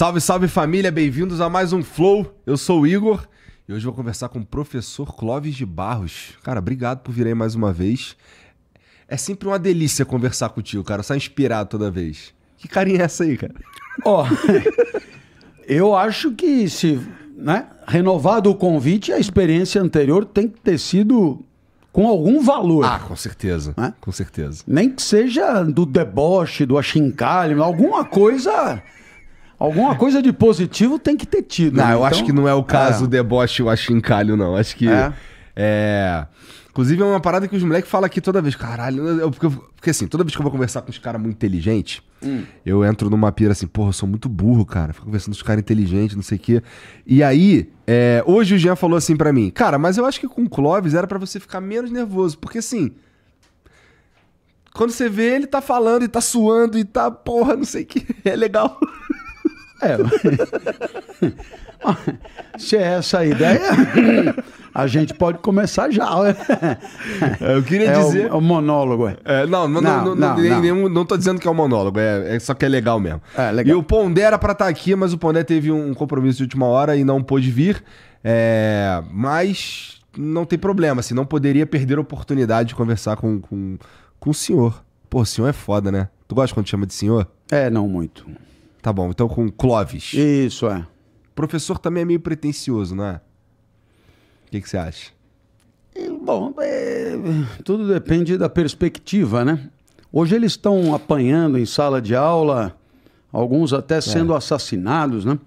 Salve, salve família, bem-vindos a mais um Flow. Eu sou o Igor e hoje vou conversar com o professor Clóvis de Barros. Cara, obrigado por vir aí mais uma vez. É sempre uma delícia conversar contigo, cara. Só inspirado toda vez. Que carinha é essa aí, cara? Ó, oh, eu acho que se, né, renovado o convite, a experiência anterior tem que ter sido com algum valor. Ah, com certeza. Né? Com certeza. Nem que seja do deboche, do achincalho, alguma coisa Alguma coisa de positivo tem que ter tido. Não, né? eu então, acho que não é o caso é. deboche ou achincalho, não. Acho que. É. é... Inclusive, é uma parada que os moleques falam aqui toda vez. Caralho, eu, porque, porque, assim, toda vez que eu vou conversar com os caras muito inteligentes, hum. eu entro numa pira assim, porra, eu sou muito burro, cara. Fico conversando com os caras inteligentes, não sei o quê. E aí, é, hoje o Jean falou assim para mim, cara, mas eu acho que com o Clóvis era para você ficar menos nervoso, porque assim. Quando você vê, ele tá falando e tá suando e tá, porra, não sei o que. É legal. É. Se é essa a ideia, a gente pode começar já. É, eu queria é dizer. O, é o monólogo, é. é não, não, não, não, não, não. não tô dizendo que é um monólogo, é, é, só que é legal mesmo. É, legal. E o Pondé era pra estar tá aqui, mas o Pondé teve um compromisso de última hora e não pôde vir. É, mas não tem problema, assim, não poderia perder a oportunidade de conversar com, com, com o senhor. Pô, o senhor é foda, né? Tu gosta quando te chama de senhor? É, não muito. Tá bom, então com Clovis. Isso, é. Professor também é meio pretencioso, não é? O que, que você acha? Bom, é, tudo depende da perspectiva, né? Hoje eles estão apanhando em sala de aula, alguns até é. sendo é. assassinados, né?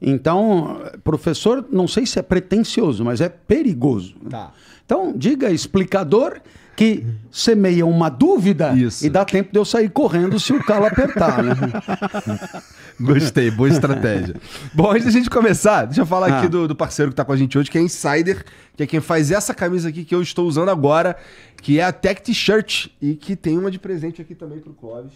Então, professor, não sei se é pretencioso, mas é perigoso. Né? Tá. Então, diga explicador que semeia uma dúvida Isso. e dá tempo de eu sair correndo se o calo apertar, né? Gostei, boa estratégia. Bom, antes da gente começar, deixa eu falar ah. aqui do, do, parceiro que está com a gente hoje, que é Insider, que é quem faz essa camisa aqui que eu estou usando agora, que é a Tech T-Shirt, e que tem uma de presente aqui também para o Clóvis.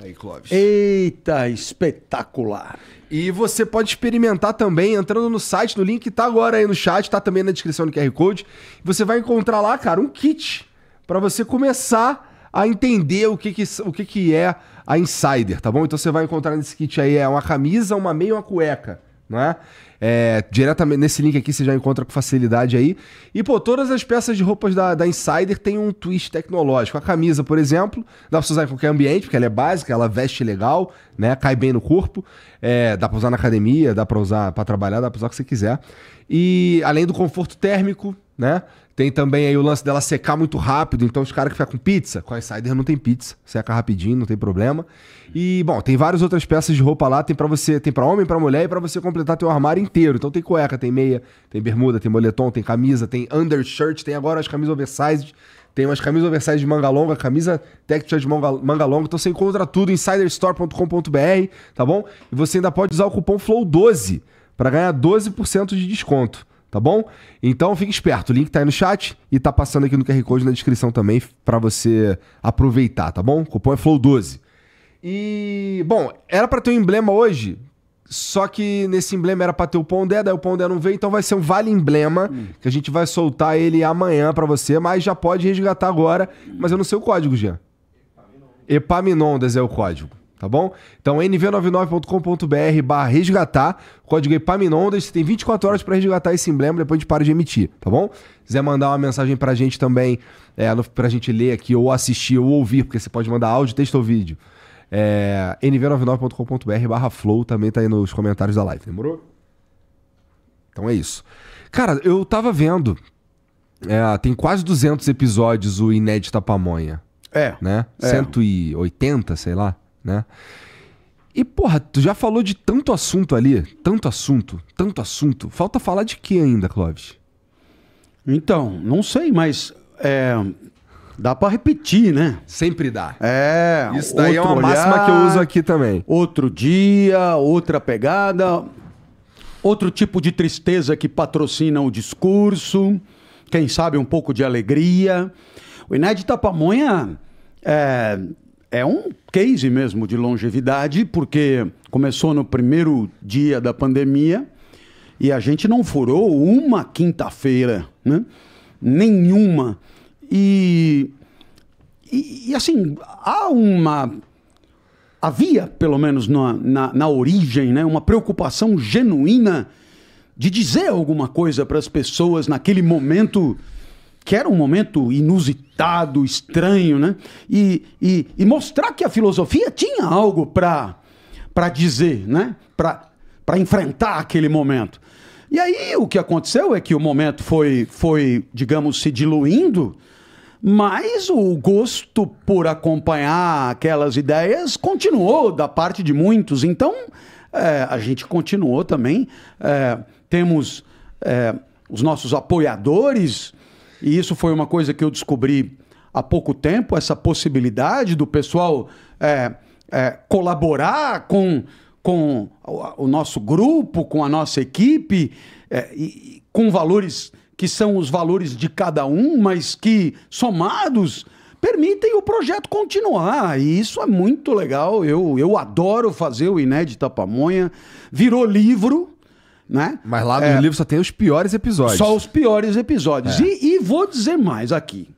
Aí, Clóvis. Eita, espetacular. E você pode experimentar também entrando no site, no link que tá agora aí no chat, tá também na descrição do QR Code. Você vai encontrar lá, cara, um kit para você começar a entender o que, que, o que, que é a Insider, tá bom? Então você vai encontrar nesse kit aí é uma camisa, uma meia e uma cueca né? É, diretamente nesse link aqui você já encontra com facilidade aí. E pô, todas as peças de roupas da, da Insider tem um twist tecnológico. A camisa, por exemplo, dá pra você usar em qualquer ambiente, porque ela é básica, ela veste legal, né? Cai bem no corpo. É, dá pra usar na academia, dá pra usar pra trabalhar, dá pra usar o que você quiser. E além do conforto térmico, né? Tem também aí o lance dela secar muito rápido, então os caras que ficam com pizza, com a Insider não tem pizza, seca rapidinho, não tem problema. E, bom, tem várias outras peças de roupa lá, tem para você, tem para homem, para mulher e para você completar teu armário inteiro. Então tem cueca, tem meia, tem bermuda, tem moletom, tem camisa, tem undershirt, tem agora as camisas oversized, tem umas camisas oversized de manga longa, camisa texture de manga, manga longa. Então você encontra tudo em insiderstore.com.br, tá bom? E você ainda pode usar o cupom FLOW12 para ganhar 12% de desconto tá bom? Então fique esperto, o link tá aí no chat e tá passando aqui no QR Code na descrição também para você aproveitar, tá bom? O cupom é FLOW12. E, bom, era para ter um emblema hoje, só que nesse emblema era para ter o Pondé, daí o Pondé não veio, então vai ser um vale emblema, hum. que a gente vai soltar ele amanhã para você, mas já pode resgatar agora, mas eu não sei o código, Jean. Epaminon. Epaminondas é o código tá bom? Então nv99.com.br barra resgatar, código EPAMINONDAS, você tem 24 horas para resgatar esse emblema, depois a gente para de emitir, tá bom? Se quiser mandar uma mensagem para a gente também, é, a gente ler aqui, ou assistir, ou ouvir, porque você pode mandar áudio, texto ou vídeo. É, nv99.com.br barra flow também tá aí nos comentários da live, demorou? Então é isso. Cara, eu tava vendo, é, tem quase 200 episódios o Inédita Pamonha. É. Né? É. 180, sei lá né? E, porra, tu já falou de tanto assunto ali, tanto assunto, tanto assunto. Falta falar de que ainda, Clóvis? Então, não sei, mas é, dá para repetir, né? Sempre dá. É. Isso daí é uma olhar, máxima que eu uso aqui também. Outro dia, outra pegada, outro tipo de tristeza que patrocina o discurso, quem sabe um pouco de alegria. O Inédita Pamonha é, é um case mesmo de longevidade, porque começou no primeiro dia da pandemia e a gente não furou uma quinta-feira, né? Nenhuma. E, e, e, assim, há uma. Havia, pelo menos na, na, na origem, né, uma preocupação genuína de dizer alguma coisa para as pessoas naquele momento que era um momento inusitado, estranho, né? E, e, e mostrar que a filosofia tinha algo para dizer, né? Para enfrentar aquele momento. E aí o que aconteceu é que o momento foi, foi digamos, se diluindo, mas o gosto por acompanhar aquelas ideias continuou da parte de muitos. Então é, a gente continuou também. É, temos é, os nossos apoiadores e isso foi uma coisa que eu descobri há pouco tempo, essa possibilidade do pessoal é, é, colaborar com, com o nosso grupo, com a nossa equipe, é, e, com valores que são os valores de cada um, mas que somados permitem o projeto continuar. E isso é muito legal. Eu, eu adoro fazer o Inédita Pamonha. Virou livro né? Mas lá no é, só tem os piores episódios. Só os piores episódios. É. E, e, vou dizer mais aqui.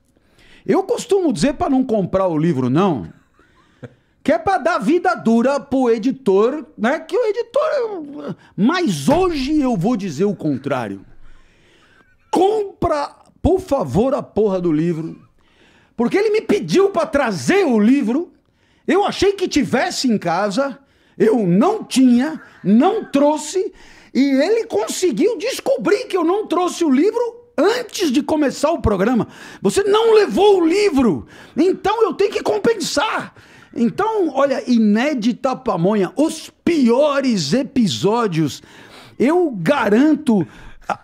Eu costumo dizer para não comprar o livro, não, que é para dar vida dura pro editor, né? Que o editor. Mas hoje eu vou dizer o contrário. Compra, por favor, a porra do livro. Porque ele me pediu para trazer o livro. Eu achei que tivesse em casa. Eu não tinha, não trouxe. E ele conseguiu descobrir que eu não trouxe o livro antes de começar o programa. Você não levou o livro, então eu tenho que compensar. Então, olha, inédita pamonha, os piores episódios. Eu garanto,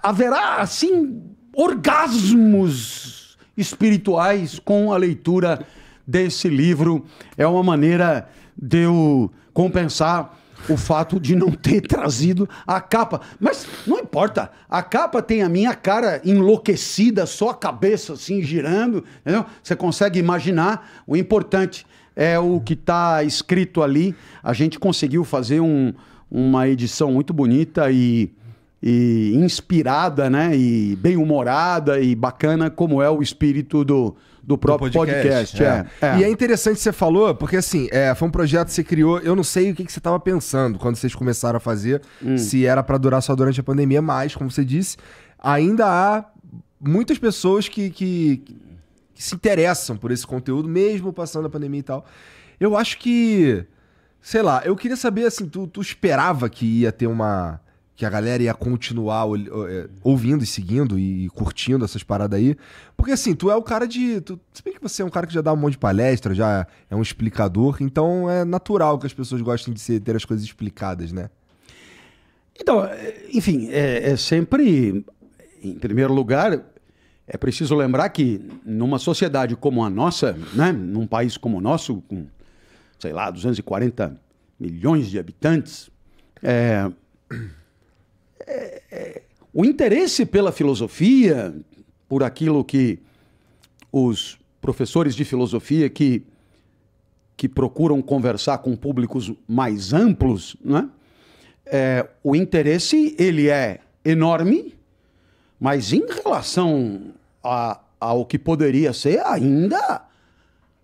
haverá assim orgasmos espirituais com a leitura desse livro. É uma maneira de eu compensar o fato de não ter trazido a capa. Mas não importa, a capa tem a minha cara enlouquecida, só a cabeça assim girando, entendeu? Você consegue imaginar. O importante é o que está escrito ali. A gente conseguiu fazer um, uma edição muito bonita e, e inspirada, né? E bem humorada e bacana, como é o espírito do do próprio do podcast. podcast é. É. É. E é interessante que você falou, porque assim, é, foi um projeto que você criou. Eu não sei o que, que você estava pensando quando vocês começaram a fazer, hum. se era para durar só durante a pandemia, mas, como você disse, ainda há muitas pessoas que, que, que se interessam por esse conteúdo, mesmo passando a pandemia e tal. Eu acho que. Sei lá, eu queria saber, assim, tu, tu esperava que ia ter uma que a galera ia continuar eh, ouvindo e seguindo e curtindo essas paradas aí. Porque assim, tu é o cara de. Tu, se bem que você é um cara que já dá um monte de palestra, já é um explicador, então é natural que as pessoas gostem de ser, ter as coisas explicadas, né? Então, eh, enfim, é, é sempre. Em primeiro lugar, é preciso lembrar que numa sociedade como a nossa, né, num país como o nosso, com, sei lá, 240 milhões de habitantes, é é, é, o interesse pela filosofia, por aquilo que os professores de filosofia que, que procuram conversar com públicos mais amplos, né? É, o interesse ele é enorme, mas em relação a, ao que poderia ser ainda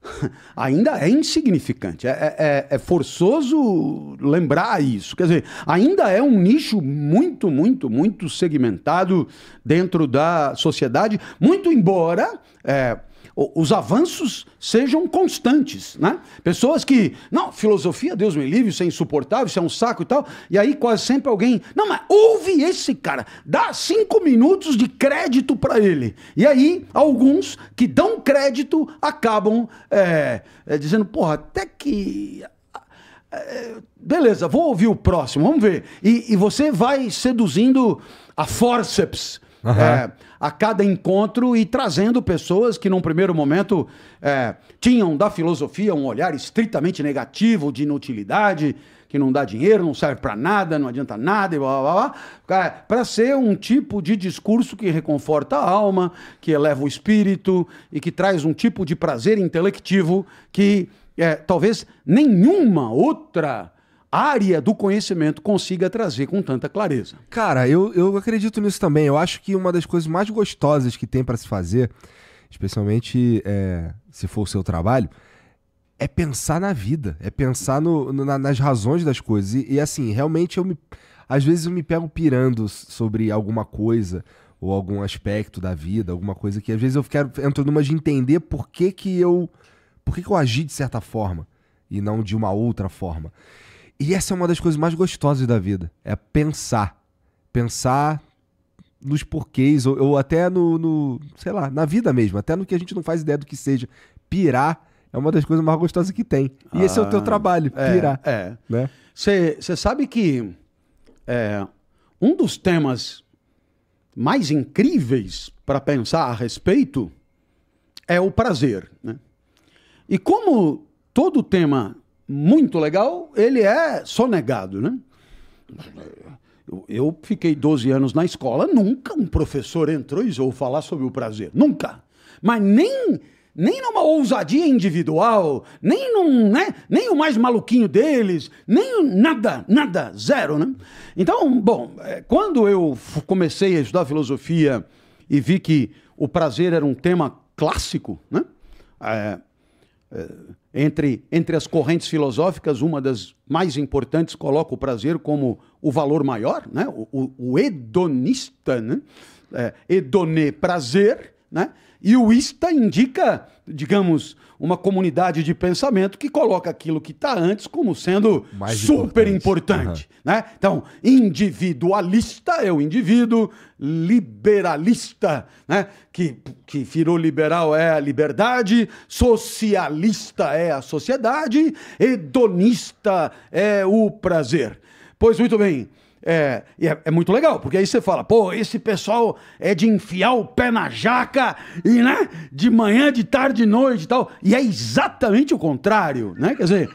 ainda é insignificante. É, é, é, é, forçoso lembrar isso. Quer dizer, ainda é um nicho muito, muito, muito segmentado dentro da sociedade, muito embora. É, os avanços sejam constantes, né? Pessoas que, não, filosofia, Deus me livre, isso é insuportável, isso é um saco e tal, e aí quase sempre alguém, não, mas ouve esse cara, dá cinco minutos de crédito para ele. E aí, alguns que dão crédito acabam é, é, dizendo, porra, até que é, beleza, vou ouvir o próximo, vamos ver. E, e você vai seduzindo a forceps. Uhum. É, a cada encontro e trazendo pessoas que, num primeiro momento, é, tinham da filosofia um olhar estritamente negativo, de inutilidade, que não dá dinheiro, não serve para nada, não adianta nada, e blá blá blá, é, para ser um tipo de discurso que reconforta a alma, que eleva o espírito e que traz um tipo de prazer intelectivo que é, talvez nenhuma outra área do conhecimento consiga trazer com tanta clareza. Cara, eu, eu acredito nisso também. Eu acho que uma das coisas mais gostosas que tem para se fazer, especialmente é, se for o seu trabalho, é pensar na vida, é pensar no, na, nas razões das coisas. E, e, assim, realmente eu me. Às vezes eu me pego pirando sobre alguma coisa ou algum aspecto da vida, alguma coisa que às vezes eu quero entro numa de entender por que que eu por que, que eu agi de certa forma e não de uma outra forma. E essa é uma das coisas mais gostosas da vida. É pensar. Pensar nos porquês, ou, ou até no, no, sei lá, na vida mesmo, até no que a gente não faz ideia do que seja. Pirar é uma das coisas mais gostosas que tem. E ah, esse é o teu ah, trabalho, é, pirar. É. Você é. né? sabe que é, um dos temas mais incríveis para pensar a respeito é o prazer. Né? E como todo tema muito legal, ele é sonegado, né? Eu fiquei 12 anos na escola, nunca um professor entrou e ousou falar sobre o prazer. Nunca. Mas nem nem numa ousadia individual, nem num, né? Nem o mais maluquinho deles, nem nada, nada, zero, né? Então, bom, eh, quando eu comecei a estudar filosofia e vi que o prazer era um tema clássico, né? É, eh, entre, entre as correntes filosóficas, uma das mais importantes coloca o prazer como o valor maior, né? o, o, o hedonista, né? é, prazer, né? e o ista indica, digamos, uma comunidade de pensamento que coloca aquilo que está antes como sendo Mais super importante. importante uhum. né? Então, individualista é o indivíduo, liberalista, né? que, que virou liberal é a liberdade, socialista é a sociedade, hedonista é o prazer. Pois muito bem. É, é, é, muito legal, porque aí você fala, pô, esse pessoal é de enfiar o pé na jaca e, né, de manhã, de tarde, de noite e tal. E é exatamente o contrário, né? Quer dizer,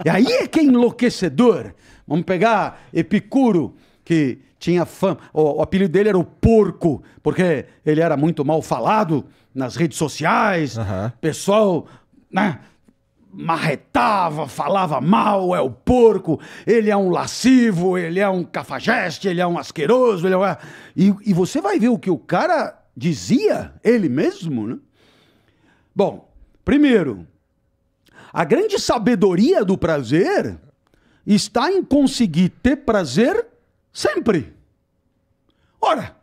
é, aí é que é enlouquecedor. Vamos pegar Epicuro, que tinha fama, o, o apelido dele era o porco, porque ele era muito mal falado nas redes sociais, uhum. pessoal, né? marretava, falava mal, é o porco, ele é um lascivo, ele é um cafajeste, ele é um asqueroso, ele é E, e você vai ver o que o cara dizia, ele mesmo, né? Bom, primeiro, a grande sabedoria do prazer está em conseguir ter prazer sempre. Ora,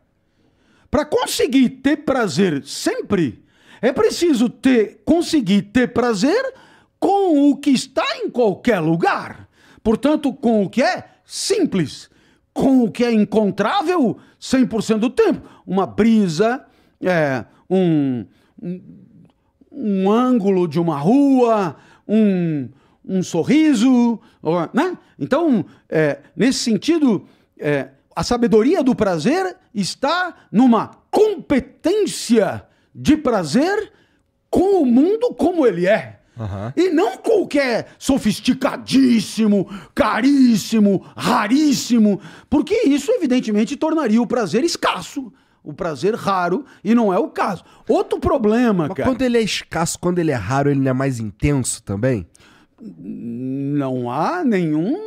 para conseguir ter prazer sempre, é preciso ter, conseguir ter prazer com o que está em qualquer lugar. Portanto, com o que é simples, com o que é encontrável 100% do tempo. Uma brisa, é, um, um, um ângulo de uma rua, um, um sorriso, né? Então, é, nesse sentido, é, a sabedoria do prazer está numa competência de prazer com o mundo como ele é. Uhum. E não qualquer sofisticadíssimo, caríssimo, raríssimo, porque isso evidentemente tornaria o prazer escasso, o prazer raro, e não é o caso. Outro problema, Mas cara. Quando ele é escasso, quando ele é raro, ele não é mais intenso também? Não há nenhum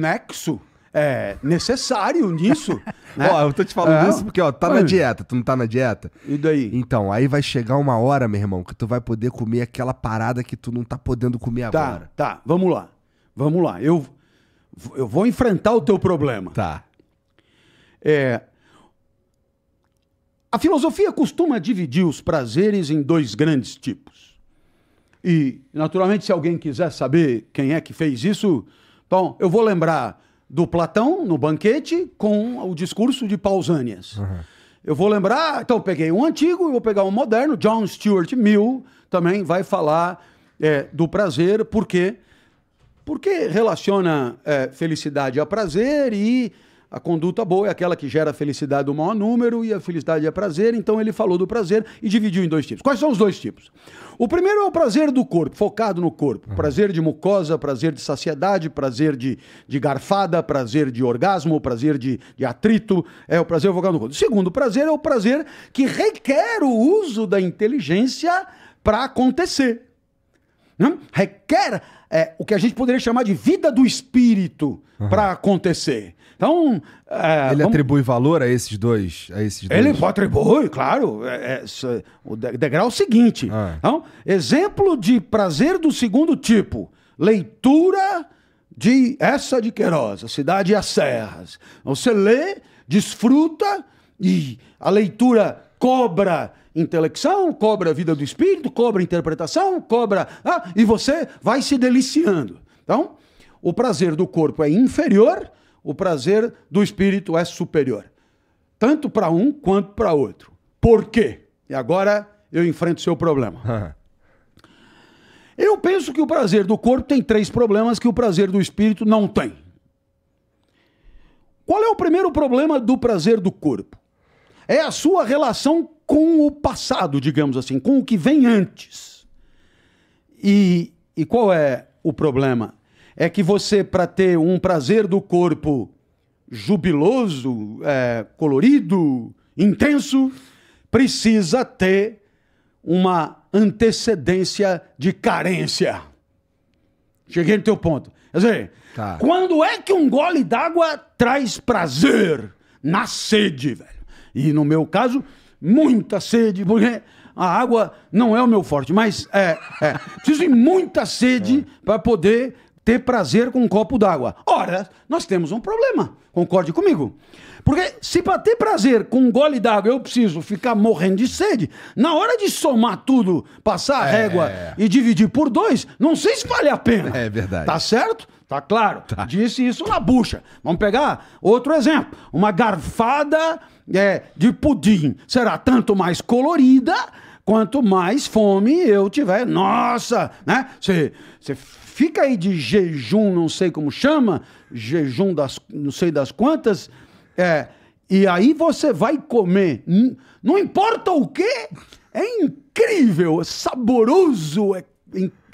nexo é, necessário nisso. né? Ó, eu tô te falando é. isso porque, ó, tá Oi. na dieta, tu não tá na dieta? E daí? Então, aí vai chegar uma hora, meu irmão, que tu vai poder comer aquela parada que tu não tá podendo comer tá, agora. Tá, tá, vamos lá. Vamos lá. Eu, eu vou enfrentar o teu problema. Tá. É, a filosofia costuma dividir os prazeres em dois grandes tipos. E, naturalmente, se alguém quiser saber quem é que fez isso, então eu vou lembrar do Platão no banquete com o discurso de Pausanias. Uhum. Eu vou lembrar, então peguei um antigo e vou pegar um moderno. John Stuart Mill também vai falar é, do prazer, por quê? Porque relaciona é, felicidade a prazer e a conduta boa é aquela que gera felicidade do maior número e a felicidade é prazer, então ele falou do prazer e dividiu em dois tipos. Quais são os dois tipos? O primeiro é o prazer do corpo, focado no corpo. Uhum. Prazer de mucosa, prazer de saciedade, prazer de, de garfada, prazer de orgasmo, prazer de, de atrito, é o prazer focado no corpo. O segundo prazer é o prazer que requer o uso da inteligência para acontecer. Não? Hum? Requer é, o que a gente poderia chamar de vida do espírito uhum. para acontecer. Então. É, ele vamos... atribui valor a esses dois? A esses dois? Ele atribui, claro. É, é, é o degrau é seguinte. Ah. Então, exemplo de prazer do segundo tipo: leitura de essa de Queiroz, a cidade e as serras. Você lê, desfruta e a leitura cobra intelecção, cobra a vida do espírito, cobra interpretação, cobra. Ah, e você vai se deliciando. Então, o prazer do corpo é inferior o prazer do espírito é superior, tanto para um quanto para outro. Por quê? E agora eu enfrento o seu problema. eu penso que o prazer do corpo tem três problemas que o prazer do espírito não tem. Qual é o primeiro problema do prazer do corpo? É a sua relação com o passado, digamos assim, com o que vem antes. E, e qual é o problema é que você, para ter um prazer do corpo jubiloso, é, colorido, intenso, precisa ter uma antecedência de carência. Cheguei no teu ponto. Quer dizer, tá. quando é que um gole d'água traz prazer? Na sede, velho. E no meu caso, muita sede, porque a água não é o meu forte, mas é, é preciso de muita sede é. para poder ter prazer com um copo d'água. Ora, nós temos um problema, concorde comigo. Porque se para ter prazer com um gole d'água eu preciso ficar morrendo de sede, na hora de somar tudo, passar a é. régua e dividir por dois, não sei se vale a pena. É verdade. Tá certo? Tá claro. Tá. Disse isso na bucha. Vamos pegar outro exemplo. Uma garfada é, de pudim será tanto mais colorida quanto mais fome eu tiver. Nossa, né? Você fica aí de jejum, não sei como chama, jejum das não sei das quantas, é, e aí você vai comer, não importa o que, é incrível, é saboroso, é,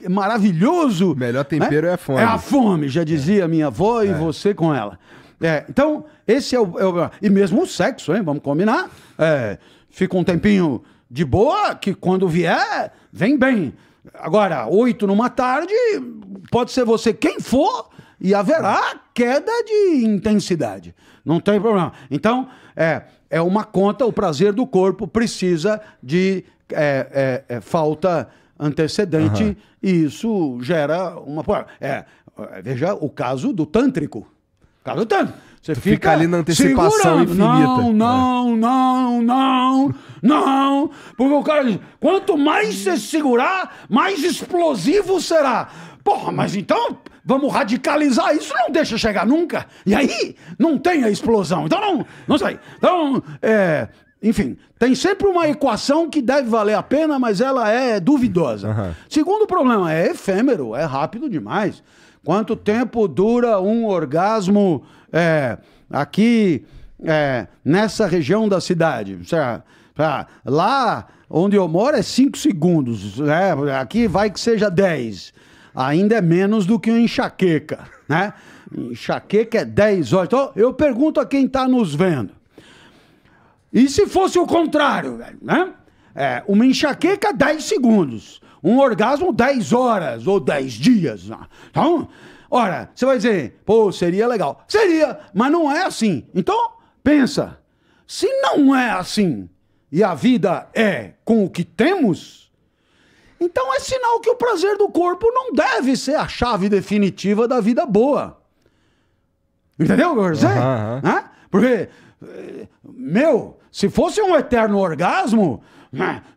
é maravilhoso. Melhor né? tempero né? é a fome. É a fome, já dizia é. minha avó e é. você com ela. É, então, esse é o, é o, E mesmo o sexo, hein? Vamos combinar. É, fica um tempinho de boa, que quando vier, vem bem. Agora, oito numa tarde, pode ser você quem for e haverá queda de intensidade. Não tem problema. Então, é, é uma conta, o prazer do corpo precisa de é, é, é, falta antecedente uhum. e isso gera uma. É, é, veja o caso do tântrico. O caso do tântrico. Você fica, fica, ali na antecipação segurando. infinita. Não, não, é. não, não, não. Porque o cara quanto mais você segurar, mais explosivo será. Porra, mas então vamos radicalizar isso, não deixa chegar nunca. E aí não tem a explosão. Então não, não sei. Então, é, enfim, tem sempre uma equação que deve valer a pena, mas ela é duvidosa. Uhum. Segundo problema, é efêmero, é rápido demais. Quanto tempo dura um orgasmo é, aqui é, nessa região da cidade. lá onde eu moro é 5 segundos. Né? Aqui vai que seja 10. Ainda é menos do que uma enxaqueca, né? Enxaqueca é 10 horas. Então, eu pergunto a quem está nos vendo. E se fosse o contrário, né? É, uma enxaqueca, 10 segundos. Um orgasmo, 10 horas ou 10 dias. Né? Então, Ora, você vai dizer, pô, seria legal. Seria, mas não é assim. Então, pensa. Se não é assim e a vida é com o que temos, então é sinal que o prazer do corpo não deve ser a chave definitiva da vida boa. Entendeu o Uhum, uhum. Porque, eh, meu, se fosse um eterno orgasmo,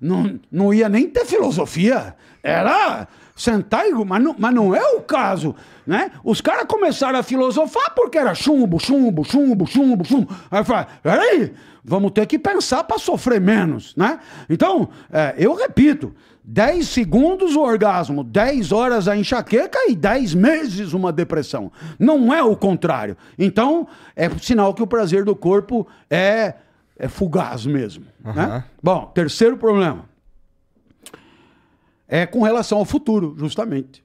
não, não ia nem ter filosofia. Era sentar e. Mas não, mas não é o caso, né? Os caras começaram a filosofar porque era chumbo, chumbo, chumbo, chumbo, chumbo. Aí fala, peraí, vamos ter que pensar para sofrer menos, né? Então, é, eu repito. 10 segundos o orgasmo, 10 horas a enxaqueca e 10 meses uma depressão. Não é o contrário. Então, é sinal que o prazer do corpo é, é fugaz mesmo. Uhum. Né? Bom, terceiro problema é com relação ao futuro, justamente.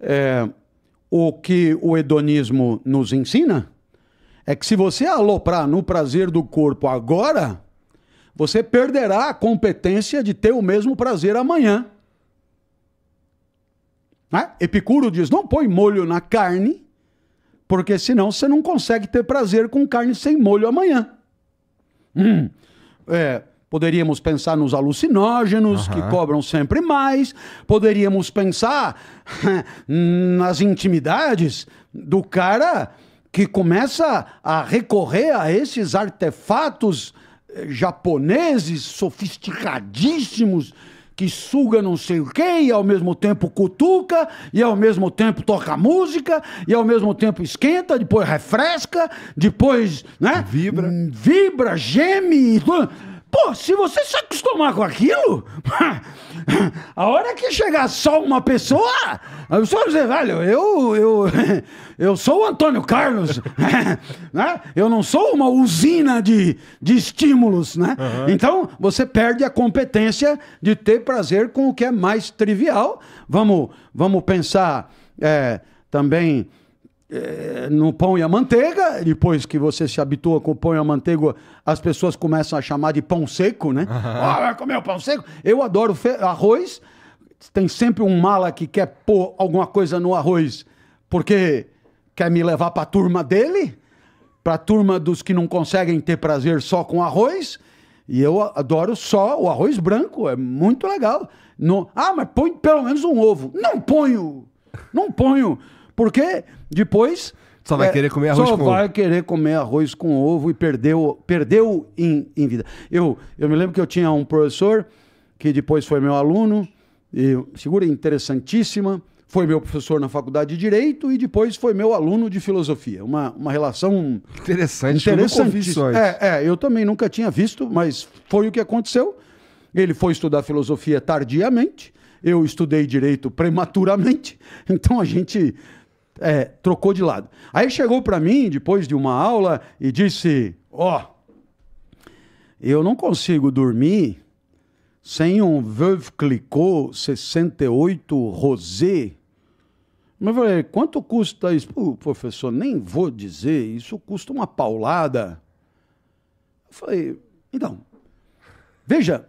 É, o que o hedonismo nos ensina é que se você aloprar no prazer do corpo agora, você perderá a competência de ter o mesmo prazer amanhã. Né? Epicuro diz: não põe molho na carne, porque senão você não consegue ter prazer com carne sem molho amanhã. Hum. É, Poderíamos pensar nos alucinógenos, uhum. que cobram sempre mais. Poderíamos pensar nas intimidades do cara que começa a recorrer a esses artefatos eh, japoneses sofisticadíssimos que suga não sei o quê e ao mesmo tempo cutuca e ao mesmo tempo toca música e ao mesmo tempo esquenta, depois refresca, depois, né? Vibra. Hum, vibra, geme. Pô, se você se acostumar com aquilo, a hora que chegar só uma pessoa, a pessoa vai dizer, velho, eu, eu, eu sou o Antônio Carlos, né? Eu não sou uma usina de, de estímulos, né? Uhum. Então, você perde a competência de ter prazer com o que é mais trivial. Vamos, vamos pensar é, também é, no pão e a manteiga, depois que você se habitua com o pão e a manteiga, as pessoas começam a chamar de pão seco, né? Ah, vai comer o pão seco? Eu adoro arroz, tem sempre um mala que quer pôr alguma coisa no arroz, porque quer me levar para a turma dele, para a turma dos que não conseguem ter prazer só com arroz, e eu adoro só o arroz branco, é muito legal. No, ah, mas põe pelo menos um ovo. Não ponho! Não ponho! Porque depois. Só vai é, querer comer arroz com ovo. Só vai querer comer arroz com ovo e perdeu, perdeu em, em vida. Eu, eu me lembro que eu tinha um professor que depois foi meu aluno, e, figura interessantíssima, foi meu professor na faculdade de Direito e depois foi meu aluno de Filosofia. Uma, uma relação interessante. interessante. É, é, eu também nunca tinha visto, mas foi o que aconteceu. Ele foi estudar Filosofia tardiamente, eu estudei Direito prematuramente, então a gente é, trocou de lado. Aí chegou para mim, depois de uma aula, e disse: Ó, oh, eu não consigo dormir sem um Veuve Clicot 68 Rosé. Mas eu falei, quanto custa isso? Pô, professor, nem vou dizer, isso custa uma paulada. Eu falei, então, veja,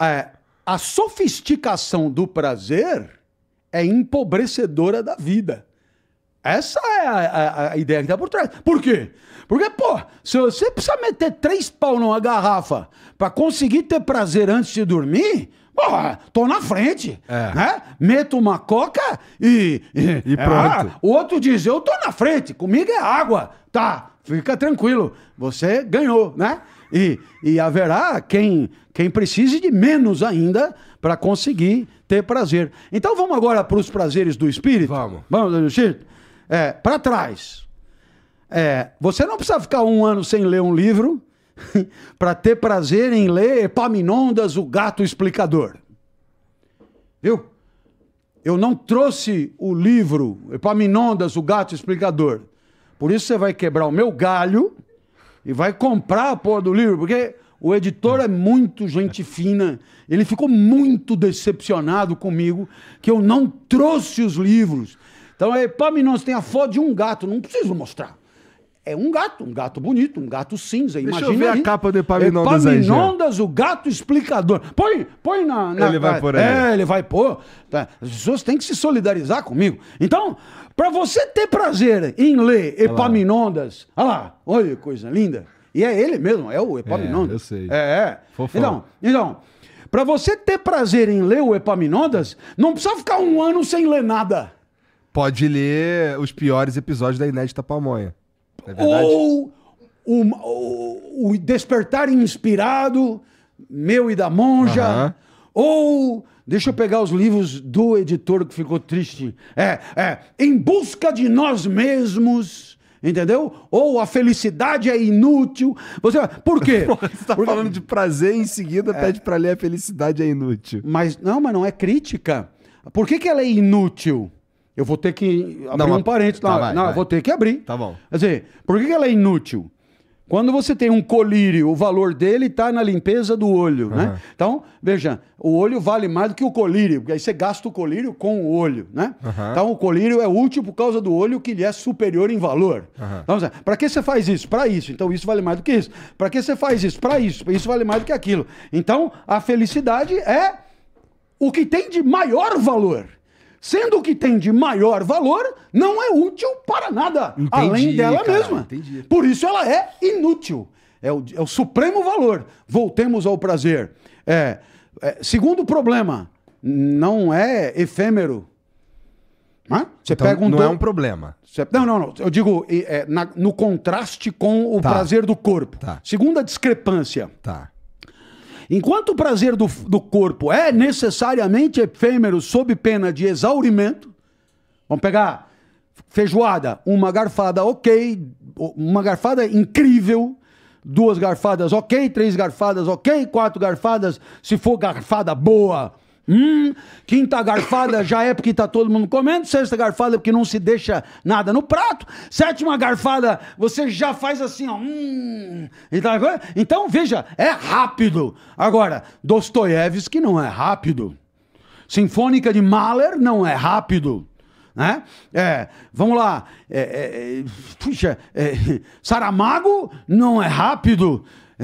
é, a sofisticação do prazer é empobrecedora da vida. Essa é a, a, a ideia que está por trás. Por quê? Porque, pô, se você precisa meter três pau numa garrafa para conseguir ter prazer antes de dormir, pô, tô na frente, é. né? Meto uma coca e... E, e é, pronto. Ah, o outro diz, eu tô na frente, comigo é água. Tá, fica tranquilo, você ganhou, né? E, e haverá quem, quem precise de menos ainda para conseguir ter prazer. Então vamos agora para os prazeres do espírito? Vamos. Vamos, Chico? É, para trás. É, você não precisa ficar um ano sem ler um livro para ter prazer em ler Epaminondas, o gato explicador. Viu? Eu não trouxe o livro Epaminondas, o gato explicador. Por isso você vai quebrar o meu galho e vai comprar a porra do livro, porque o editor é muito gente fina. Ele ficou muito decepcionado comigo que eu não trouxe os livros. Então, aí, é, pá, nós tem a foto de um gato, não preciso mostrar. É um gato, um gato bonito, um gato cinza. Deixa Imagina eu ver aí. a capa do Epaminondas, é, Epaminondas o gato explicador. Põe, põe na, na Ele vai pôr aí. É, ele vai pôr. Tá. As pessoas têm que se solidarizar comigo. Então, para você ter prazer em ler Epaminondas... Olha lá, olha que coisa linda. E é ele mesmo, é o Epaminondas. É, eu sei. É, é. Fofão. Então, então para você ter prazer em ler o Epaminondas, não precisa ficar um ano sem ler nada. Pode ler os piores episódios da Inédita Pamonha. É Ou o, o, o Despertar Inspirado, meu e da Monja. Uhum. Ou. Deixa eu pegar os livros do editor que ficou triste. É, é. Em Busca de Nós Mesmos. Entendeu? Ou a felicidade é inútil. Você, por quê? você está Porque... falando de prazer e em seguida é... pede para ler a felicidade é inútil. Mas não, mas não é crítica. Por que, que ela é inútil? Eu vou ter que abrir não, um parênteses tá, lá. Vai, não, vai. vou ter que abrir. Tá bom. Quer dizer, por que, que ela é inútil? Quando você tem um colírio, o valor dele está na limpeza do olho, uhum. né? Então, veja, o olho vale mais do que o colírio, porque aí você gasta o colírio com o olho, né? Uhum. Então, o colírio é útil por causa do olho que lhe é superior em valor. Uhum. Então, para que você faz isso? Para isso. Então, isso vale mais do que isso. Para que você faz isso? Para isso. Isso vale mais do que aquilo. Então, a felicidade é o que tem de maior valor sendo o que tem de maior valor, não é útil para nada, entendi, além dela cara, mesma. Entendi. Por isso ela é inútil. É o, é o supremo valor. Voltemos ao prazer. É, é, segundo problema, não é efêmero. Hã? Você então, pega um não é do... é um problema. Você... Não, não, não. Eu digo é, na, no contraste com o tá. prazer do corpo. Tá. Segunda discrepância. Tá. Enquanto o prazer do, do corpo é necessariamente efêmero sob pena de exaurimento, vamos pegar feijoada, uma garfada ok, uma garfada incrível, duas garfadas ok, três garfadas ok, quatro garfadas, se for garfada boa, Hum, quinta garfada já é porque está todo mundo comendo, sexta garfada é porque não se deixa nada no prato, sétima garfada você já faz assim, ó. Hum, então veja, é rápido. Agora, Dostoiévski não é rápido. Sinfônica de Mahler não é rápido. Né? É, vamos lá. É, é, é puxa, é, Saramago não é rápido.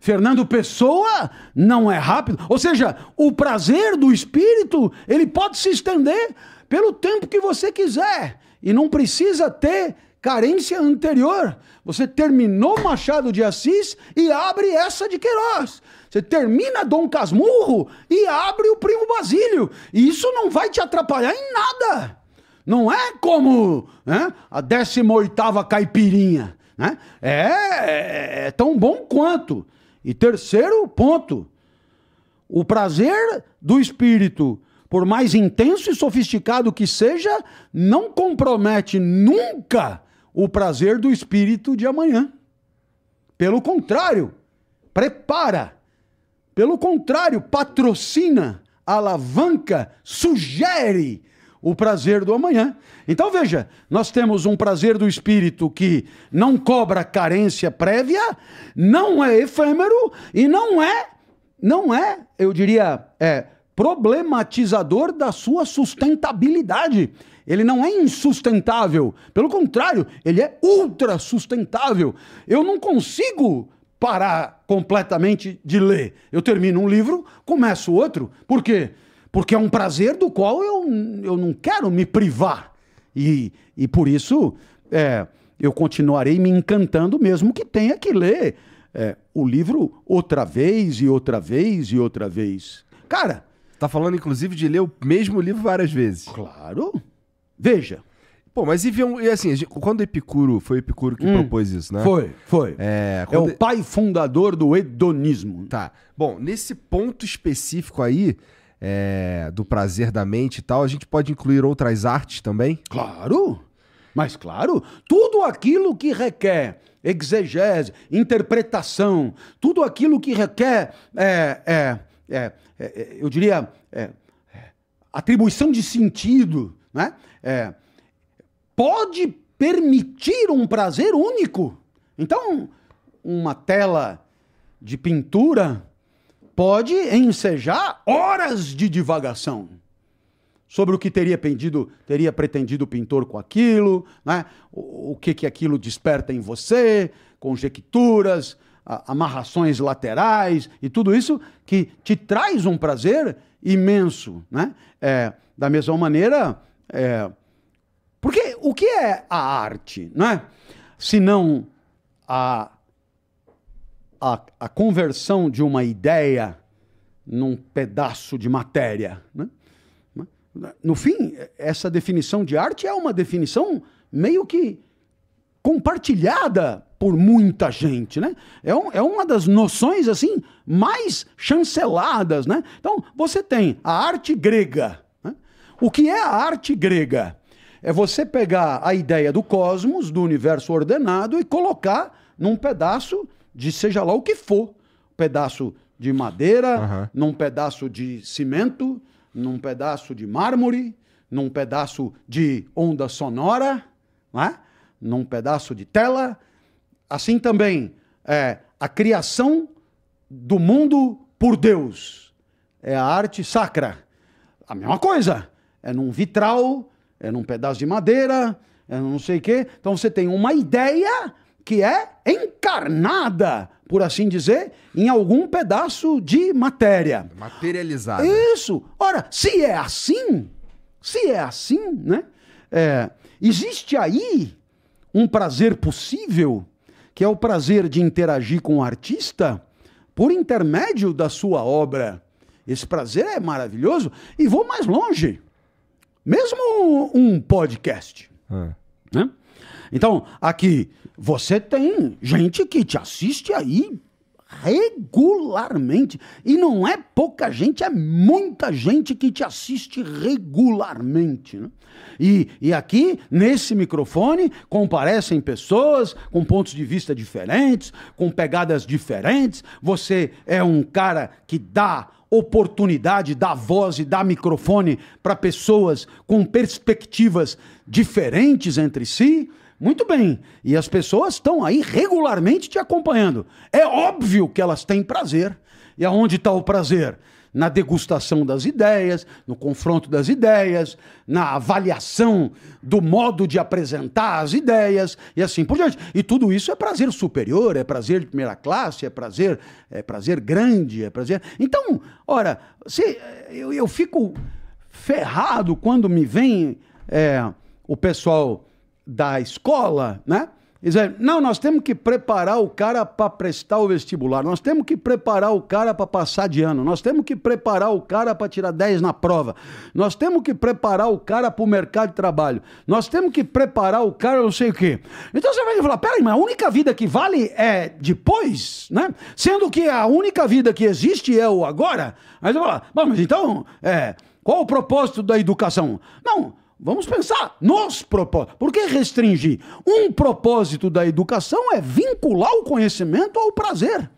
Fernando Pessoa não é rápido. Ou seja, o prazer do espírito, ele pode se estender pelo tempo que você quiser e não precisa ter carência anterior. Você terminou Machado de Assis e abre essa de Queiroz. Você termina Dom Casmurro e abre o Primo Basílio. E isso não vai te atrapalhar em nada. Não é como né, a 18 caipirinha. Né? É, é, é tão bom quanto. E terceiro ponto: o prazer do espírito, por mais intenso e sofisticado que seja, não compromete nunca o prazer do espírito de amanhã. Pelo contrário, prepara. Pelo contrário, patrocina, alavanca, sugere o prazer do amanhã. Então veja, nós temos um prazer do espírito que não cobra carência prévia, não é efêmero e não é, não é, eu diria, é problematizador da sua sustentabilidade. Ele não é insustentável, pelo contrário, ele é ultra sustentável. Eu não consigo parar completamente de ler. Eu termino um livro, começo outro. Por quê? porque é um prazer do qual eu, eu não quero me privar. E, e por isso é, eu continuarei me encantando, mesmo que tenha que ler é, o livro outra vez e outra vez e outra vez. Cara. Tá falando, inclusive, de ler o mesmo livro várias vezes. Claro. Veja. Pô, mas e, e assim, quando Epicuro, foi Epicuro que hum, propôs isso, né? Foi, foi. É, é o pai fundador do hedonismo. Tá. Bom, nesse ponto específico aí, é, do prazer da mente e tal, a gente pode incluir outras artes também? Claro! Mas claro, tudo aquilo que requer exegese, interpretação, tudo aquilo que requer, é, é, é, eu diria, atribuição de sentido, né? pode permitir um prazer único. Então, uma tela de pintura pode ensejar horas de divagação sobre o que teria, pendido, teria pretendido o pintor com aquilo, né? o, o que, que aquilo desperta em você, conjecturas, a, amarrações laterais e tudo isso que te traz um prazer imenso. Né? É, da mesma maneira, é, porque o que é a arte, né? Se não a a, a conversão de uma ideia num pedaço de matéria. Né? No fim, essa definição de arte é uma definição meio que compartilhada por muita gente, né? É, um, é uma das noções, assim, mais chanceladas, né? Então, você tem a arte grega. Né? O que é a arte grega? É você pegar a ideia do cosmos, do universo ordenado, e colocar num pedaço de seja lá o que for. Um pedaço de madeira, uhum. num pedaço de cimento, num pedaço de mármore, num pedaço de onda sonora, né? num pedaço de tela. Assim também é, a criação do mundo por Deus. É a arte sacra. A mesma coisa. É num vitral, é num pedaço de madeira, é num não sei o quê. Então você tem uma ideia que é encarnada, por assim dizer, em algum pedaço de matéria. Materializada. Isso. Ora, se é assim, se é assim, né? É, existe aí um prazer possível, que é o prazer de interagir com o artista por intermédio da sua obra. Esse prazer é maravilhoso. E vou mais longe. Mesmo um podcast. É. Né? Então, aqui, você tem gente que te assiste aí regularmente. E não é pouca gente, é muita gente que te assiste regularmente. Né? E, e aqui, nesse microfone, comparecem pessoas com pontos de vista diferentes, com pegadas diferentes. Você é um cara que dá oportunidade, dá voz e dá microfone para pessoas com perspectivas diferentes entre si. Muito bem. E as pessoas estão aí regularmente te acompanhando. É óbvio que elas têm prazer. E aonde está o prazer? Na degustação das ideias, no confronto das ideias, na avaliação do modo de apresentar as ideias e assim por diante. E tudo isso é prazer superior, é prazer de primeira classe, é prazer, é prazer grande, é prazer. Então, ora, se, eu, eu fico ferrado quando me vem é, o pessoal da escola, né? Dizer, não, nós temos que preparar o cara para prestar o vestibular, nós temos que preparar o cara para passar de ano, nós temos que preparar o cara para tirar 10 na prova, nós temos que preparar o cara para o mercado de trabalho, nós temos que preparar o cara não sei o quê. Então você vai falar, peraí, mas a única vida que vale é depois, né? Sendo que a única vida que existe é o agora. Aí você fala, bom, mas então, é, qual o propósito da educação? Não, Vamos pensar nos propósitos. Por que restringir? Um propósito da educação é vincular o conhecimento ao prazer.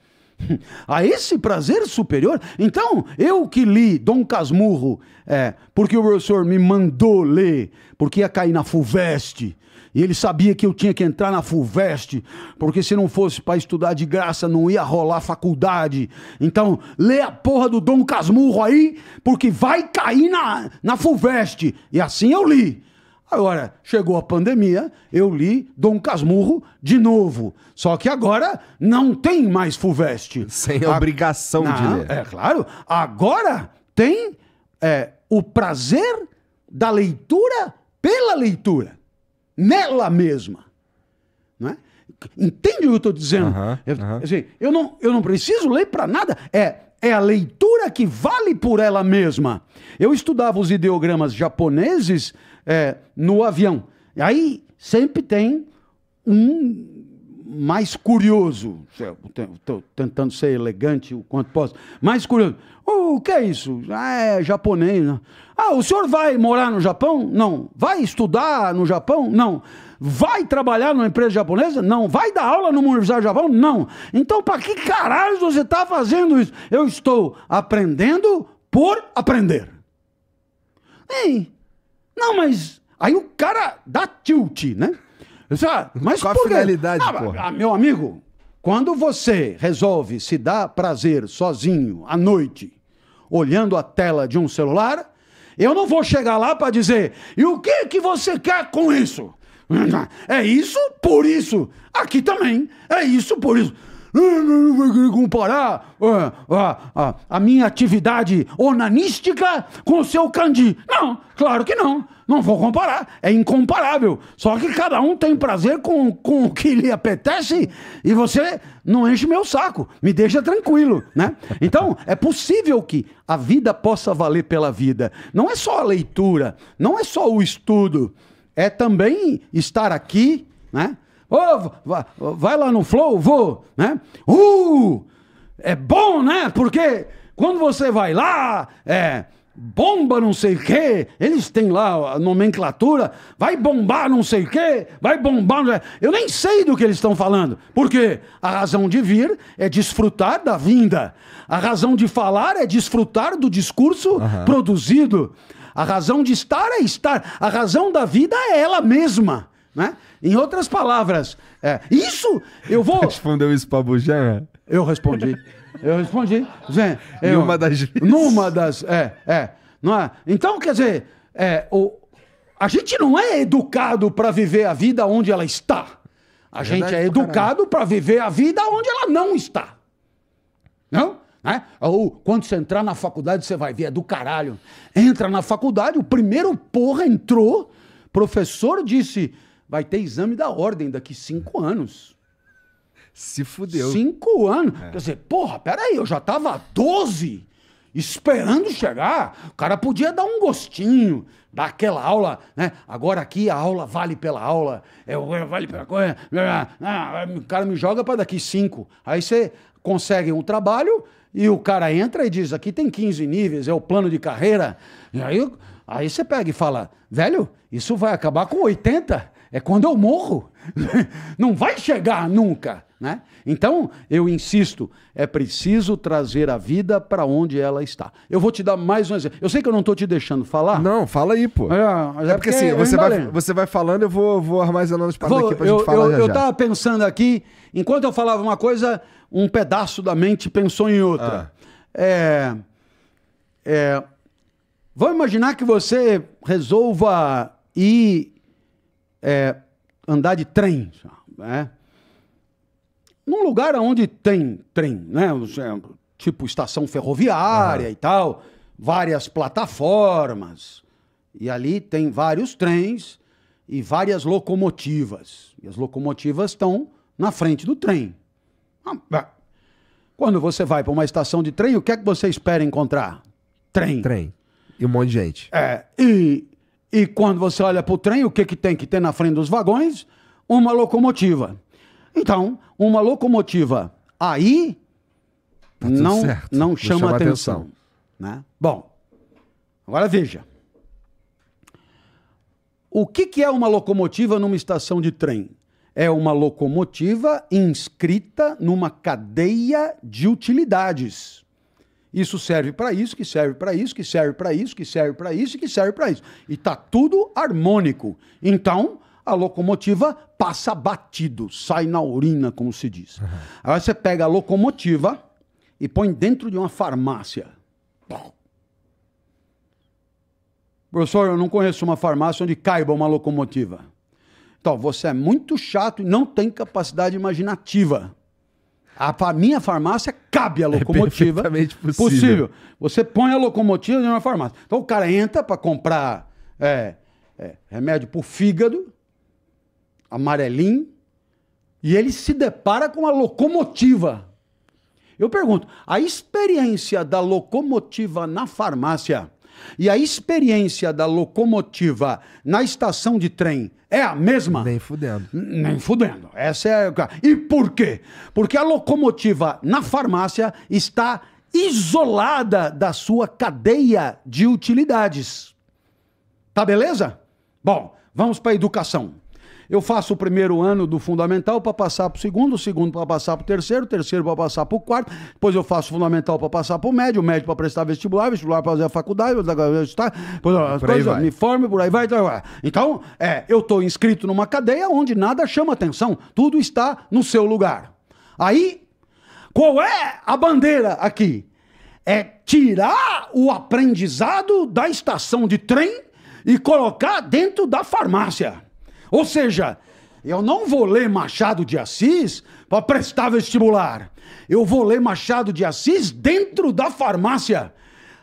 a esse prazer superior? Então, eu que li Dom Casmurro, é, porque o professor me mandou ler, porque ia cair na FUVEST, e ele sabia que eu tinha que entrar na FUVEST, porque se não fosse para estudar de graça, não ia rolar faculdade. Então, lê a porra do Dom Casmurro aí, porque vai cair na, na FUVEST. E assim eu li. Agora, chegou a pandemia, eu li Dom Casmurro de novo. Só que agora não tem mais Fulvestre. Sem a... obrigação não, de ler. É claro. Agora tem é, o prazer da leitura pela leitura. Nela mesma. Não é? Entende o que eu estou dizendo? Uhum, eu, Assim, eu, não, eu não preciso ler para nada. É, é a leitura que vale por ela mesma. Eu estudava os ideogramas japoneses é, no avião. E aí sempre tem um mais curioso, estou tentando ser elegante o quanto posso, mais curioso. O que é isso? Ah, é japonês. Né? Ah, o senhor vai morar no Japão? Não. Vai estudar no Japão? Não. Vai trabalhar numa empresa japonesa? Não. Vai dar aula numa universidade do Japão? Não. Então, para que caralho você está fazendo isso? Eu estou aprendendo por aprender. Ei, não, mas. Aí o cara dá tilt, né? Ah, mas Qual por a finalidade, ah, ah, meu amigo, quando você resolve se dar prazer sozinho à noite, olhando a tela de um celular, eu não vou chegar lá para dizer: "E o que que você quer com isso?" É isso por isso. Aqui também é isso por isso. comparar ah, ah, a minha atividade onanística com o seu candi. Não, claro que não. Não vou comparar. É incomparável. Só que cada um tem prazer com, com o que lhe apetece e você não enche meu saco. Me deixa tranquilo, né? Então, é possível que a vida possa valer pela vida. Não é só a leitura, não é só o estudo. É também estar aqui, né? oh, vai, lá no Flow, vou, né? Uh! É bom, né? Porque quando você vai lá, é bomba não sei o quê, eles têm lá a nomenclatura, vai bombar não sei o quê, vai bombar. Não... Eu nem sei do que eles estão falando, porque a razão de vir é desfrutar da vinda, a razão de falar é desfrutar do discurso uhum. produzido, a razão de estar é estar, a razão da vida é ela mesma. Né? Em outras palavras, é, isso eu vou. Respondeu isso pra Bujanha? Eu respondi. Eu respondi. Vem, eu, numa das vezes. Numa das. É, é. Não é? Então, quer dizer, é, o, a gente não é educado para viver a vida onde ela está. A é gente é educado para viver a vida onde ela não está. Não? Né? Ou quando você entrar na faculdade, você vai ver, é do caralho. Entra na faculdade, o primeiro porra entrou, professor disse Vai ter exame da ordem daqui cinco anos. Se fudeu. Cinco anos. É. Quer dizer, porra, peraí, eu já tava 12 esperando chegar. O cara podia dar um gostinho, daquela aula, né? Agora aqui a aula vale pela aula. É, é vale pela coisa. É, é, o cara me joga para daqui cinco. Aí você consegue um trabalho e o cara entra e diz: aqui tem 15 níveis, é o plano de carreira. E aí, aí você pega e fala: velho, isso vai acabar com 80 é quando eu morro. Não vai chegar nunca, né? Então, eu insisto, é preciso trazer a vida para onde ela está. Eu vou te dar mais um exemplo. Eu sei que eu não estou te deixando falar. Não, fala aí, pô. É, é, é assim, porque, porque assim, você vai, você vai falando, eu vou, vou armazenando as paradas aqui pra eu, gente falar eu, já Eu já. tava pensando aqui, enquanto eu falava uma coisa, um pedaço da mente pensou em outra. Ah. É, é, vamos imaginar que você resolva ir é, andar de trem, né? Num lugar onde tem trem, né? Tipo estação ferroviária uhum. e tal, várias plataformas. E ali tem vários trens e várias locomotivas. E as locomotivas estão na frente do trem. Ah, Quando você vai para uma estação de trem, o que é que você espera encontrar? Trem. Trem. E um monte de gente. É. E e quando você olha para o trem, o que, que tem que ter na frente dos vagões? Uma locomotiva. Então, uma locomotiva aí tá não, não chama, chama atenção. atenção. Né? Bom, agora veja. O que, que é uma locomotiva numa estação de trem? É uma locomotiva inscrita numa cadeia de utilidades. Isso serve para isso, que serve para isso, que serve para isso, que serve para isso e que serve para isso. E tá tudo harmônico. Então, a locomotiva passa batido, sai na urina, como se diz. Uhum. Aí você pega a locomotiva e põe dentro de uma farmácia. Professor, eu não conheço uma farmácia onde caiba uma locomotiva. Então, você é muito chato e não tem capacidade imaginativa. A minha farmácia cabe a é locomotiva. É possível. possível. Você põe a locomotiva em uma farmácia. Então o cara entra para comprar é, é, remédio para o fígado, amarelinho, e ele se depara com a locomotiva. Eu pergunto, a experiência da locomotiva na farmácia e a experiência da locomotiva na estação de trem é a mesma? Nem fudendo. Nem fudendo. Essa é. E por quê? Porque a locomotiva na farmácia está isolada da sua cadeia de utilidades. Tá beleza? Bom, vamos para a educação. Eu faço o primeiro ano do fundamental para passar para o segundo, o segundo para passar para o terceiro, o terceiro para passar para o quarto, depois eu faço o fundamental para passar para o médio, o médio para prestar vestibular, vestibular para fazer a faculdade, depois as por me forme, por aí vai. Então, é, então, é eu estou inscrito numa cadeia onde nada chama atenção, tudo está no seu lugar. Aí, qual é a bandeira aqui? É tirar o aprendizado da estação de trem e colocar dentro da farmácia. Ou seja, eu não vou ler Machado de Assis para prestar vestibular. Eu vou ler Machado de Assis dentro da farmácia.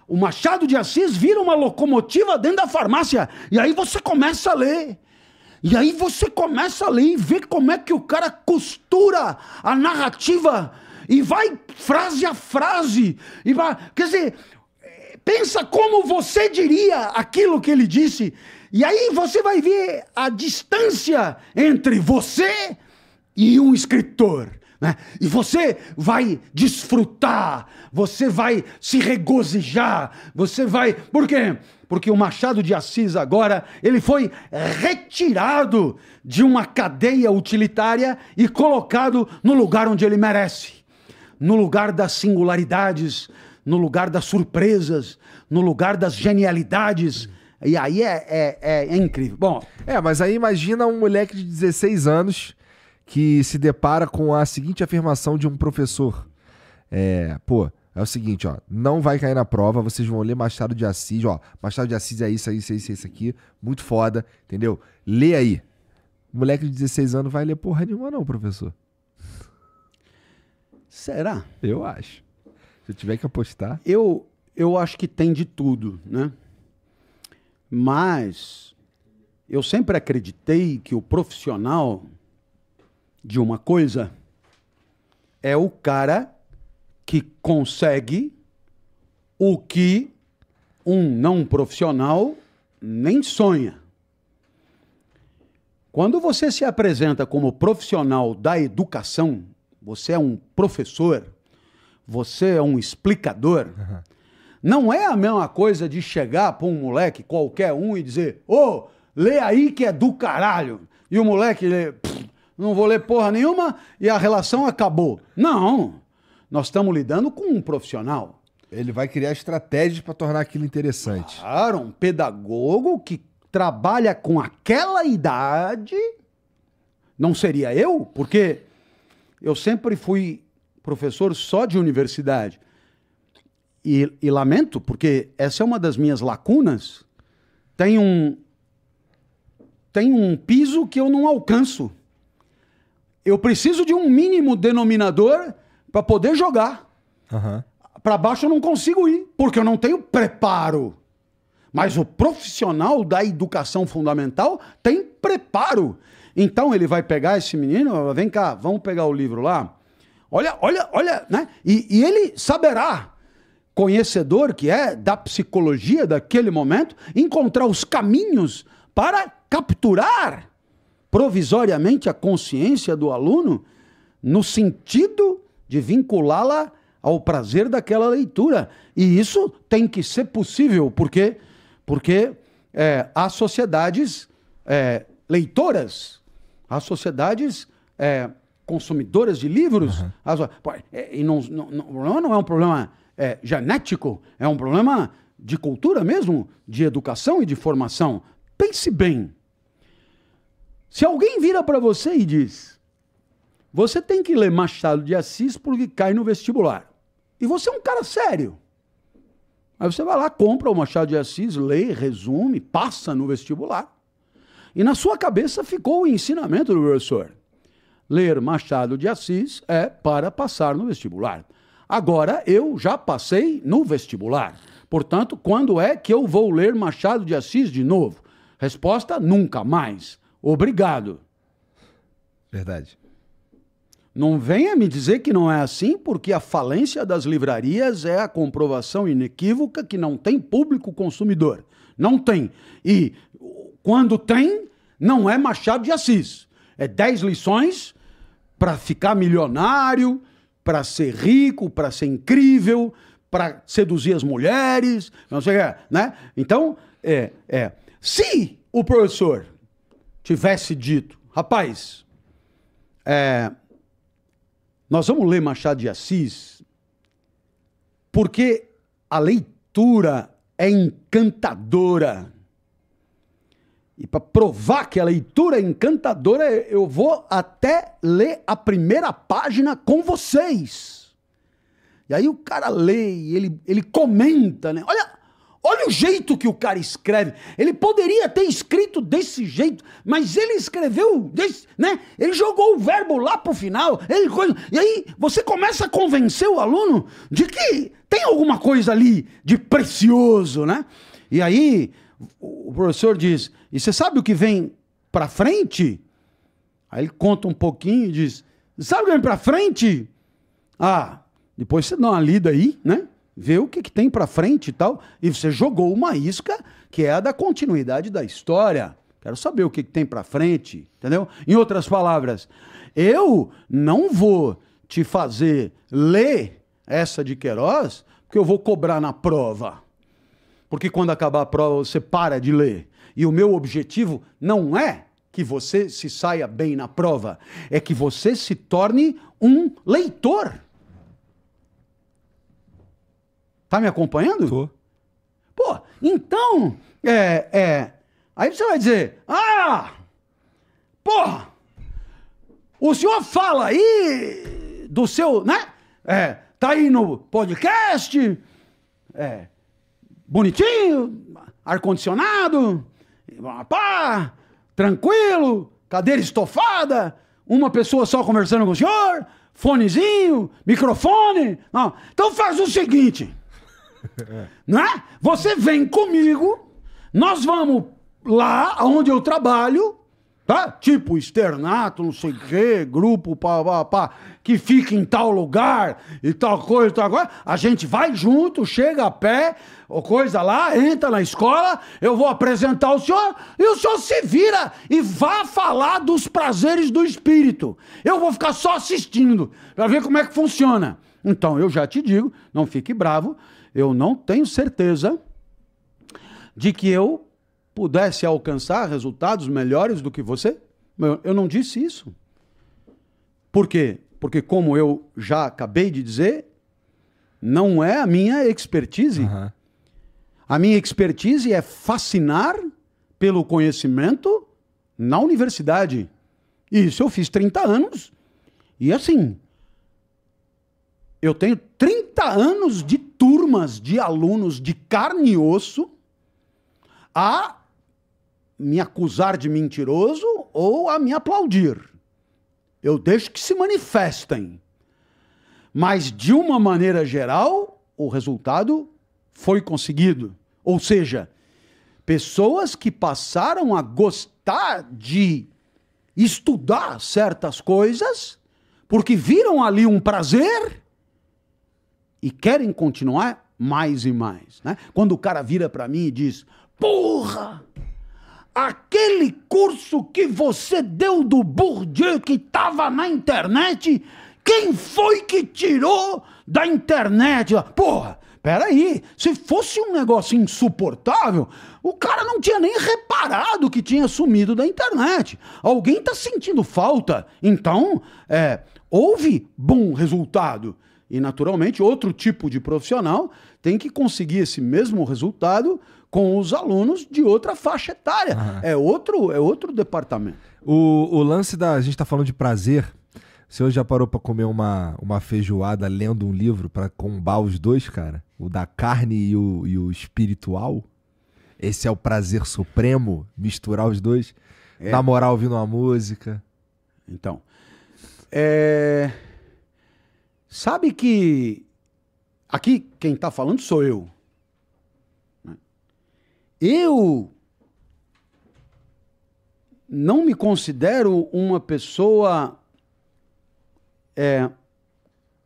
O Machado de Assis vira uma locomotiva dentro da farmácia. E aí você começa a ler. E aí você começa a ler e vê como é que o cara costura a narrativa e vai frase a frase. E vai, quer dizer, pensa como você diria aquilo que ele disse. E aí você vai ver a distância entre você e um escritor. Né? E você vai desfrutar, você vai se regozijar, você vai. Por quê? Porque o Machado de Assis agora ele foi retirado de uma cadeia utilitária e colocado no lugar onde ele merece, no lugar das singularidades, no lugar das surpresas, no lugar das genialidades e aí é, é, é, é, incrível. Bom. É, mas aí imagina um moleque de 16 anos que se depara com a seguinte afirmação de um professor. É, pô, é o seguinte, ó, não vai cair na prova, vocês vão ler Machado de Assis, ó, Machado de Assis é isso, é isso, é isso, é isso aqui, muito foda, entendeu? Lê aí. moleque de 16 anos vai ler porra nenhuma não, professor. Será? Eu acho. Se eu tiver que apostar. Eu, eu acho que tem de tudo, né? Mas eu sempre acreditei que o profissional de uma coisa é o cara que consegue o que um não profissional nem sonha. Quando você se apresenta como profissional da educação, você é um professor, você é um explicador. Uhum não é a mesma coisa de chegar para um moleque qualquer um e dizer: Ô, oh, lê aí que é do caralho. E o moleque lê, não vou ler porra nenhuma e a relação acabou. Não. Nós estamos lidando com um profissional. Ele vai criar estratégias para tornar aquilo interessante. Claro, um pedagogo que trabalha com aquela idade. Não seria eu, porque eu sempre fui professor só de universidade e, e lamento, porque essa é uma das minhas lacunas, tem um, tem um piso que eu não alcanço. Eu preciso de um mínimo denominador para poder jogar. Uhum. Para baixo eu não consigo ir, porque eu não tenho preparo. Mas o profissional da educação fundamental tem preparo. Então ele vai pegar esse menino, vem cá, vamos pegar o livro lá. Olha, olha, olha, né? E, e ele saberá conhecedor que é da psicologia daquele momento, encontrar os caminhos para capturar provisoriamente a consciência do aluno no sentido de vinculá-la ao prazer daquela leitura. E isso tem que ser possível, porque, porque é, há sociedades é, leitoras, há sociedades é, consumidoras de livros, uhum. as, é, e não, não, não, não é um problema é, genético, é um problema de cultura mesmo, de educação e de formação. Pense bem. Se alguém vira para você e diz: você tem que ler Machado de Assis porque cai no vestibular. E você é um cara sério. Aí você vai lá, compra o Machado de Assis, lê, resume, passa no vestibular. E na sua cabeça ficou o ensinamento do professor. Ler Machado de Assis é para passar no vestibular. Agora eu já passei no vestibular. Portanto, quando é que eu vou ler Machado de Assis de novo? Resposta: nunca mais. Obrigado. Verdade. Não venha me dizer que não é assim, porque a falência das livrarias é a comprovação inequívoca que não tem público consumidor. Não tem. E quando tem, não é Machado de Assis. É 10 lições para ficar milionário, para ser rico, para ser incrível, para seduzir as mulheres, não sei o que, né? Então, é, é. Se o professor tivesse dito, rapaz, é, nós vamos ler Machado de Assis, porque a leitura é encantadora. E para provar que a leitura é encantadora, eu vou até ler a primeira página com vocês. E aí o cara lê ele, ele comenta, né? Olha, olha o jeito que o cara escreve. Ele poderia ter escrito desse jeito, mas ele escreveu, desse, né? Ele jogou o verbo lá pro final. Ele coisa, e aí você começa a convencer o aluno de que tem alguma coisa ali de precioso, né? E aí o professor diz: e você sabe o que vem para frente? Aí ele conta um pouquinho e diz: Sabe o que vem para frente? Ah, depois você dá uma lida aí, né? Vê o que, que tem para frente e tal. E você jogou uma isca que é a da continuidade da história. Quero saber o que, que tem para frente, entendeu? Em outras palavras, eu não vou te fazer ler essa de Queiroz, porque eu vou cobrar na prova. Porque quando acabar a prova, você para de ler. E o meu objetivo não é que você se saia bem na prova, é que você se torne um leitor. Tá me acompanhando? Tô. Pô, então, é, é. Aí você vai dizer: ah, porra, o senhor fala aí do seu, né? É, tá aí no podcast, é, bonitinho, ar-condicionado, pá, tranquilo, cadeira estofada, uma pessoa só conversando com o senhor, fonezinho, microfone. Não. Então faz o seguinte, né? Você vem comigo, nós vamos lá onde eu trabalho, tá? Tipo externato, não sei o quê, grupo, pá, pá, pá que fica em tal lugar e tal coisa, tal coisa. A gente vai junto, chega a pé, ou coisa lá, entra na escola, eu vou apresentar o senhor e o senhor se vira e vá falar dos prazeres do espírito. Eu vou ficar só assistindo para ver como é que funciona. Então, eu já te digo, não fique bravo, eu não tenho certeza de que eu pudesse alcançar resultados melhores do que você? Eu não disse isso. Por quê? porque como eu já acabei de dizer, não é a minha expertise. Uhum. A minha expertise é fascinar pelo conhecimento na universidade. Isso eu fiz 30 anos. E assim, eu tenho 30 anos de turmas de alunos de carne e osso a me acusar de mentiroso ou a me aplaudir. Eu deixo que se manifestem. Mas, de uma maneira geral, o resultado foi conseguido. Ou seja, pessoas que passaram a gostar de estudar certas coisas, porque viram ali um prazer e querem continuar mais e mais. Né? Quando o cara vira para mim e diz: Porra! aquele curso que você deu do Bourdieu que estava na internet, quem foi que tirou da internet? Porra, peraí, se fosse um negócio insuportável, o cara não tinha nem reparado que tinha sumido da internet. Alguém tá sentindo falta, então é, houve bom resultado. E naturalmente, outro tipo de profissional tem que conseguir esse mesmo resultado com os alunos de outra faixa etária. Uhum. É, outro, é outro departamento. O, o lance da. A gente está falando de prazer. O senhor já parou para comer uma, uma feijoada lendo um livro para combar os dois, cara? O da carne e o, e o espiritual? Esse é o prazer supremo? Misturar os dois? É. Namorar ouvindo uma música? Então. É... Sabe que. Aqui quem está falando sou eu. Eu não me considero uma pessoa. É,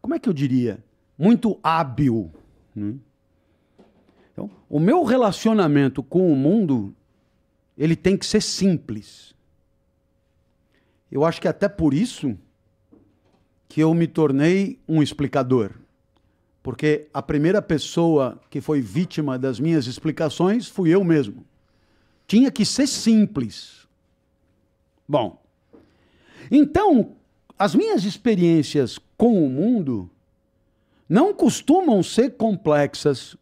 como é que eu diria? Muito hábil. Né? Então, o meu relacionamento com o mundo ele tem que ser simples. Eu acho que é até por isso que eu me tornei um explicador porque a primeira pessoa que foi vítima das minhas explicações fui eu mesmo. Tinha que ser simples. Bom, então, as minhas experiências com o mundo não costumam ser complexas.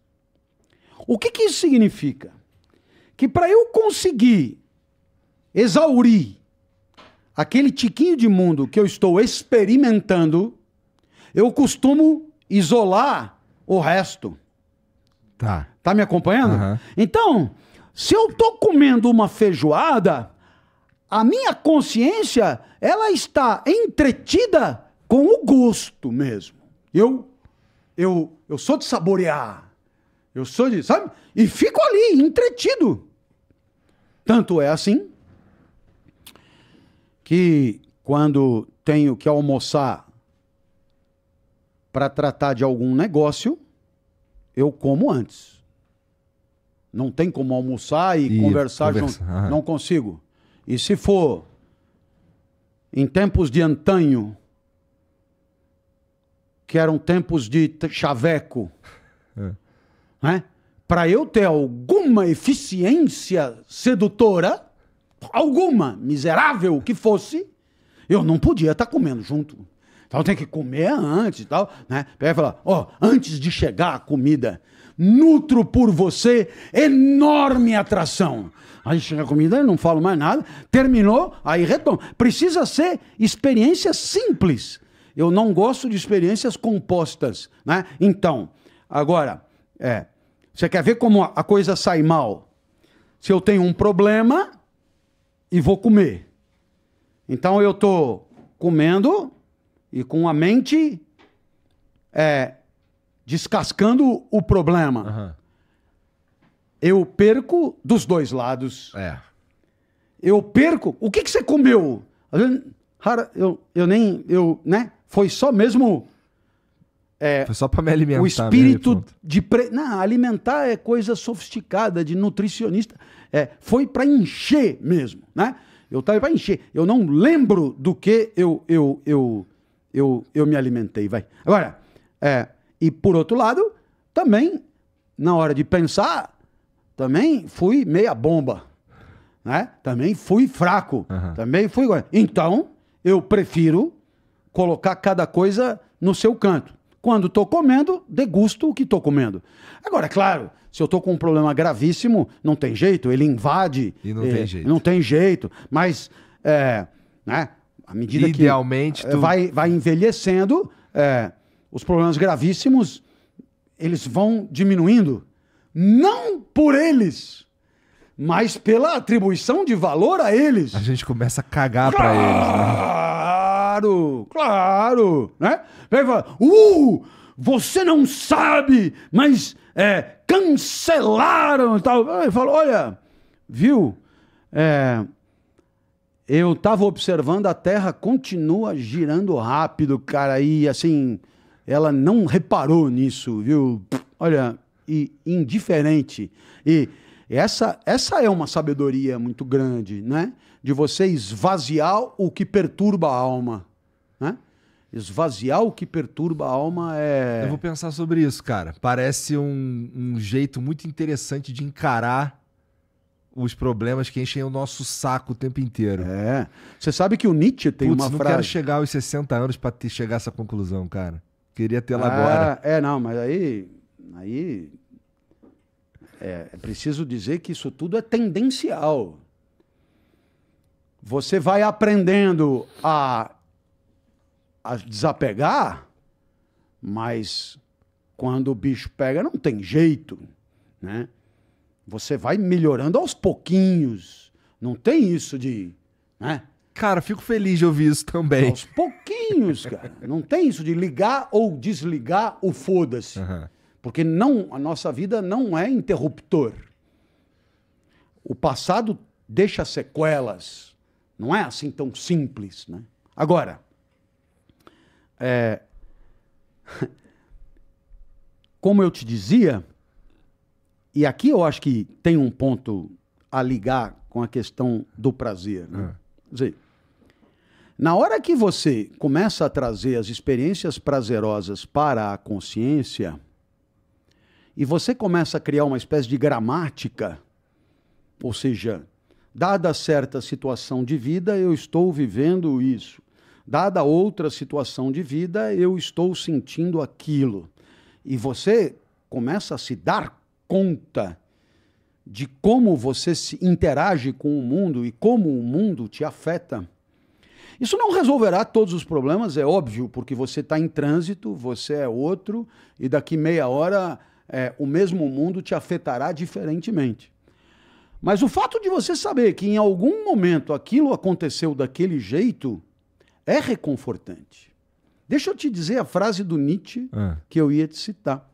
O que, que isso significa? Que para eu conseguir exaurir aquele tiquinho de mundo que eu estou experimentando, eu costumo isolar o resto. Tá. Tá me acompanhando? Uhum. Então, se eu tô comendo uma feijoada, a minha consciência, ela está entretida com o gosto mesmo. Eu eu eu sou de saborear. Eu sou de, sabe? E fico ali entretido. Tanto é assim que quando tenho que almoçar para tratar de algum negócio, eu como antes. Não tem como almoçar e, e conversar, conversa. junto. Não consigo. E se for em tempos de antanho, que eram tempos de chaveco, é. né? para eu ter alguma eficiência sedutora, alguma, miserável que fosse, eu não podia estar tá comendo junto. Então tem que comer antes e tal, né? Pega e fala, ó, oh, antes de chegar a comida, nutro por você enorme atração. Aí chega a comida, eu não falo mais nada, terminou, aí retoma. Precisa ser experiência simples. Eu não gosto de experiências compostas, né? Então, agora, é, você quer ver como a coisa sai mal? Se eu tenho um problema e vou comer. Então eu tô comendo e com a mente é, descascando o problema. Uhum. Eu perco dos dois lados. É. Eu perco. O que, que você comeu? Cara, eu, eu nem. Eu, né? Foi só mesmo. É, Foi só para me alimentar. O espírito mesmo, de. Pre... Não, alimentar é coisa sofisticada, de nutricionista. É, foi para encher mesmo, né? Eu tava para encher. Eu não lembro do que eu, eu, eu eu, eu me alimentei, vai. Agora, é, e por outro lado, também, na hora de pensar, também fui meia bomba, né? Também fui fraco, uhum. também fui... Então, eu prefiro colocar cada coisa no seu canto. Quando estou comendo, degusto o que estou comendo. Agora, é claro, se eu estou com um problema gravíssimo, não tem jeito, ele invade. E não é, tem eh, jeito. Não tem jeito. Mas, é, né? à medida Idealmente, que é, tu... vai, vai envelhecendo, é, os problemas gravíssimos eles vão diminuindo, não por eles, mas pela atribuição de valor a eles. A gente começa a cagar claro, para eles. Né? Claro, claro, né? Vem fala, uh, você não sabe, mas é, cancelaram e tal. Ele falou, olha, viu? É, eu estava observando, a Terra continua girando rápido, cara, e assim, ela não reparou nisso, viu? Olha, e indiferente. E essa, essa é uma sabedoria muito grande, né? De você esvaziar o que perturba a alma, né? Esvaziar o que perturba a alma é. Eu vou pensar sobre isso, cara. Parece um, um jeito muito interessante de encarar os problemas que enchem o nosso saco o tempo inteiro. É. Você sabe que o Nietzsche tem Puts, uma não frase. não quero chegar aos 60 anos para chegar a essa conclusão, cara. Queria tê-la ah, agora. É, não, mas aí. Aí. É, é preciso dizer que isso tudo é tendencial. Você vai aprendendo a, a desapegar, mas quando o bicho pega, não tem jeito, né? Você vai melhorando aos pouquinhos. Não tem isso de. Né? Cara, fico feliz de ouvir isso também. Aos pouquinhos, cara. Não tem isso de ligar ou desligar o foda-se. Uhum. Porque não, a nossa vida não é interruptor. O passado deixa sequelas. Não é assim tão simples, né? Agora, é... como eu te dizia, e aqui eu acho que tem um ponto a ligar com a questão do prazer. Né? É. Quer dizer, na hora que você começa a trazer as experiências prazerosas para a consciência, e você começa a criar uma espécie de gramática, ou seja, dada certa situação de vida, eu estou vivendo isso. Dada outra situação de vida, eu estou sentindo aquilo. E você começa a se dar conta de como você se interage com o mundo e como o mundo te afeta. Isso não resolverá todos os problemas, é óbvio, porque você está em trânsito, você é outro, e daqui meia hora é, o mesmo mundo te afetará diferentemente. Mas o fato de você saber que em algum momento aquilo aconteceu daquele jeito é reconfortante. Deixa eu te dizer a frase do Nietzsche ah. que eu ia te citar.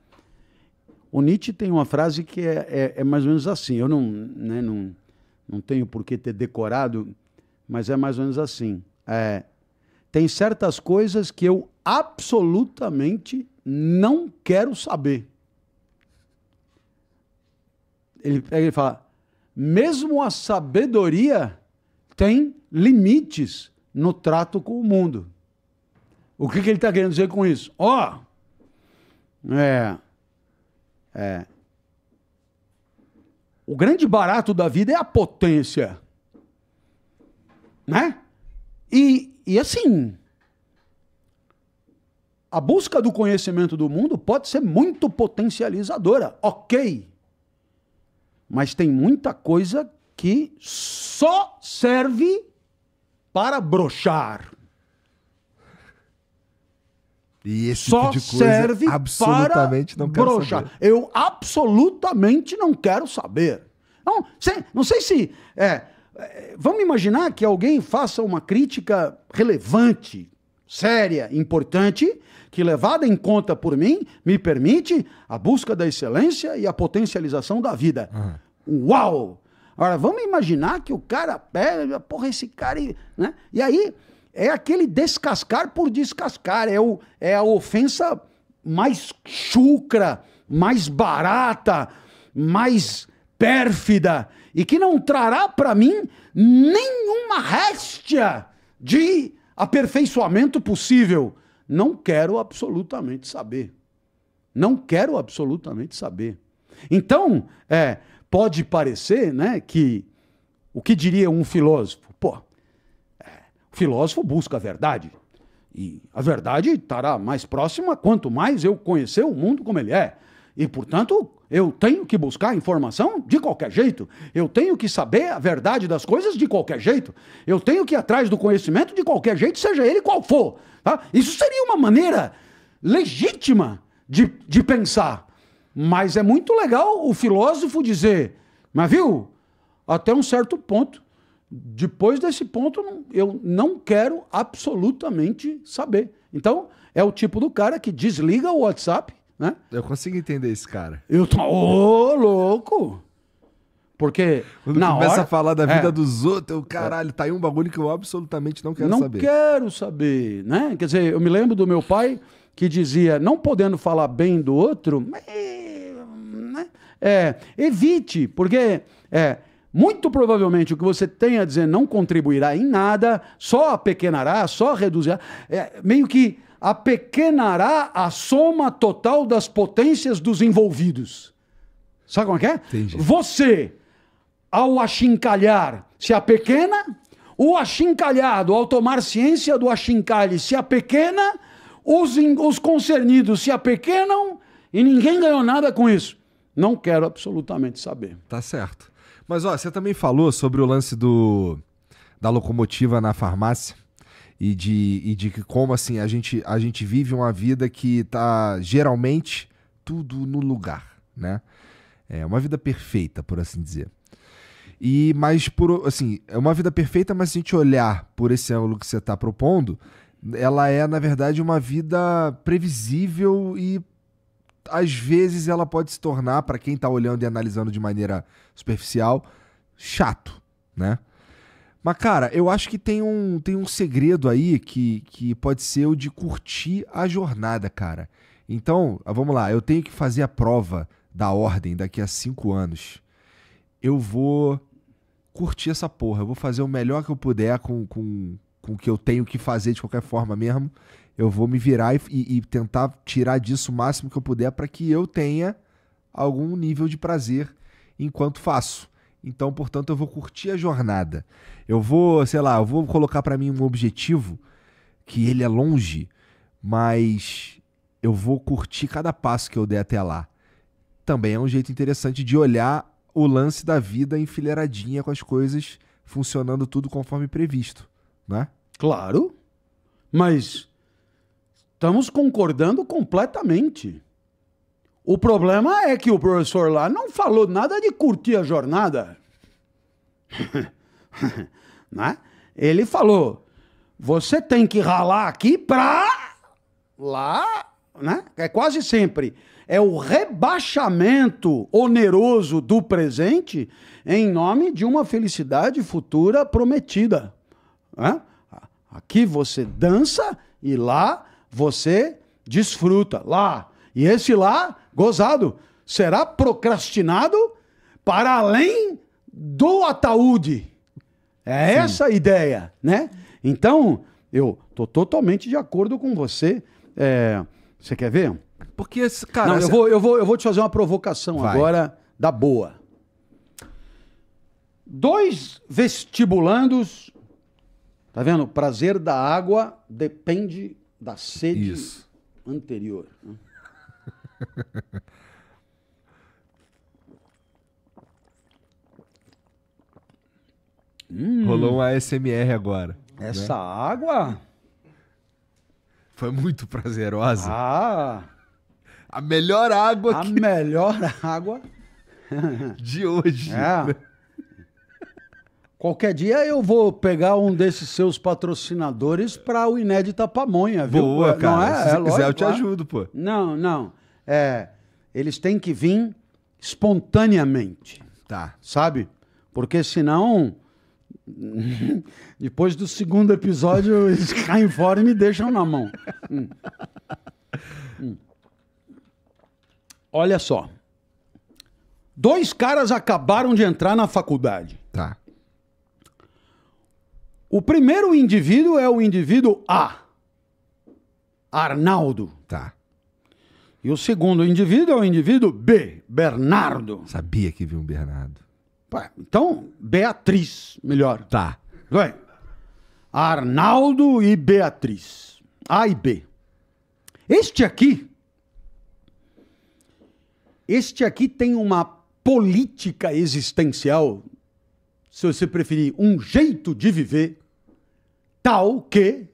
O Nietzsche tem uma frase que é, é, é mais ou menos assim. Eu não, né, não, não tenho por que ter decorado, mas é mais ou menos assim. É, tem certas coisas que eu absolutamente não quero saber. Ele pega e fala: mesmo a sabedoria tem limites no trato com o mundo. O que, que ele está querendo dizer com isso? Ó, oh, é é. O grande barato da vida é a potência. Né? E, e assim. A busca do conhecimento do mundo pode ser muito potencializadora, ok. Mas tem muita coisa que só serve para brochar. E esse Só tipo de coisa serve absolutamente para não quero broxa. saber. Eu absolutamente não quero saber. Não, não sei se. É, é, vamos imaginar que alguém faça uma crítica relevante, séria, importante, que, levada em conta por mim, me permite a busca da excelência e a potencialização da vida. Uhum. Uau! Agora, vamos imaginar que o cara pega, porra, esse cara. Né? E aí é aquele descascar por descascar, é, o, é a ofensa mais chucra, mais barata, mais pérfida e que não trará para mim nenhuma réstia de aperfeiçoamento possível. Não quero absolutamente saber. Não quero absolutamente saber. Então, é, pode parecer né, que o que diria um filósofo? Pô, o filósofo busca a verdade. E a verdade estará mais próxima quanto mais eu conhecer o mundo como ele é. E, portanto, eu tenho que buscar informação de qualquer jeito. Eu tenho que saber a verdade das coisas de qualquer jeito. Eu tenho que ir atrás do conhecimento de qualquer jeito, seja ele qual for. Tá? Isso seria uma maneira legítima de, de pensar. Mas é muito legal o filósofo dizer, mas viu, até um certo ponto depois desse ponto, eu não quero absolutamente saber. Então, é o tipo do cara que desliga o WhatsApp, né? Eu consigo entender esse cara. Eu tô. Ô, louco! Porque. Quando na começa hora, a falar da é. vida é, dos outros, eu, caralho, tá aí um bagulho que eu absolutamente não quero não saber. Não quero saber, né? Quer dizer, eu me lembro do meu pai que dizia, não podendo falar bem do outro, mas, né? é, evite, porque. É, muito provavelmente o que você tem a dizer não contribuirá em nada, só apequenará, só reduzirá, é, meio que apequenará a soma total das potências dos envolvidos. Sabe como é que é? Entendi. Você, ao achincalhar, se apequena, o achincalhado, ao tomar ciência do achincalhe, se apequena, os, os concernidos se apequenam e ninguém ganhou nada com isso. Não quero absolutamente saber. Tá certo. Mas ó, você também falou sobre o lance do da locomotiva na farmácia e de, e de que como assim a gente, a gente vive uma vida que tá geralmente tudo no lugar, né? É uma vida perfeita, por assim dizer. E mas por assim, é uma vida perfeita, mas se a gente olhar por esse ângulo que você está propondo, ela é na verdade uma vida previsível e às vezes ela pode se tornar, para quem está olhando e analisando de maneira superficial, chato, né? Mas, cara, eu acho que tem um, tem um segredo aí que, que pode ser o de curtir a jornada, cara. Então, ah, vamos lá, eu tenho que fazer a prova da ordem daqui a cinco anos. Eu vou curtir essa porra, eu vou fazer o melhor que eu puder com, com, com o que eu tenho que fazer de qualquer forma mesmo eu vou me virar e, e, tentar tirar disso o máximo que eu puder para que eu tenha algum nível de prazer enquanto faço. Então, portanto, eu vou curtir a jornada. Eu vou, sei lá, eu vou colocar para mim um objetivo que ele é longe, mas eu vou curtir cada passo que eu der até lá. Também é um jeito interessante de olhar o lance da vida enfileiradinha com as coisas funcionando tudo conforme previsto, né? Claro. Mas Estamos concordando completamente. O problema é que o professor lá não falou nada de curtir a jornada. né? Ele falou: você tem que ralar aqui pra lá, né? É quase sempre. É o rebaixamento oneroso do presente em nome de uma felicidade futura prometida. Né? Aqui você dança e lá você desfruta lá. E esse lá, gozado, será procrastinado para além do ataúde. É Sim. essa a ideia, né? Então, eu tô totalmente de acordo com você. É, você quer ver? Porque, esse cara. Não, eu, vou, eu, vou, eu vou te fazer uma provocação vai. agora da boa. Dois vestibulandos. Tá vendo? Prazer da água depende da sede Isso. anterior. hum, Rolou um ASMR agora. Né? Essa né? água foi muito prazerosa. Ah! A melhor água. A que... melhor água de hoje. É. Qualquer dia eu vou pegar um desses seus patrocinadores para o Inédita Pamonha, viu? Boa, não é? cara. É? Se é, quiser, lógico, eu te ajudo, é. pô. Não, não. É, eles têm que vir espontaneamente. Tá. Sabe? Porque senão. Depois do segundo episódio, eles caem fora e me deixam na mão. Hum. Hum. Olha só. Dois caras acabaram de entrar na faculdade. O primeiro indivíduo é o indivíduo A. Arnaldo. Tá. E o segundo indivíduo é o indivíduo B, Bernardo. Sabia que viu um Bernardo. Pá, Então, Beatriz, melhor. Tá. Vai. Arnaldo e Beatriz. A e B. Este aqui. Este aqui tem uma política existencial se você preferir, um jeito de viver, tal que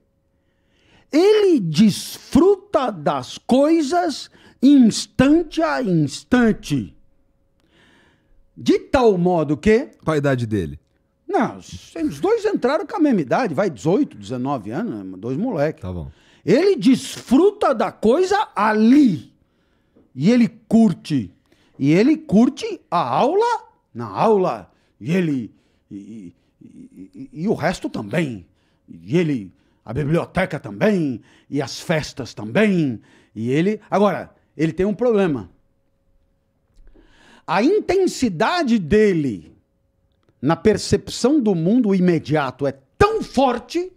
ele desfruta das coisas instante a instante. De tal modo que. Qual a idade dele? Não, os dois entraram com a mesma idade, vai 18, 19 anos, dois moleques. Tá bom. Ele desfruta da coisa ali. E ele curte. E ele curte a aula na aula. E ele e, e, e, o resto também. E ele, a biblioteca também, e as festas também. E ele. Agora, ele tem um problema. A intensidade dele na percepção do mundo imediato é tão forte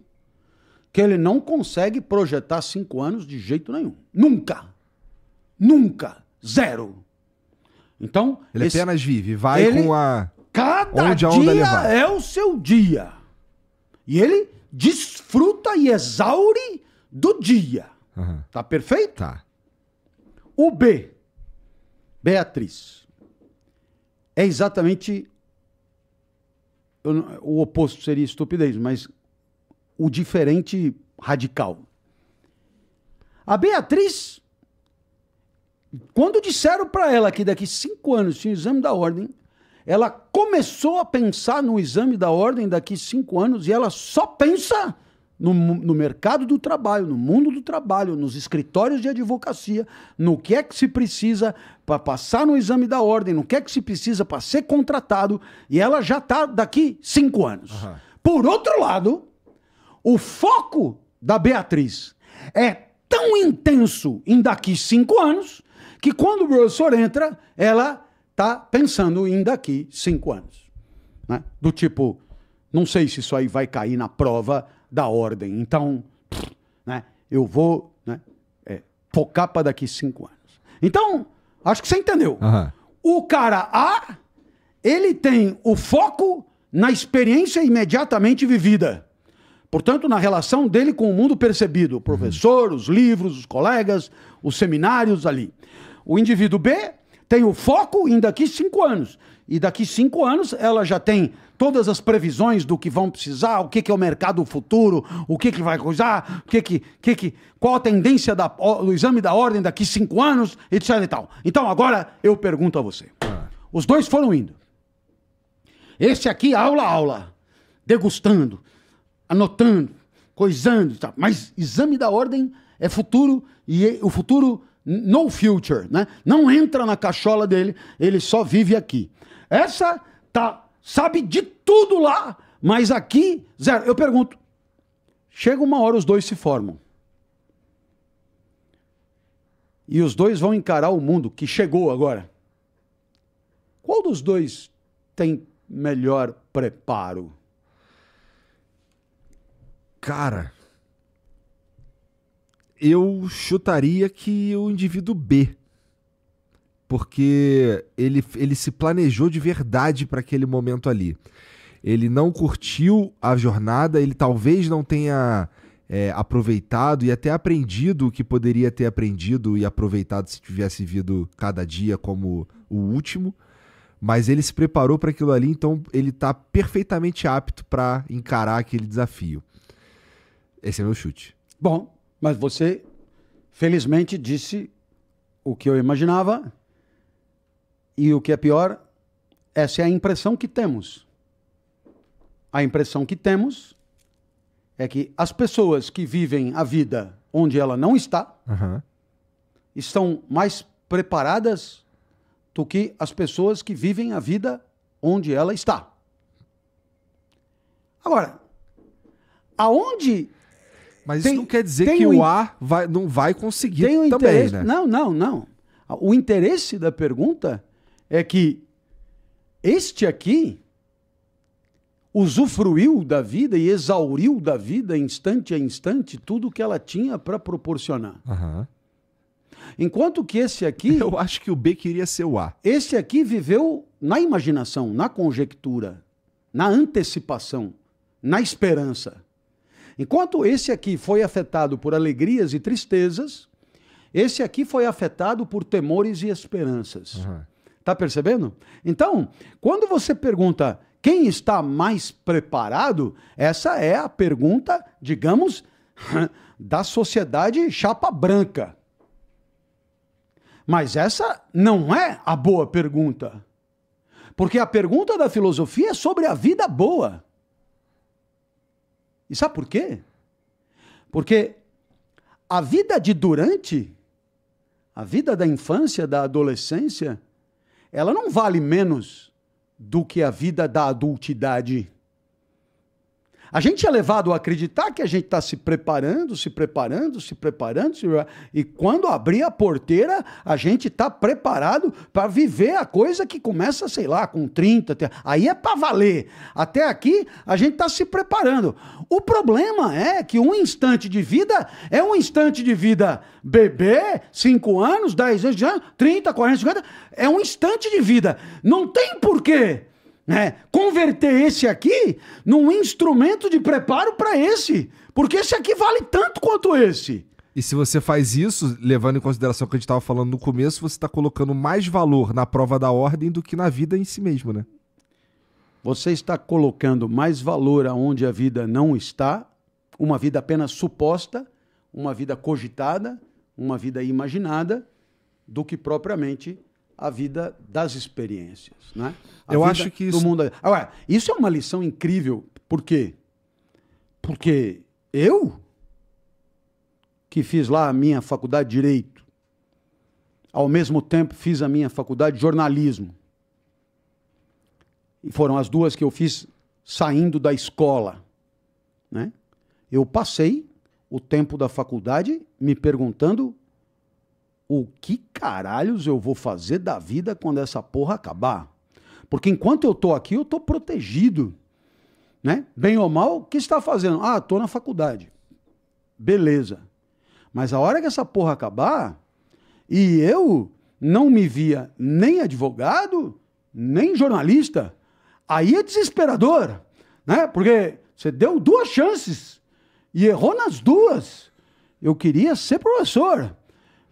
que ele não consegue projetar cinco anos de jeito nenhum. Nunca. Nunca. Zero. Então. Ele esse, apenas vive, vai ele, com a. Cada Onde dia é o seu dia. E ele desfruta e exaure do dia. Uhum. Tá perfeito? Tá. O B, Beatriz, é exatamente. O oposto seria estupidez, mas o diferente radical. A Beatriz, quando disseram para ela que daqui cinco anos tinha o exame da ordem, ela começou a pensar no exame da ordem daqui cinco anos e ela só pensa no, no, mercado do trabalho, no mundo do trabalho, nos escritórios de advocacia, no que é que se precisa para passar no exame da ordem, no que é que se precisa para ser contratado, e ela já está daqui cinco anos. Uhum. Por outro lado, o foco da Beatriz é tão intenso em daqui cinco anos que quando o professor entra, ela está pensando em daqui cinco anos. Né? Do tipo, não sei se isso aí vai cair na prova da ordem, então pff, né, eu vou né, é, focar para daqui cinco anos. Então, acho que você entendeu. Uhum. O cara A, ele tem o foco na experiência imediatamente vivida. Portanto, na relação dele com o mundo percebido, o professor, uhum. os livros, os colegas, os seminários ali. O indivíduo B tem o foco em daqui cinco anos. E daqui cinco anos ela já tem todas as previsões do que vão precisar, o que, que é o mercado futuro, o que, que vai coisar, o que que, que que qual a tendência da, do exame da ordem daqui cinco anos, etc e tal. Então agora eu pergunto a você. Ah. Os dois foram indo. Esse aqui, aula, aula, degustando, anotando, coisando, mas exame da ordem é futuro e é, o futuro no future, né? Não entra na cachola dele, ele só vive aqui. Essa tá sabe de tudo lá, mas aqui zero. Eu pergunto, chega uma hora os dois se formam. E os dois vão encarar o mundo que chegou agora. Qual dos dois tem melhor preparo? Cara, eu chutaria que o indivíduo B. Porque ele, ele se planejou de verdade para aquele momento ali. Ele não curtiu a jornada, ele talvez não tenha é, aproveitado e até aprendido o que poderia ter aprendido e aproveitado se tivesse vivido cada dia como o último. Mas ele se preparou para aquilo ali, então ele está perfeitamente apto para encarar aquele desafio. Esse é meu chute. Bom, mas você, felizmente, disse o que eu imaginava. E o que é pior, essa é a impressão que temos. A impressão que temos é que as pessoas que vivem a vida onde ela não está uhum. estão mais preparadas do que as pessoas que vivem a vida onde ela está. Agora, aonde mas tem, isso não quer dizer que o, A vai, não vai conseguir tem o também, interesse, né? Não, não, não. O interesse da pergunta é que este aqui usufruiu da vida e exauriu da vida, instante a instante, tudo que ela tinha para proporcionar. Uhum. Enquanto que esse aqui. Eu acho que o B queria ser o A. Esse aqui viveu na imaginação, na conjectura, na antecipação, na esperança. Enquanto esse aqui foi afetado por alegrias e tristezas, esse aqui foi afetado por temores e esperanças. Uhum. Tá percebendo? Então, quando você pergunta quem está mais preparado, essa é a pergunta, digamos, da sociedade chapa branca. Mas essa não é a boa pergunta. Porque a pergunta da filosofia é sobre a vida boa. E sabe por quê? Porque a vida de durante, a vida da infância, da adolescência, ela não vale menos do que a vida da adultidade. A gente é levado a acreditar que a gente está se preparando, se preparando, se preparando, se... e quando abrir a porteira, a gente está preparado para viver a coisa que começa, sei lá, com 30. Aí é para valer. Até aqui, a gente está se preparando. O problema é que um instante de vida é um instante de vida bebê, 5 anos, 10 anos, 30, 40, 50. É um instante de vida. Não tem porquê né? Converter esse aqui num instrumento de preparo para esse. Porque esse aqui vale tanto quanto esse. E se você faz isso, levando em consideração o que a gente estava falando no começo, você está colocando mais valor na prova da ordem do que na vida em si mesmo, né? Você está colocando mais valor aonde a vida não está, uma vida apenas suposta, uma vida cogitada, uma vida imaginada, do que propriamente a vida das experiências, né? A eu acho que isso... mundo. Agora, isso é uma lição incrível. Por quê? Porque eu que fiz lá a minha faculdade de direito, ao mesmo tempo fiz a minha faculdade de jornalismo. E foram as duas que eu fiz saindo da escola, né? Eu passei o tempo da faculdade me perguntando o que caralhos eu vou fazer da vida quando essa porra acabar? Porque enquanto eu tô aqui, eu tô protegido. Né? Bem ou mal, o que está fazendo? Ah, tô na faculdade. Beleza. Mas a hora que essa porra acabar, e eu não me via nem advogado, nem jornalista, aí é desesperador, né? Porque você deu duas chances e errou nas duas. Eu queria ser professor.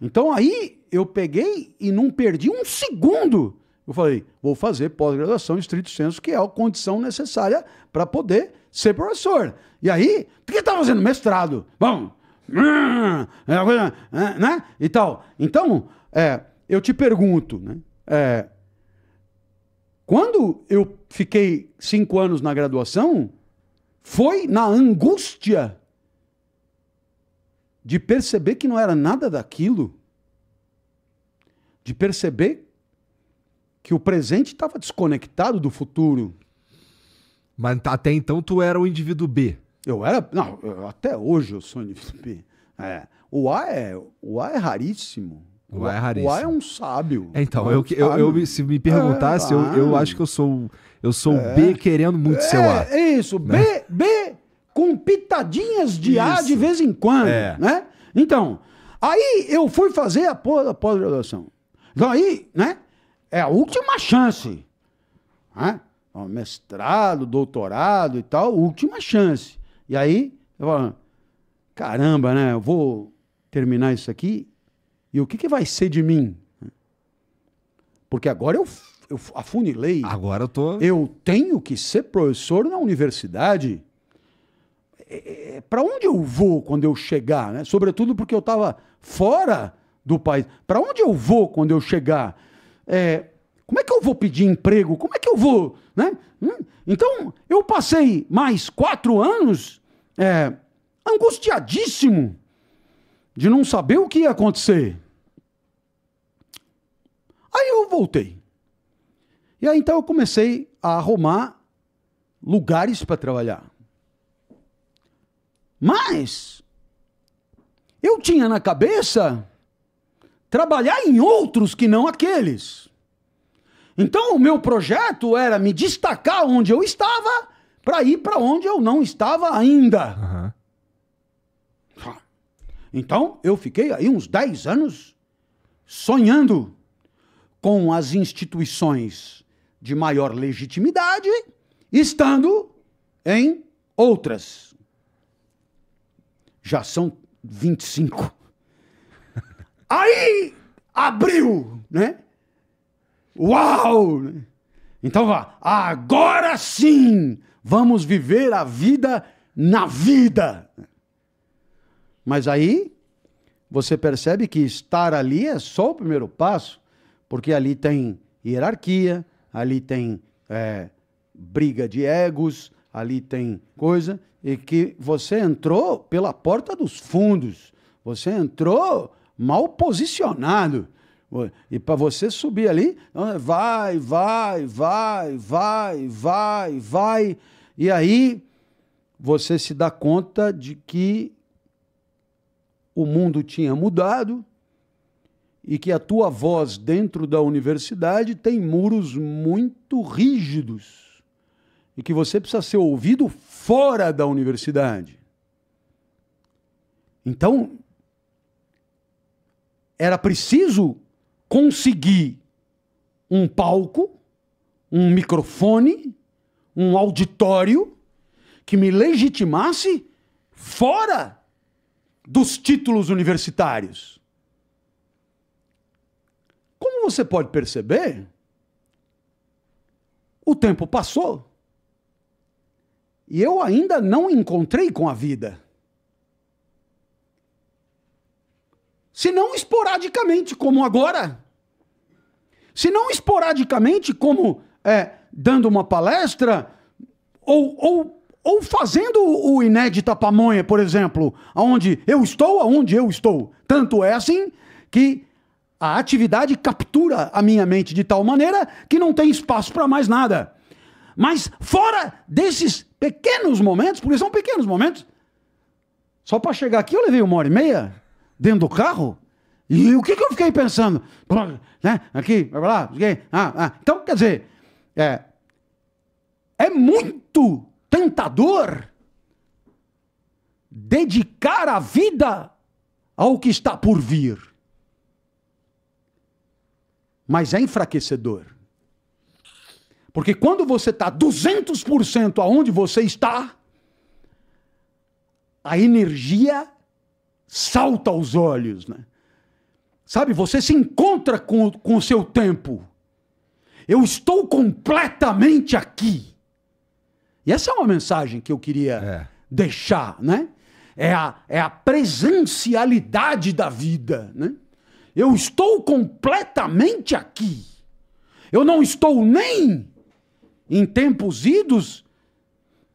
Então aí eu peguei e não perdi um segundo. Eu falei, vou fazer pós-graduação em estrito senso, que é a condição necessária para poder ser professor. E aí, por que tá fazendo mestrado? Bom, ah, é ah, né? E tal. Então, é, eu te pergunto, né? É, quando eu fiquei cinco anos na graduação, foi na angústia de perceber que não era nada daquilo, de perceber que o presente estava desconectado do futuro. Mas tá, até então tu era o indivíduo B. Eu era. Não, eu, até hoje eu sou o indivíduo B. É. O, A é, o A é raríssimo. O A é raríssimo. O A é um sábio. É, então, é eu, eu, eu, se me perguntasse, eu, eu ah, acho que eu sou eu sou o é. B querendo muito ser o A. É isso, B, né? B com pitadinhas de Isso. ar de vez em quando, é. né? Então, aí eu fui fazer a pós-graduação. Então aí, né? É a última chance. Né? Mestrado, doutorado e tal, última chance. E aí, eu falo, caramba, né? Eu vou terminar isso aqui e o que, que vai ser de mim? Porque agora eu, eu afunilei. Agora eu tô. Eu tenho que ser professor na universidade é, é, para onde eu vou quando eu chegar, né? Sobretudo porque eu estava fora do país. Para onde eu vou quando eu chegar? É, como é que eu vou pedir emprego? Como é que eu vou, né? Hum? Então eu passei mais quatro anos é, angustiadíssimo de não saber o que ia acontecer. Aí eu voltei. E aí então eu comecei a arrumar lugares para trabalhar. Mas eu tinha na cabeça trabalhar em outros que não aqueles. Então o meu projeto era me destacar onde eu estava para ir para onde eu não estava ainda. Uhum. Então eu fiquei aí uns 10 anos sonhando com as instituições de maior legitimidade, estando em outras já são 25. Aí abriu, né? Uau! Então vá, agora sim vamos viver a vida na vida. Mas aí você percebe que estar ali é só o primeiro passo, porque ali tem hierarquia, ali tem é, briga de egos, ali tem coisa, e que você entrou pela porta dos fundos. Você entrou mal posicionado. E para você subir ali, vai, vai, vai, vai, vai, vai. E aí você se dá conta de que o mundo tinha mudado e que a tua voz dentro da universidade tem muros muito rígidos e que você precisa ser ouvido fora da universidade. Então, era preciso conseguir um palco, um microfone, um auditório que me legitimasse fora dos títulos universitários. Como você pode perceber, o tempo passou. E eu ainda não encontrei com a vida. Se não esporadicamente, como agora. Se não esporadicamente, como é, dando uma palestra, ou, ou, ou fazendo o Inédita Pamonha, por exemplo, aonde eu estou, aonde eu estou. Tanto é assim que a atividade captura a minha mente de tal maneira que não tem espaço para mais nada. Mas fora desses pequenos momentos, porque são pequenos momentos, só para chegar aqui eu levei uma hora e meia dentro do carro. E o que, que eu fiquei pensando? Né? Aqui, vai lá, ah, ah. Então, quer dizer, é, é muito tentador dedicar a vida ao que está por vir. Mas é enfraquecedor. Porque quando você está 200% aonde você está, a energia salta aos olhos, né? Sabe, você se encontra com, com o seu tempo. Eu estou completamente aqui. E essa é uma mensagem que eu queria é. deixar, né? É a, é a presencialidade da vida, né? Eu estou completamente aqui. Eu não estou nem em tempos idos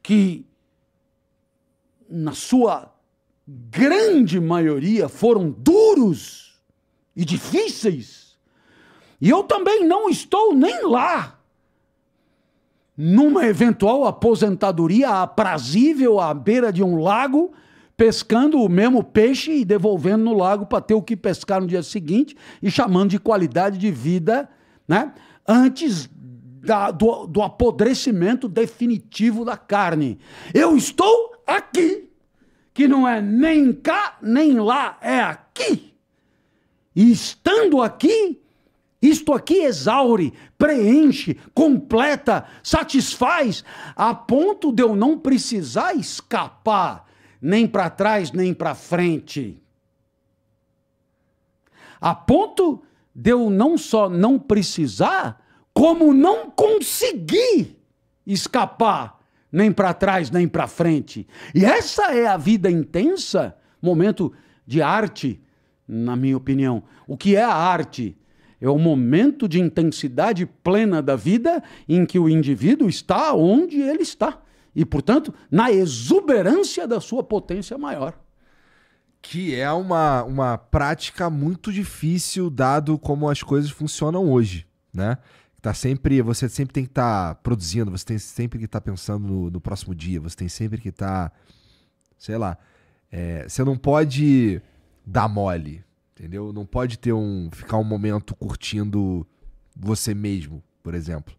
que, na sua grande maioria, foram duros e difíceis. E eu também não estou nem lá numa eventual aposentadoria aprazível à beira de um lago, pescando o mesmo peixe e devolvendo no lago para ter o que pescar no dia seguinte e chamando de qualidade de vida, né? Antes da, do, do apodrecimento definitivo da carne. Eu estou aqui, que não é nem cá nem lá, é aqui. E estando aqui, isto aqui exaure, preenche, completa, satisfaz, a ponto de eu não precisar escapar nem para trás nem para frente. A ponto de eu não só não precisar, como não conseguir escapar nem para trás nem para frente. E essa é a vida intensa, momento de arte, na minha opinião. O que é a arte? É o momento de intensidade plena da vida em que o indivíduo está onde ele está. E, portanto, na exuberância da sua potência maior. Que é uma, uma prática muito difícil, dado como as coisas funcionam hoje, né? tá sempre, você sempre tem que estar tá produzindo, você tem sempre que estar tá pensando no, no, próximo dia, você tem sempre que estar, tá, sei lá, é, você não pode dar mole, entendeu? Não pode ter um ficar um momento curtindo você mesmo, por exemplo.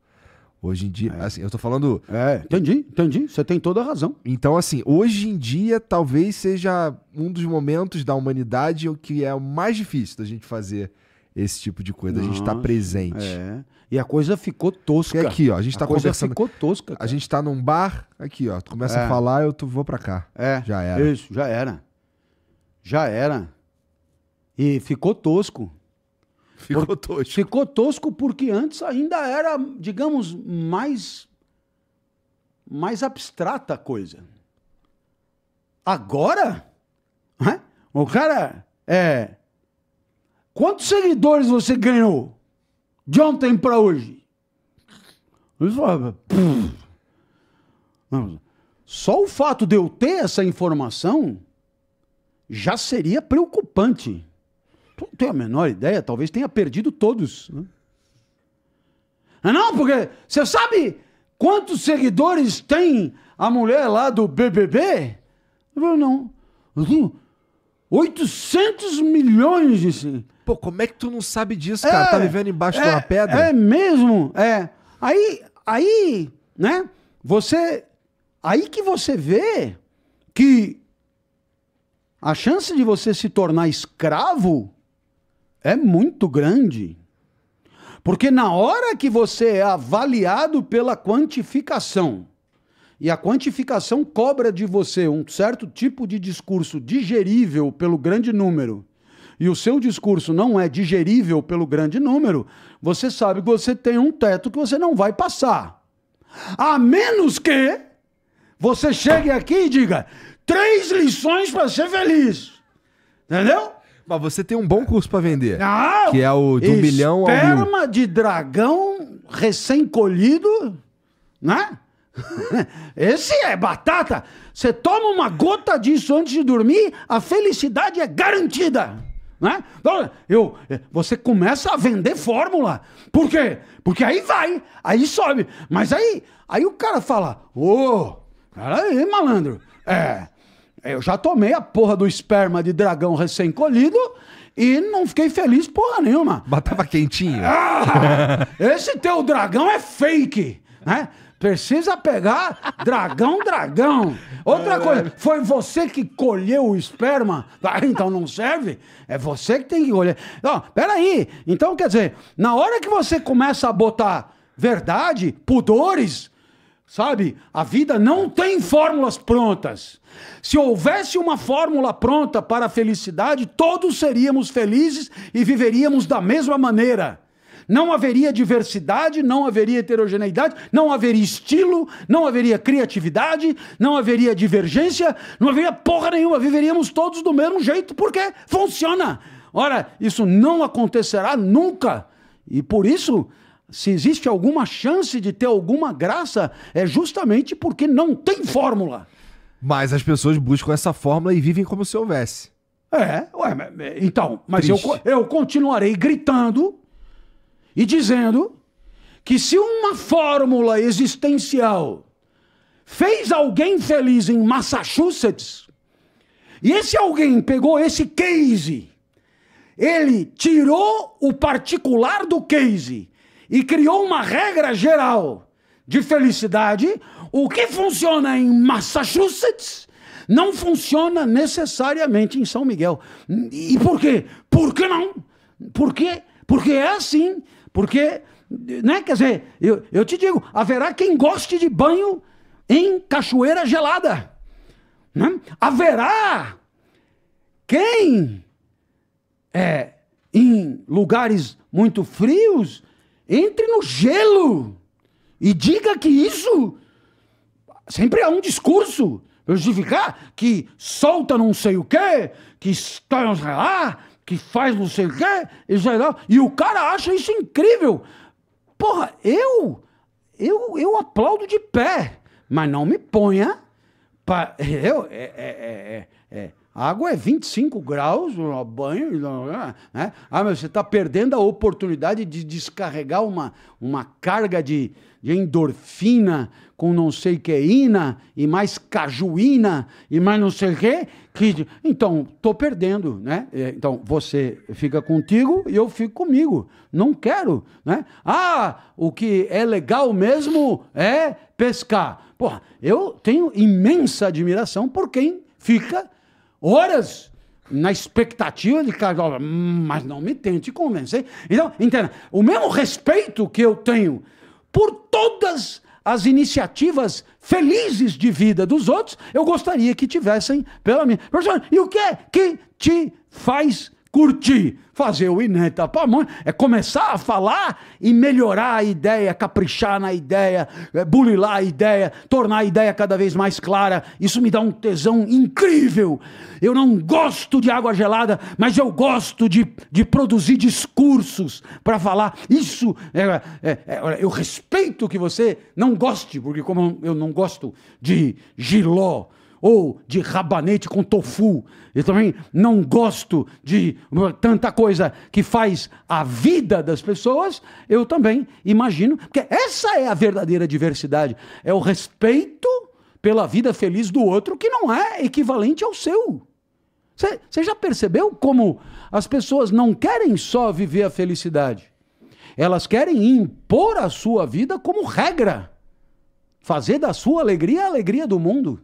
Hoje em dia, é. assim, eu tô falando. É, entendi, entendi. Você tem toda a razão. Então, assim, hoje em dia talvez seja um dos momentos da humanidade o que é o mais difícil da gente fazer esse tipo de coisa. Nossa, a gente está presente. É. E a coisa ficou tosca. E aqui, ó, a gente está conversando. ficou tosca. Cara. A gente está num bar, aqui, ó, tu começa é. a falar, eu tu vou para cá. É. Já era. Isso, já era. Já era. E ficou tosco. Ficou Por... tosco. Ficou tosco porque antes ainda era, digamos, mais mais abstrata a coisa. Agora, né, o cara é Quantos seguidores você ganhou de ontem para hoje? Eles falam, só o fato de eu ter essa informação já seria preocupante. Não tenho a menor ideia, talvez tenha perdido todos. Né? Ah, não, porque você sabe quantos seguidores tem a mulher lá do BBB? Eu falo, não. 800 milhões de Pô, como é que tu não sabe disso, cara? Tá é, tá vivendo embaixo é, de uma é, pedra? É mesmo, é. Aí, aí, né? Você. Aí que você vê que a chance de você se tornar escravo é muito grande. Porque na hora que você é avaliado pela quantificação e a quantificação cobra de você um certo tipo de discurso digerível pelo grande número, e o seu discurso não é digerível pelo grande número, você sabe que você tem um teto que você não vai passar. A menos que você chegue aqui e diga: três lições para ser feliz. Entendeu? Mas você tem um bom curso para vender. Ah, que é o de um milhão ao mil. Esperma de dragão recém-colhido, né? Esse é batata. Você toma uma gota disso antes de dormir, a felicidade é garantida. Né? Então, eu, você começa a vender fórmula. Por quê? Porque aí vai, aí sobe. Mas aí, aí o cara fala: Ô, oh, aí, malandro. É, eu já tomei a porra do esperma de dragão recém-colhido e não fiquei feliz porra nenhuma. Batava quentinho. Ah, esse teu dragão é fake. Né? Precisa pegar dragão, dragão. Outra é, coisa, é. foi você que colheu o esperma? Ah, então não serve? É você que tem que colher. Não, peraí. Então, quer dizer, na hora que você começa a botar verdade, pudores, sabe? A vida não tem fórmulas prontas. Se houvesse uma fórmula pronta para a felicidade, todos seríamos felizes e viveríamos da mesma maneira. Não haveria diversidade, não haveria heterogeneidade, não haveria estilo, não haveria criatividade, não haveria divergência, não haveria porra nenhuma. Viveríamos todos do mesmo jeito, porque funciona. Ora, isso não acontecerá nunca. E por isso, se existe alguma chance de ter alguma graça, é justamente porque não tem fórmula. Mas as pessoas buscam essa fórmula e vivem como se houvesse. É, ué, então, mas eu, eu continuarei gritando e dizendo que se uma fórmula existencial fez alguém feliz em Massachusetts, e esse alguém pegou esse case, ele tirou o particular do case e criou uma regra geral de felicidade, o que funciona em Massachusetts não funciona necessariamente em São Miguel. E por quê? Por que não? Porque, porque é assim. Porque, né, quer dizer, eu, eu te digo, haverá quem goste de banho em cachoeira gelada. Né? Haverá quem é em lugares muito frios entre no gelo e diga que isso sempre há é um discurso justificar que solta não sei o quê, que estão lá, que faz não sei o quê, e E o cara acha isso incrível. Porra, eu, eu, eu aplaudo de pé, mas não me ponha. Pra, eu, é, é, é, a é, é, água é 25 graus, banho, né? Ah, mas você está perdendo a oportunidade de descarregar uma, uma carga de, de endorfina com não sei queína e mais cajuína e mais não sei o quê, Kid, então, tô perdendo, né? É, então, você fica contigo e eu fico comigo. Não quero, né? Ah, o que é legal mesmo é pescar. Porra, eu tenho imensa admiração por quem fica horas na expectativa de que, mas não me tente convencer. Então, entenda, o mesmo respeito que eu tenho por todas as iniciativas felizes de vida dos outros, eu gostaria que tivessem pela minha. e o que é que te faz curtir, fazer o Ineta Pamonha, é começar a falar e melhorar a ideia, caprichar na ideia, é, bulilar a ideia, tornar a ideia cada vez mais clara. Isso me dá um tesão incrível. Eu não gosto de água gelada, mas eu gosto de, de produzir discursos para falar. Isso, é, é, é eu respeito que você não goste, porque como eu não gosto de giló, ou de rabanete com tofu. Eu também não gosto de tanta coisa que faz a vida das pessoas. Eu também imagino, que essa é a verdadeira diversidade, é o respeito pela vida feliz do outro que não é equivalente ao seu. Você já percebeu como as pessoas não querem só viver a felicidade? Elas querem impor a sua vida como regra. Fazer da sua alegria a alegria do mundo.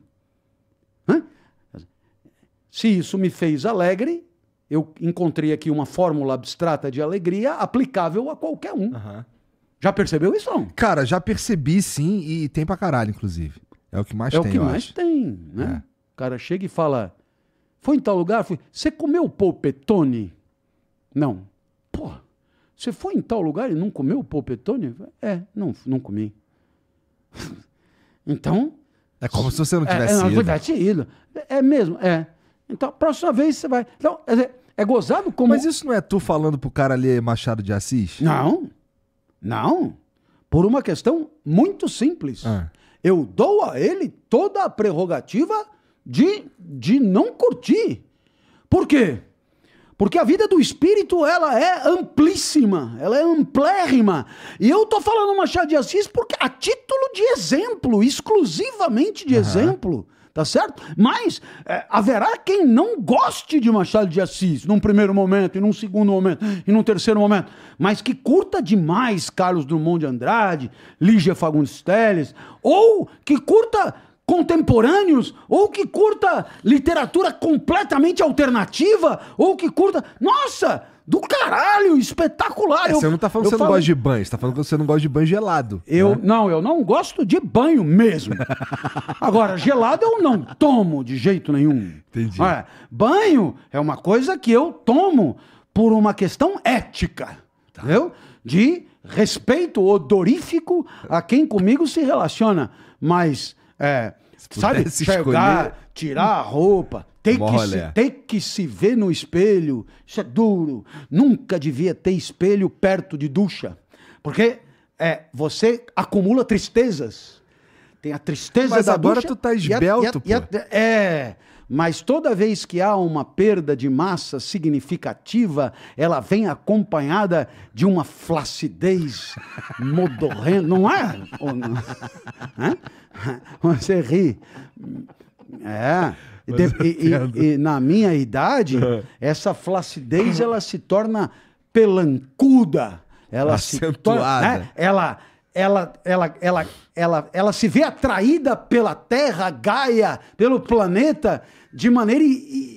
Se isso me fez alegre, eu encontrei aqui uma fórmula abstrata de alegria aplicável a qualquer um. Uhum. Já percebeu isso não? Cara, já percebi sim, e tem pra caralho, inclusive. É o que mais é tem, É o que mais acho. tem, né? É. O cara chega e fala, foi em tal lugar? Você comeu polpetone? Não. Pô, você foi em tal lugar e não comeu polpetone? É, não, não comi. então, é como se você não é, é, tivesse é, ido. É, não, tivesse ido. É mesmo, é. Então, próxima vez você vai. Então, é, é gozado como. Mas isso não é tu falando pro cara ali Machado de Assis? Não. Não. Por uma questão muito simples. É. Eu dou a ele toda a prerrogativa de, de não curtir. Por quê? Porque a vida do espírito, ela é amplíssima, ela é amplérrima. E eu tô falando Machado de Assis porque a título de exemplo, exclusivamente de uhum. exemplo, tá certo? Mas é, haverá quem não goste de Machado de Assis num primeiro momento, e num segundo momento, e num terceiro momento, mas que curta demais Carlos Drummond de Andrade, Lígia Fagundes Telles, ou que curta contemporâneos, ou que curta literatura completamente alternativa, ou que curta. Nossa! Do caralho, espetacular! É, eu, você não tá falando que você falo... não gosta de banho, você tá falando que você não gosta de banho gelado. Eu né? não, eu não gosto de banho mesmo. Agora, gelado eu não tomo de jeito nenhum. Entendi. Olha, é, banho é uma coisa que eu tomo por uma questão ética, tá. entendeu? De respeito odorífico a quem comigo se relaciona. Mas é. Sabe, se pegar, escolher... tirar a roupa, tem que, se, tem que se ver no espelho. Isso é duro. Nunca devia ter espelho perto de ducha. Porque é, você acumula tristezas. Tem a tristeza Mas da agora tu tá esbelto, e a, e a, e a, é, mas toda vez que há uma perda de massa significativa, ela vem acompanhada de uma flacidez modorrenta. Não é? Você ri. É. E, e, e, na minha idade, é. essa flacidez ela se torna pelancuda. Ela Acentuada. se torna. Né? Ela, ela, ela, ela, ela, ela se vê atraída pela Terra, Gaia, pelo planeta de maneira,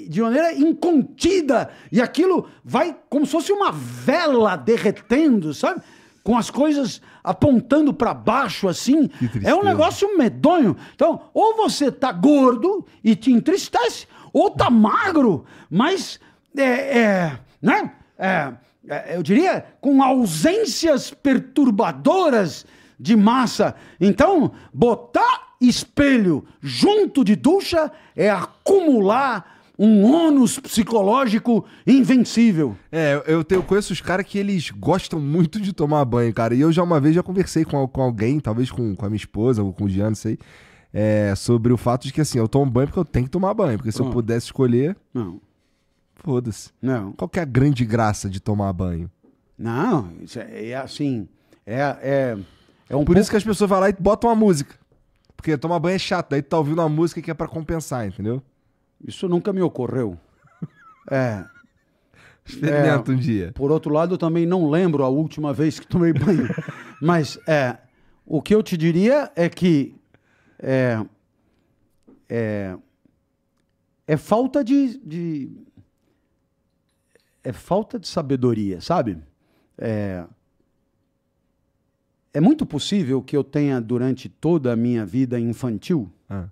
de maneira incontida. E aquilo vai como se fosse uma vela derretendo, sabe? Com as coisas apontando para baixo assim. É um negócio medonho. Então, ou você tá gordo e te entristece, ou tá magro, mas. É, é, né? É, é eu diria, com ausências perturbadoras de massa. Então, botar espelho junto de ducha é acumular um ônus psicológico invencível. É, eu, tenho, conheço os caras que eles gostam muito de tomar banho, cara. E eu já uma vez já conversei com, com alguém, talvez com, com a minha esposa ou com o Jean, não sei, é, sobre o fato de que assim, eu tomo banho porque eu tenho que tomar banho. Porque se eu ah. pudesse escolher. Não. Foda-se. Não. Qual que é a grande graça de tomar banho? Não, é, é assim. É. é... É um Por pouco... isso que as pessoas vão lá e botam uma música. Porque tomar banho é chato, daí tu tá ouvindo uma música que é para compensar, entendeu? Isso nunca me ocorreu. É. Experimenta é, um dia. Por outro lado, eu também não lembro a última vez que tomei banho. Mas é, o que eu te diria é que é, é, é falta de, de, é falta de sabedoria, sabe? É, é muito possível que eu tenha, durante toda a minha vida infantil, ah.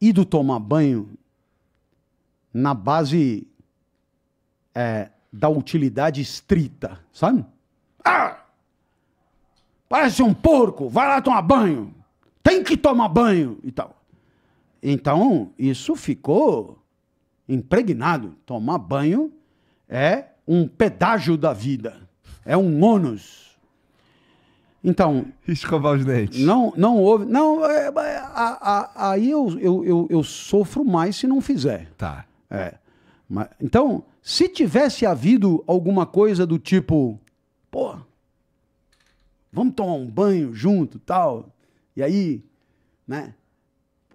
ido tomar banho na base é, da utilidade estrita, sabe? Ah! Parece um porco, vai lá tomar banho, tem que tomar banho e tal. Então, isso ficou impregnado. Tomar banho é um pedágio da vida, é um ônus. Então. Escovar os dentes. Não, não houve. Não, é, é, a, a, aí eu, eu, eu, eu, sofro mais se não fizer. Tá. É. Mas, então, se tivesse havido alguma coisa do tipo, pô, vamos tomar um banho junto tal, e aí, né?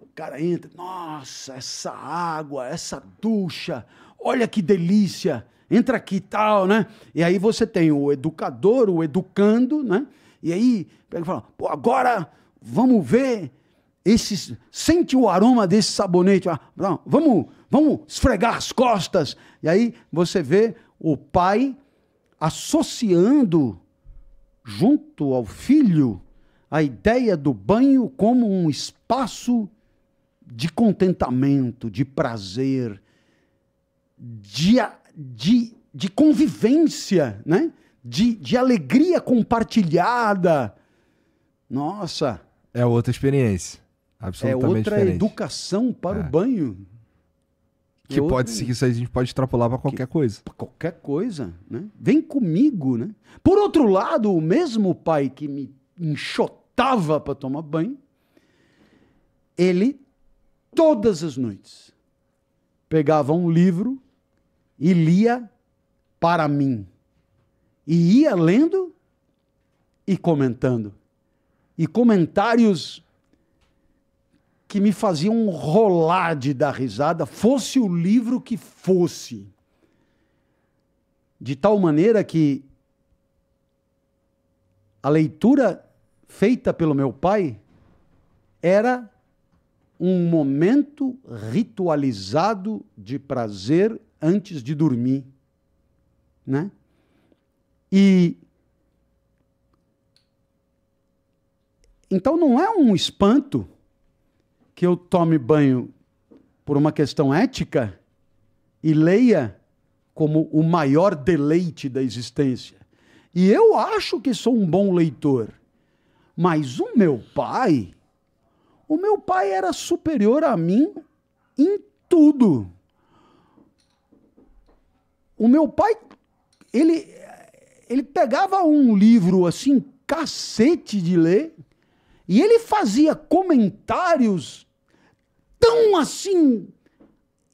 O cara entra, nossa, essa água, essa ducha, olha que delícia, entra aqui tal, né? E aí você tem o educador, o educando, né? E aí, pega e fala, pô, agora vamos ver esse Sente o aroma desse sabonete. vamos, vamos esfregar as costas. E aí você vê o pai associando junto ao filho a ideia do banho como um espaço de contentamento, de prazer, de, de, de convivência, né? de, de alegria compartilhada. Nossa. É outra experiência. Absolutamente diferente. É outra diferente. educação para é. o banho. Que é pode ser isso aí. a gente pode extrapolar para qualquer que, coisa. Para qualquer coisa, né? Vem comigo, né? Por outro lado, o mesmo pai que me enxotava para tomar banho, ele todas as noites pegava um livro e lia para mim e ia lendo e comentando. E comentários que me faziam rolar de dar risada, fosse o livro que fosse. De tal maneira que a leitura feita pelo meu pai era um momento ritualizado de prazer antes de dormir, né? E então não é um espanto que eu tome banho por uma questão ética e leia como o maior deleite da existência. E eu acho que sou um bom leitor. Mas o meu pai, o meu pai era superior a mim em tudo. O meu pai, ele ele pegava um livro assim, cacete de ler, e ele fazia comentários tão assim,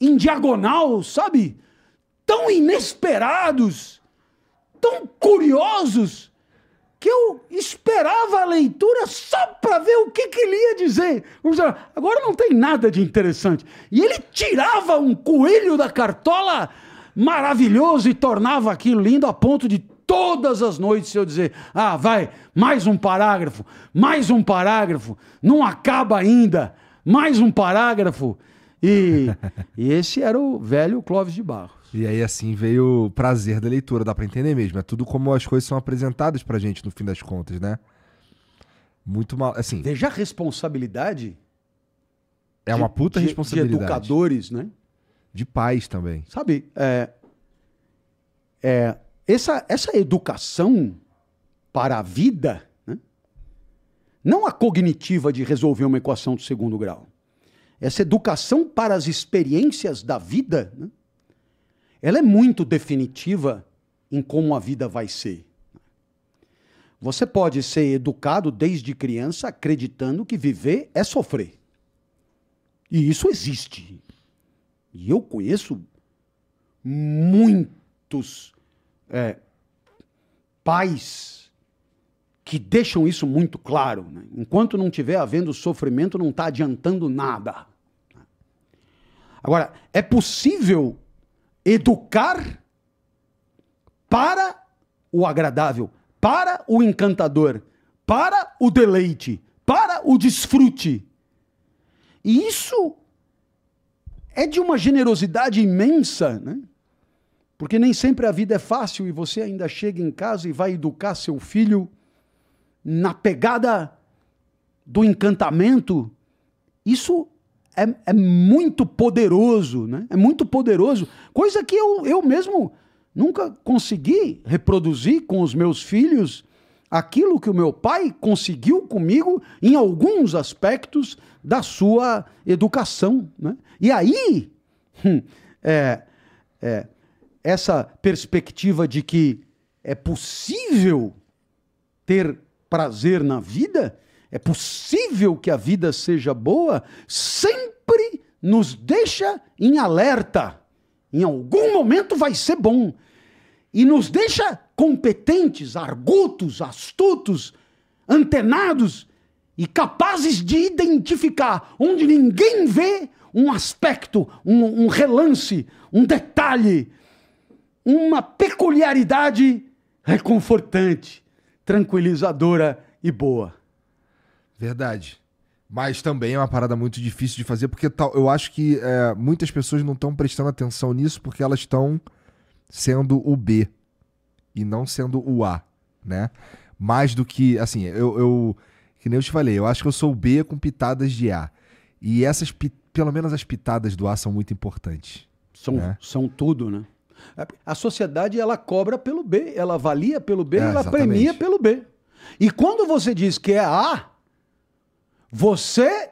em diagonal, sabe? Tão inesperados, tão curiosos, que eu esperava a leitura só para ver o que, que ele ia dizer. Agora não tem nada de interessante. E ele tirava um coelho da cartola maravilhoso e tornava aquilo lindo a ponto de todas as noites eu dizer: ah, vai, mais um parágrafo, mais um parágrafo, não acaba ainda, mais um parágrafo. E, e esse era o velho Clóvis de Barros. E aí assim veio o prazer da leitura, dá para entender mesmo. É tudo como as coisas são apresentadas pra gente no fim das contas, né? Muito mal, assim. Veja a responsabilidade. É uma puta de, responsabilidade. De educadores, né? De pais também. Sabe, é, é essa, essa educação para a vida, né? não a cognitiva de resolver uma equação do segundo grau, essa educação para as experiências da vida, né? ela é muito definitiva em como a vida vai ser. Você pode ser educado desde criança acreditando que viver é sofrer. E isso existe. E eu conheço muitos é, pais que deixam isso muito claro. Né? Enquanto não tiver havendo sofrimento, não está adiantando nada. Agora, é possível educar para o agradável, para o encantador, para o deleite, para o desfrute. E isso é de uma generosidade imensa, né? Porque nem sempre a vida é fácil e você ainda chega em casa e vai educar seu filho na pegada do encantamento. Isso é, é muito poderoso, né? É muito poderoso. Coisa que eu, eu mesmo nunca consegui reproduzir com os meus filhos aquilo que o meu pai conseguiu comigo em alguns aspectos da sua educação. Né? E aí, hum, é, é, essa perspectiva de que é possível ter prazer na vida, é possível que a vida seja boa, sempre nos deixa em alerta. Em algum momento vai ser bom. E nos deixa competentes, argutos, astutos, antenados e capazes de identificar onde ninguém vê um aspecto, um, um relance, um detalhe, uma peculiaridade reconfortante, tranquilizadora e boa. Verdade. Mas também é uma parada muito difícil de fazer, porque tal, eu acho que é, muitas pessoas não estão prestando atenção nisso porque elas estão sendo o B e não sendo o A, né? Mais do que, assim, eu, eu que nem eu te falei, eu acho que eu sou o B com pitadas de A. E essas, pelo menos as pitadas do A são muito importantes. São, né? são tudo, né? É, a sociedade ela cobra pelo B, ela avalia pelo B, é, ela exatamente. premia pelo B. E quando você diz que é A, você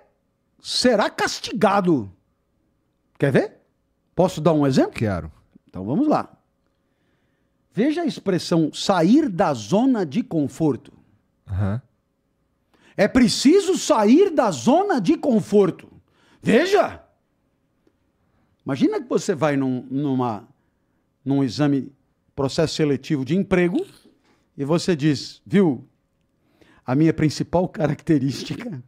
será castigado. Quer ver? Posso dar um exemplo? Quero. Então vamos lá. Veja a expressão sair da zona de conforto. Uhum. É preciso sair da zona de conforto. Veja! Imagina que você vai num, numa, num exame, processo seletivo de emprego, e você diz, viu, a minha principal característica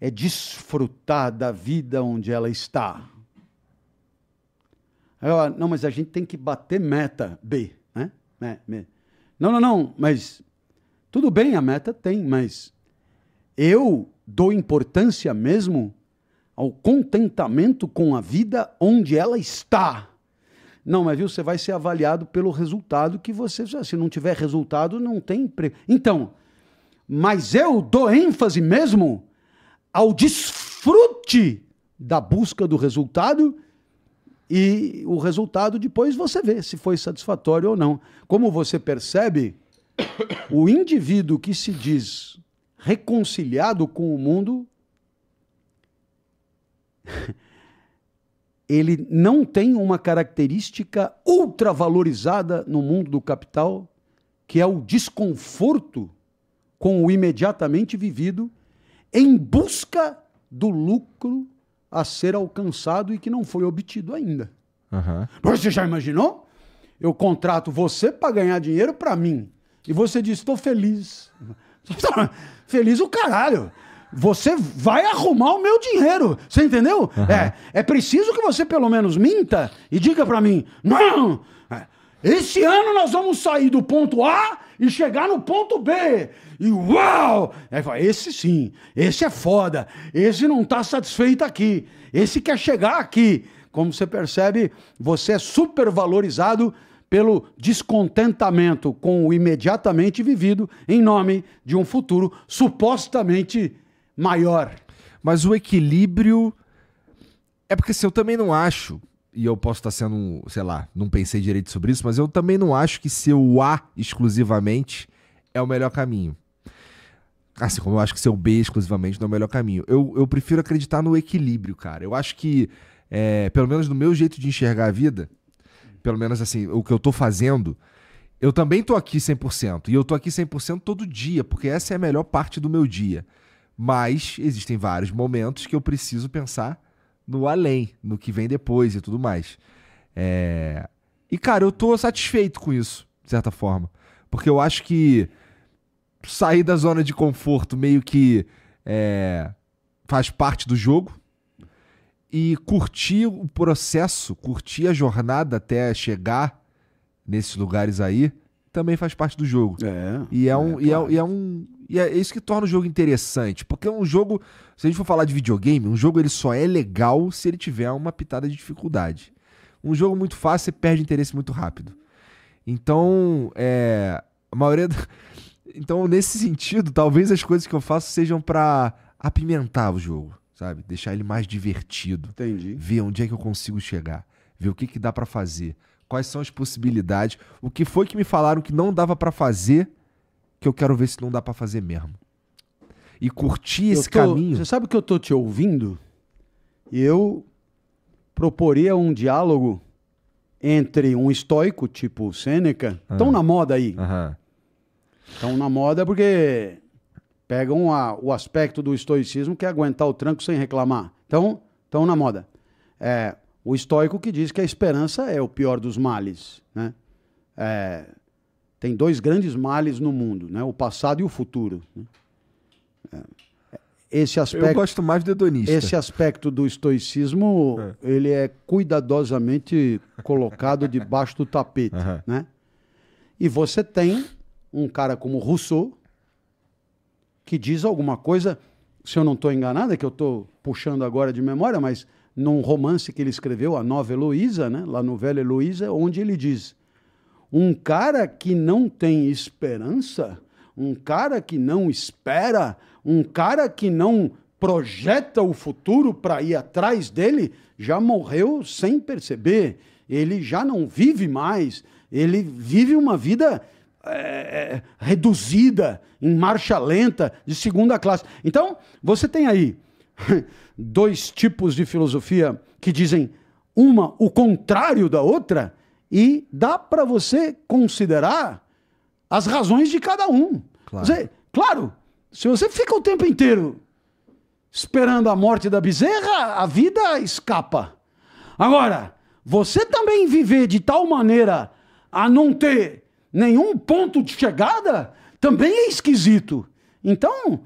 é desfrutar da vida onde ela está. Eu, ah, não, mas a gente tem que bater meta, B, né? Não, não, não, mas tudo bem, a meta tem, mas eu dou importância mesmo ao contentamento com a vida onde ela está. Não, mas viu, você vai ser avaliado pelo resultado que você. Se não tiver resultado, não tem emprego. Então, mas eu dou ênfase mesmo ao desfrute da busca do resultado e o resultado depois você vê se foi satisfatório ou não. Como você percebe, o indivíduo que se diz reconciliado com o mundo. ele não tem uma característica ultravalorizada no mundo do capital, que é o desconforto com o imediatamente vivido em busca do lucro a ser alcançado e que não foi obtido ainda. Uhum. Você já imaginou? Eu contrato você para ganhar dinheiro para mim. E você diz: estou feliz. feliz o caralho você vai arrumar o meu dinheiro. Você entendeu? Uhum. É, é preciso que você pelo menos minta e diga para mim: não! É, esse ano nós vamos sair do ponto A e chegar no ponto B. E uau! Aí fala, esse sim, esse é foda, esse não tá satisfeito aqui, esse quer chegar aqui. Como você percebe, você é super valorizado pelo descontentamento com o imediatamente vivido em nome de um futuro supostamente maior. Mas o equilíbrio. É porque se assim, eu também não acho, e eu posso estar sendo, sei lá, não pensei direito sobre isso, mas eu também não acho que ser o A exclusivamente é o melhor caminho. Assim como eu acho que ser o B exclusivamente não é o melhor caminho. Eu, eu prefiro acreditar no equilíbrio, cara. Eu acho que, é, pelo menos no meu jeito de enxergar a vida, pelo menos assim, o que eu tô fazendo, eu também tô aqui 100%. E eu tô aqui 100% todo dia, porque essa é a melhor parte do meu dia. Mas existem vários momentos que eu preciso pensar no além, no que vem depois e tudo mais. É... E, cara, eu tô satisfeito com isso, de certa forma. Porque eu acho que sair da zona de conforto meio que é... faz parte do jogo. E curtir o processo, curtir a jornada até chegar nesses lugares aí, também faz parte do jogo. É, e é um, é, é, claro. e é, e é um e é isso que torna o jogo interessante. Porque é um jogo, se a gente for falar de videogame, um jogo ele só é legal se ele tiver uma pitada de dificuldade. Um jogo muito fácil, você perde interesse muito rápido. Então, é, a maioria. Do... Então, nesse sentido, talvez as coisas que eu faço sejam para apimentar o jogo, sabe? Deixar ele mais divertido. Entendi. Ver onde é que eu consigo chegar. Ver o que, que dá para fazer. Quais são as possibilidades. O que foi que me falaram que não dava para fazer que eu quero ver se não dá para fazer mesmo. E curtir eu esse tô, caminho. Você sabe que eu tô te ouvindo? eu proporia um diálogo entre um estoico, tipo Sêneca, estão ah. tão na moda aí. estão Tão na moda porque pegam a, o aspecto do estoicismo que é aguentar o tranco sem reclamar. Então, tão na moda. É, o estoico que diz que a esperança é o pior dos males, né? É, tem dois grandes males no mundo, né? o passado e o futuro. Né? É, esse aspecto, Eu gosto mais do hedonista. Esse aspecto do estoicismo, é. ele é cuidadosamente colocado debaixo do tapete. Uhum. Né? E você tem um cara como Rousseau, que diz alguma coisa, se eu não estou enganado, é que eu estou puxando agora de memória, mas num romance que ele escreveu, a Nova Heloísa, né? lá no Velho Heloísa, onde ele diz um cara que não tem esperança, um cara que não espera, um cara que não projeta o futuro para ir atrás dele, já morreu sem perceber. Ele já não vive mais. Ele vive uma vida é, reduzida, em marcha lenta, de segunda classe. Então, você tem aí dois tipos de filosofia que dizem uma o contrário da outra e dá para você considerar as razões de cada um. Claro. claro, se você fica o tempo inteiro esperando a morte da bezerra, a vida escapa. Agora, você também viver de tal maneira a não ter nenhum ponto de chegada também é esquisito. Então,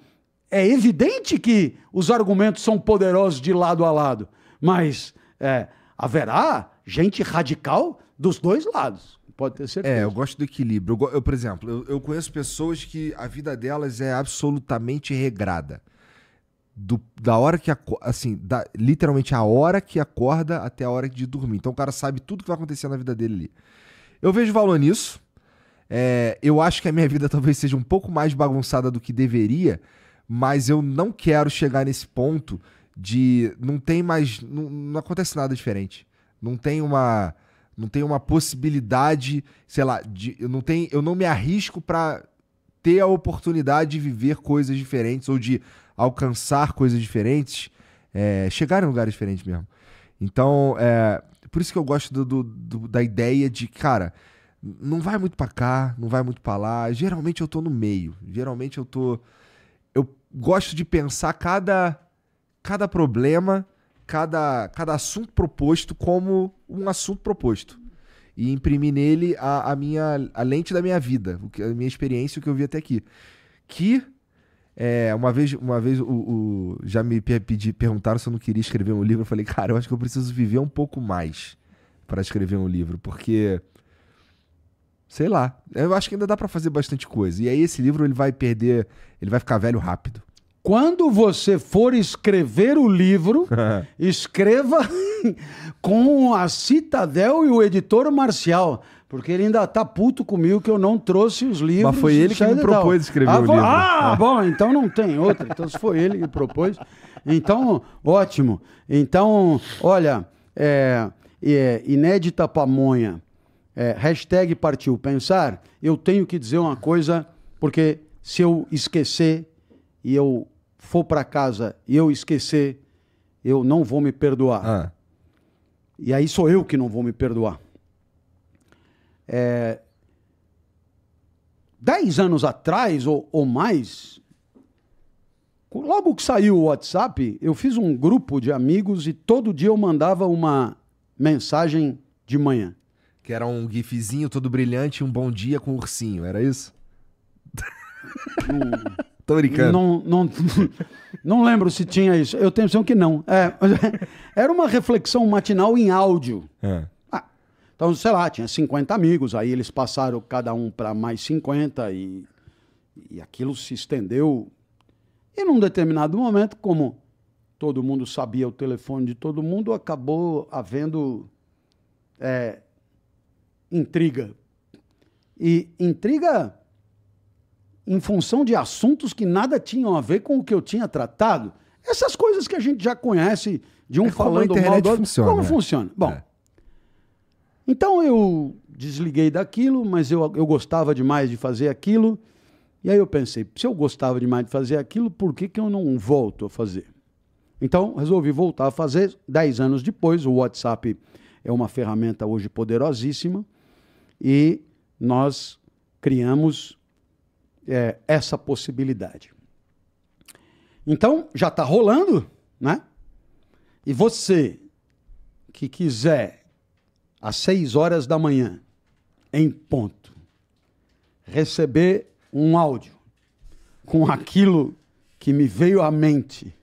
é evidente que os argumentos são poderosos de lado a lado, mas é, haverá gente radical dos dois lados, pode ter é, certeza. É, eu gosto do equilíbrio. Eu, eu por exemplo, eu, eu conheço pessoas que a vida delas é absolutamente regrada. Do, da hora que assim, da, literalmente a hora que acorda até a hora de dormir. Então o cara sabe tudo que vai acontecer na vida dele ali. Eu vejo valor nisso. É, eu acho que a minha vida talvez seja um pouco mais bagunçada do que deveria, mas eu não quero chegar nesse ponto de não tem mais. Não, não acontece nada diferente. Não tem uma não tem uma possibilidade, sei lá, de, eu, não tenho, eu não me arrisco para ter a oportunidade de viver coisas diferentes ou de alcançar coisas diferentes, é, chegar em lugares diferentes mesmo. Então, é, por isso que eu gosto do, do, do, da ideia de, cara, não vai muito para cá, não vai muito para lá. Geralmente eu tô no meio. Geralmente eu tô. Eu gosto de pensar cada, cada problema cada, cada assunto proposto como um assunto proposto. E imprimir nele a, a minha a lente da minha vida, a minha experiência, o que eu vi até aqui. Que é, uma vez, uma vez o, o, já me pedi, perguntaram se eu não queria escrever um livro. Eu falei, cara, eu acho que eu preciso viver um pouco mais para escrever um livro, porque. Sei lá. Eu acho que ainda dá para fazer bastante coisa. E aí esse livro ele vai perder. Ele vai ficar velho rápido. Quando você for escrever o livro, escreva com a Citadel e o editor Marcial. Porque ele ainda tá puto comigo que eu não trouxe os livros. Mas foi ele que me propôs escrever ah, o livro. Ah, bom, então não tem outra. Então, se foi ele que propôs. Então, ótimo. Então, olha, é, é, inédita pamonha, é, hashtag partiu pensar, eu tenho que dizer uma coisa, porque se eu esquecer e eu for para casa e eu esquecer, eu não vou me perdoar. Ah. E aí sou eu que não vou me perdoar. É... Dez anos atrás ou, ou mais, logo que saiu o WhatsApp, eu fiz um grupo de amigos e todo dia eu mandava uma mensagem de manhã. Que era um gifzinho todo brilhante, um bom dia com ursinho, era isso? Hum. Tô brincando. Não, não, não lembro se tinha isso. Eu tenho a impressão que não. É, era uma reflexão matinal em áudio. É. Ah, então, sei lá, tinha 50 amigos, aí eles passaram cada um para mais 50 e, e aquilo se estendeu. E num determinado momento, como todo mundo sabia o telefone de todo mundo, acabou havendo é, intriga. E intriga em função de assuntos que nada tinham a ver com o que eu tinha tratado. Essas coisas que a gente já conhece de um é falando mal do outro. Funciona, como é. funciona? Bom. É. Então eu desliguei daquilo, mas eu, eu gostava demais de fazer aquilo. E aí eu pensei, se eu gostava demais de fazer aquilo, por que, que eu não volto a fazer? Então resolvi voltar a fazer. Dez anos depois, o WhatsApp é uma ferramenta hoje poderosíssima. E nós criamos é, essa possibilidade. Então, já está rolando, né? E você que quiser, às 6 horas da manhã, em ponto, receber um áudio com aquilo que me veio à mente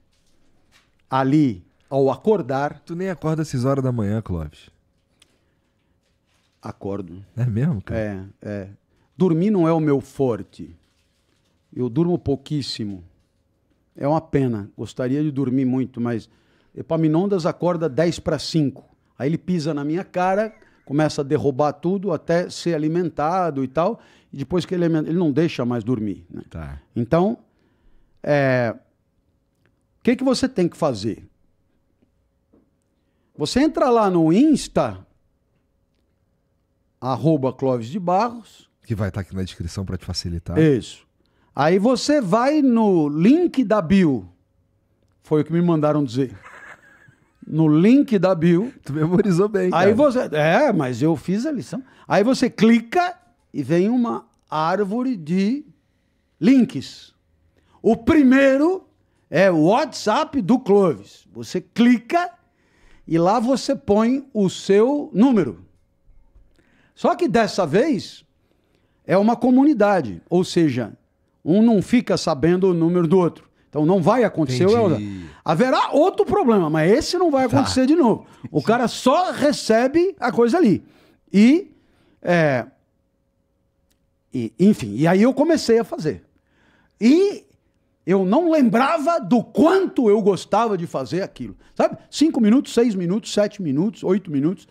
ali ao acordar. Tu nem acorda às 6 horas da manhã, Clóvis. Acordo. É mesmo, cara? É, é. Dormir não é o meu forte. Eu durmo pouquíssimo. É uma pena. Gostaria de dormir muito, mas Epaminondas acorda 10 para 5. Aí ele pisa na minha cara, começa a derrubar tudo até ser alimentado e tal. E depois que ele, ele não deixa mais dormir. Né? Tá. Então, é, o que, que você tem que fazer? Você entra lá no Insta, arroba Clóvis de Barros. Que vai estar aqui na descrição para te facilitar. Isso. Aí você vai no link da bio. Foi o que me mandaram dizer. No link da bio. Tu memorizou bem. Aí cara. você. É, mas eu fiz a lição. Aí você clica e vem uma árvore de links. O primeiro é o WhatsApp do Clovis. Você clica e lá você põe o seu número. Só que dessa vez é uma comunidade, ou seja, um não fica sabendo o número do outro. Então não vai acontecer. Entendi. Haverá outro problema, mas esse não vai tá. acontecer tá. de novo. O cara só recebe a coisa ali. E, é, e, enfim, e aí eu comecei a fazer. E eu não lembrava do quanto eu gostava de fazer aquilo. Sabe? Cinco minutos, seis minutos, sete minutos, oito minutos.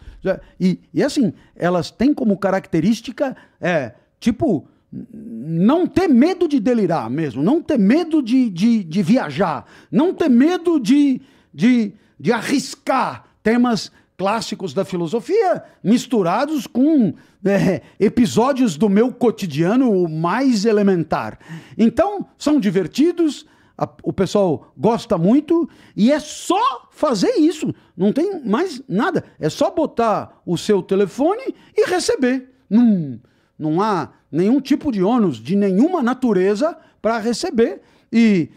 E, e assim, elas têm como característica, é, tipo, não ter medo de delirar mesmo, não ter medo de, de, de viajar, não ter medo de, de, de arriscar temas clássicos da filosofia misturados com é, episódios do meu cotidiano mais elementar. Então, são divertidos, a, o pessoal gosta muito e é só fazer isso, não tem mais nada. É só botar o seu telefone e receber. Num, não há nenhum tipo de ônus de nenhuma natureza para receber. E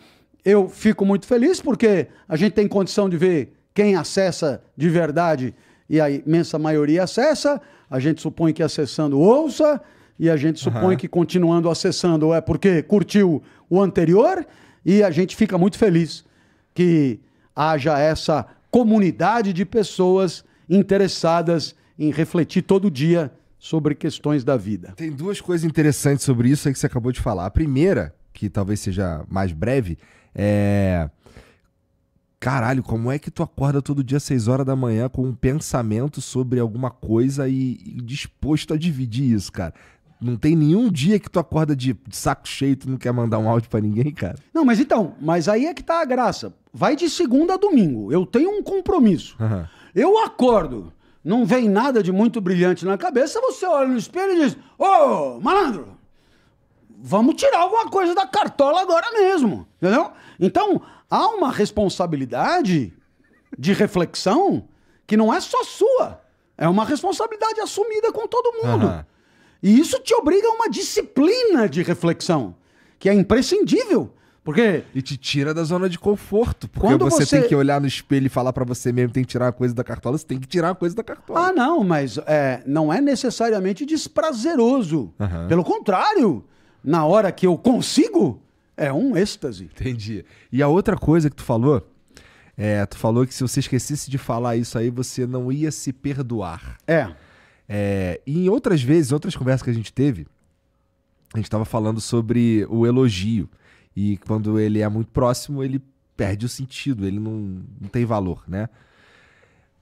eu fico muito feliz porque a gente tem condição de ver quem acessa de verdade e a imensa maioria acessa. A gente supõe que acessando ouça e a gente supõe uhum. que continuando acessando é porque curtiu o anterior e a gente fica muito feliz que haja essa comunidade de pessoas interessadas em refletir todo dia sobre questões da vida. Tem duas coisas interessantes sobre isso aí que você acabou de falar. A primeira, que talvez seja mais breve, é. Caralho, como é que tu acorda todo dia às 6 horas da manhã com um pensamento sobre alguma coisa e, e disposto a dividir isso, cara? Não tem nenhum dia que tu acorda de saco cheio, e tu não quer mandar um áudio para ninguém, cara. Não, mas então, mas aí é que tá a graça. Vai de segunda a domingo. Eu tenho um compromisso. Uhum. Eu acordo não vem nada de muito brilhante na cabeça, você olha no espelho e diz: Ô, oh, malandro, vamos tirar alguma coisa da cartola agora mesmo. Entendeu? Então, há uma responsabilidade de reflexão que não é só sua. É uma responsabilidade assumida com todo mundo. Uhum. E isso te obriga a uma disciplina de reflexão, que é imprescindível porque. E te tira da zona de conforto. Porque Quando você, você tem que olhar no espelho e falar para você mesmo, tem que tirar a coisa da cartola, você tem que tirar a coisa da cartola. Ah, não, mas é, não é necessariamente desprazeroso. Uhum. Pelo contrário, na hora que eu consigo, é um êxtase. Entendi. E a outra coisa que tu falou, é, tu falou que se você esquecesse de falar isso aí, você não ia se perdoar. É. é e em outras vezes, outras conversas que a gente teve, a gente estava falando sobre o elogio. E quando ele é muito próximo, ele perde o sentido, ele não, não tem valor, né?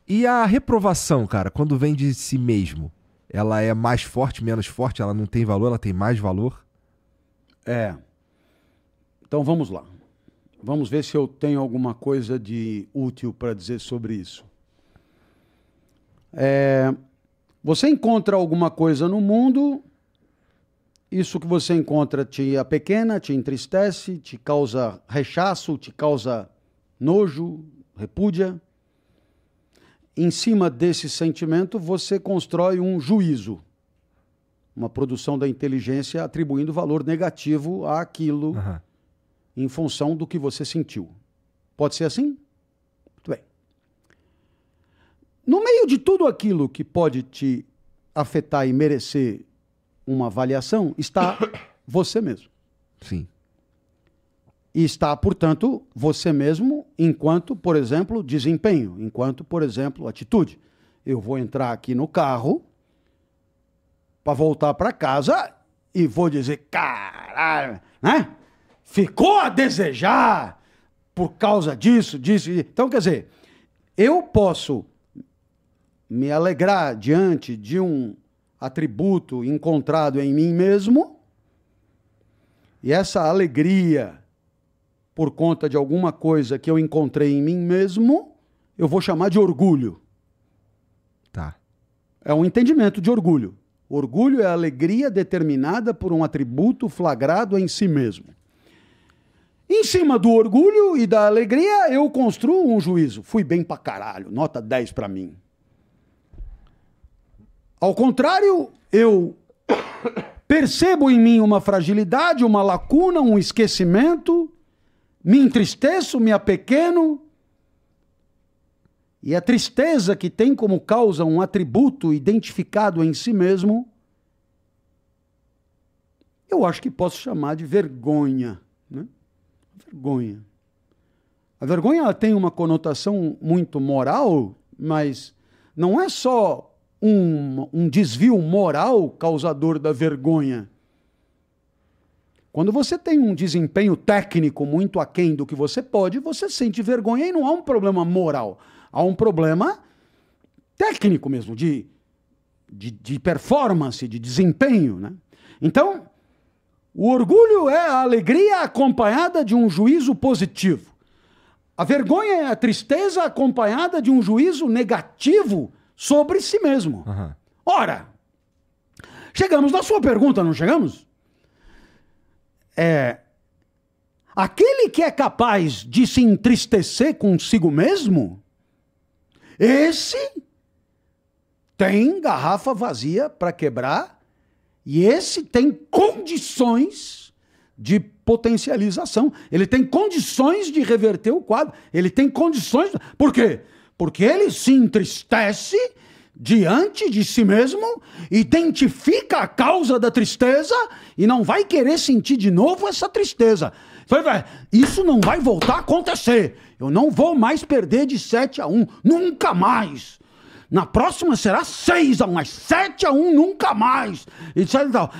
E a reprovação, cara, quando vem de si mesmo, ela é mais forte, menos forte, ela não tem valor, ela tem mais valor? É. Então vamos lá. Vamos ver se eu tenho alguma coisa de útil para dizer sobre isso. É, você encontra alguma coisa no mundo isso que você encontra te apequena, te entristece, te causa rechaço, te causa nojo, repúdia. Em cima desse sentimento, você constrói um juízo, uma produção da inteligência atribuindo valor negativo àquilo uhum. em função do que você sentiu. Pode ser assim? Muito bem. No meio de tudo aquilo que pode te afetar e merecer uma avaliação está você mesmo. Sim. E está, portanto, você mesmo enquanto, por exemplo, desempenho, enquanto, por exemplo, atitude. Eu vou entrar aqui no carro para voltar para casa e vou dizer, caralho, né? Ficou a desejar por causa disso, disso. Então, quer dizer, eu posso me alegrar diante de um atributo encontrado em mim mesmo, e essa alegria por conta de alguma coisa que eu encontrei em mim mesmo, eu vou chamar de orgulho. Tá. É um entendimento de orgulho. Orgulho é a alegria determinada por um atributo flagrado em si mesmo. Em cima do orgulho e da alegria, eu construo um juízo. Fui bem pra caralho, nota 10 pra mim. Ao contrário, eu percebo em mim uma fragilidade, uma lacuna, um esquecimento, me entristeço, me apequeno. E a tristeza que tem como causa um atributo identificado em si mesmo, eu acho que posso chamar de vergonha. Né? Vergonha. A vergonha tem uma conotação muito moral, mas não é só um, um desvio moral causador da vergonha. Quando você tem um desempenho técnico muito aquém do que você pode, você sente vergonha e não há um problema moral. Há um problema técnico mesmo, de, de, de performance, de desempenho. Né? Então, o orgulho é a alegria acompanhada de um juízo positivo. A vergonha é a tristeza acompanhada de um juízo negativo sobre si mesmo. Uhum. Ora, chegamos na sua pergunta, não chegamos? É. Aquele que é capaz de se entristecer consigo mesmo, esse tem garrafa vazia para quebrar e esse tem condições de potencialização. Ele tem condições de reverter o quadro. Ele tem condições. Por quê? porque ele se entristece diante de si mesmo, identifica a causa da tristeza e não vai querer sentir de novo essa tristeza. Isso não vai voltar a acontecer. Eu não vou mais perder de 7 a 1, nunca mais. Na próxima será 6 a 1, mas 7 a 1 nunca mais.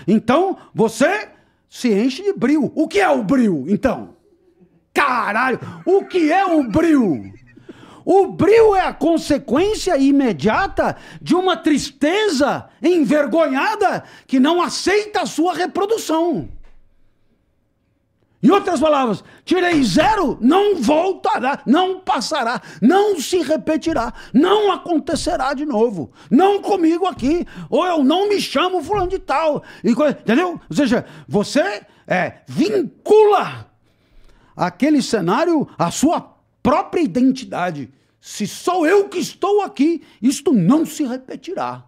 Então, você se enche de bril. O que é o bril, então? Caralho, o que é o bril? O brio é a consequência imediata de uma tristeza envergonhada que não aceita a sua reprodução. Em outras palavras, tirei zero, não voltará, não passará, não se repetirá, não acontecerá de novo. Não comigo aqui, ou eu não me chamo fulano de tal. Entendeu? Ou seja, você é, vincula aquele cenário à sua própria identidade. Se sou eu que estou aqui, isto não se repetirá.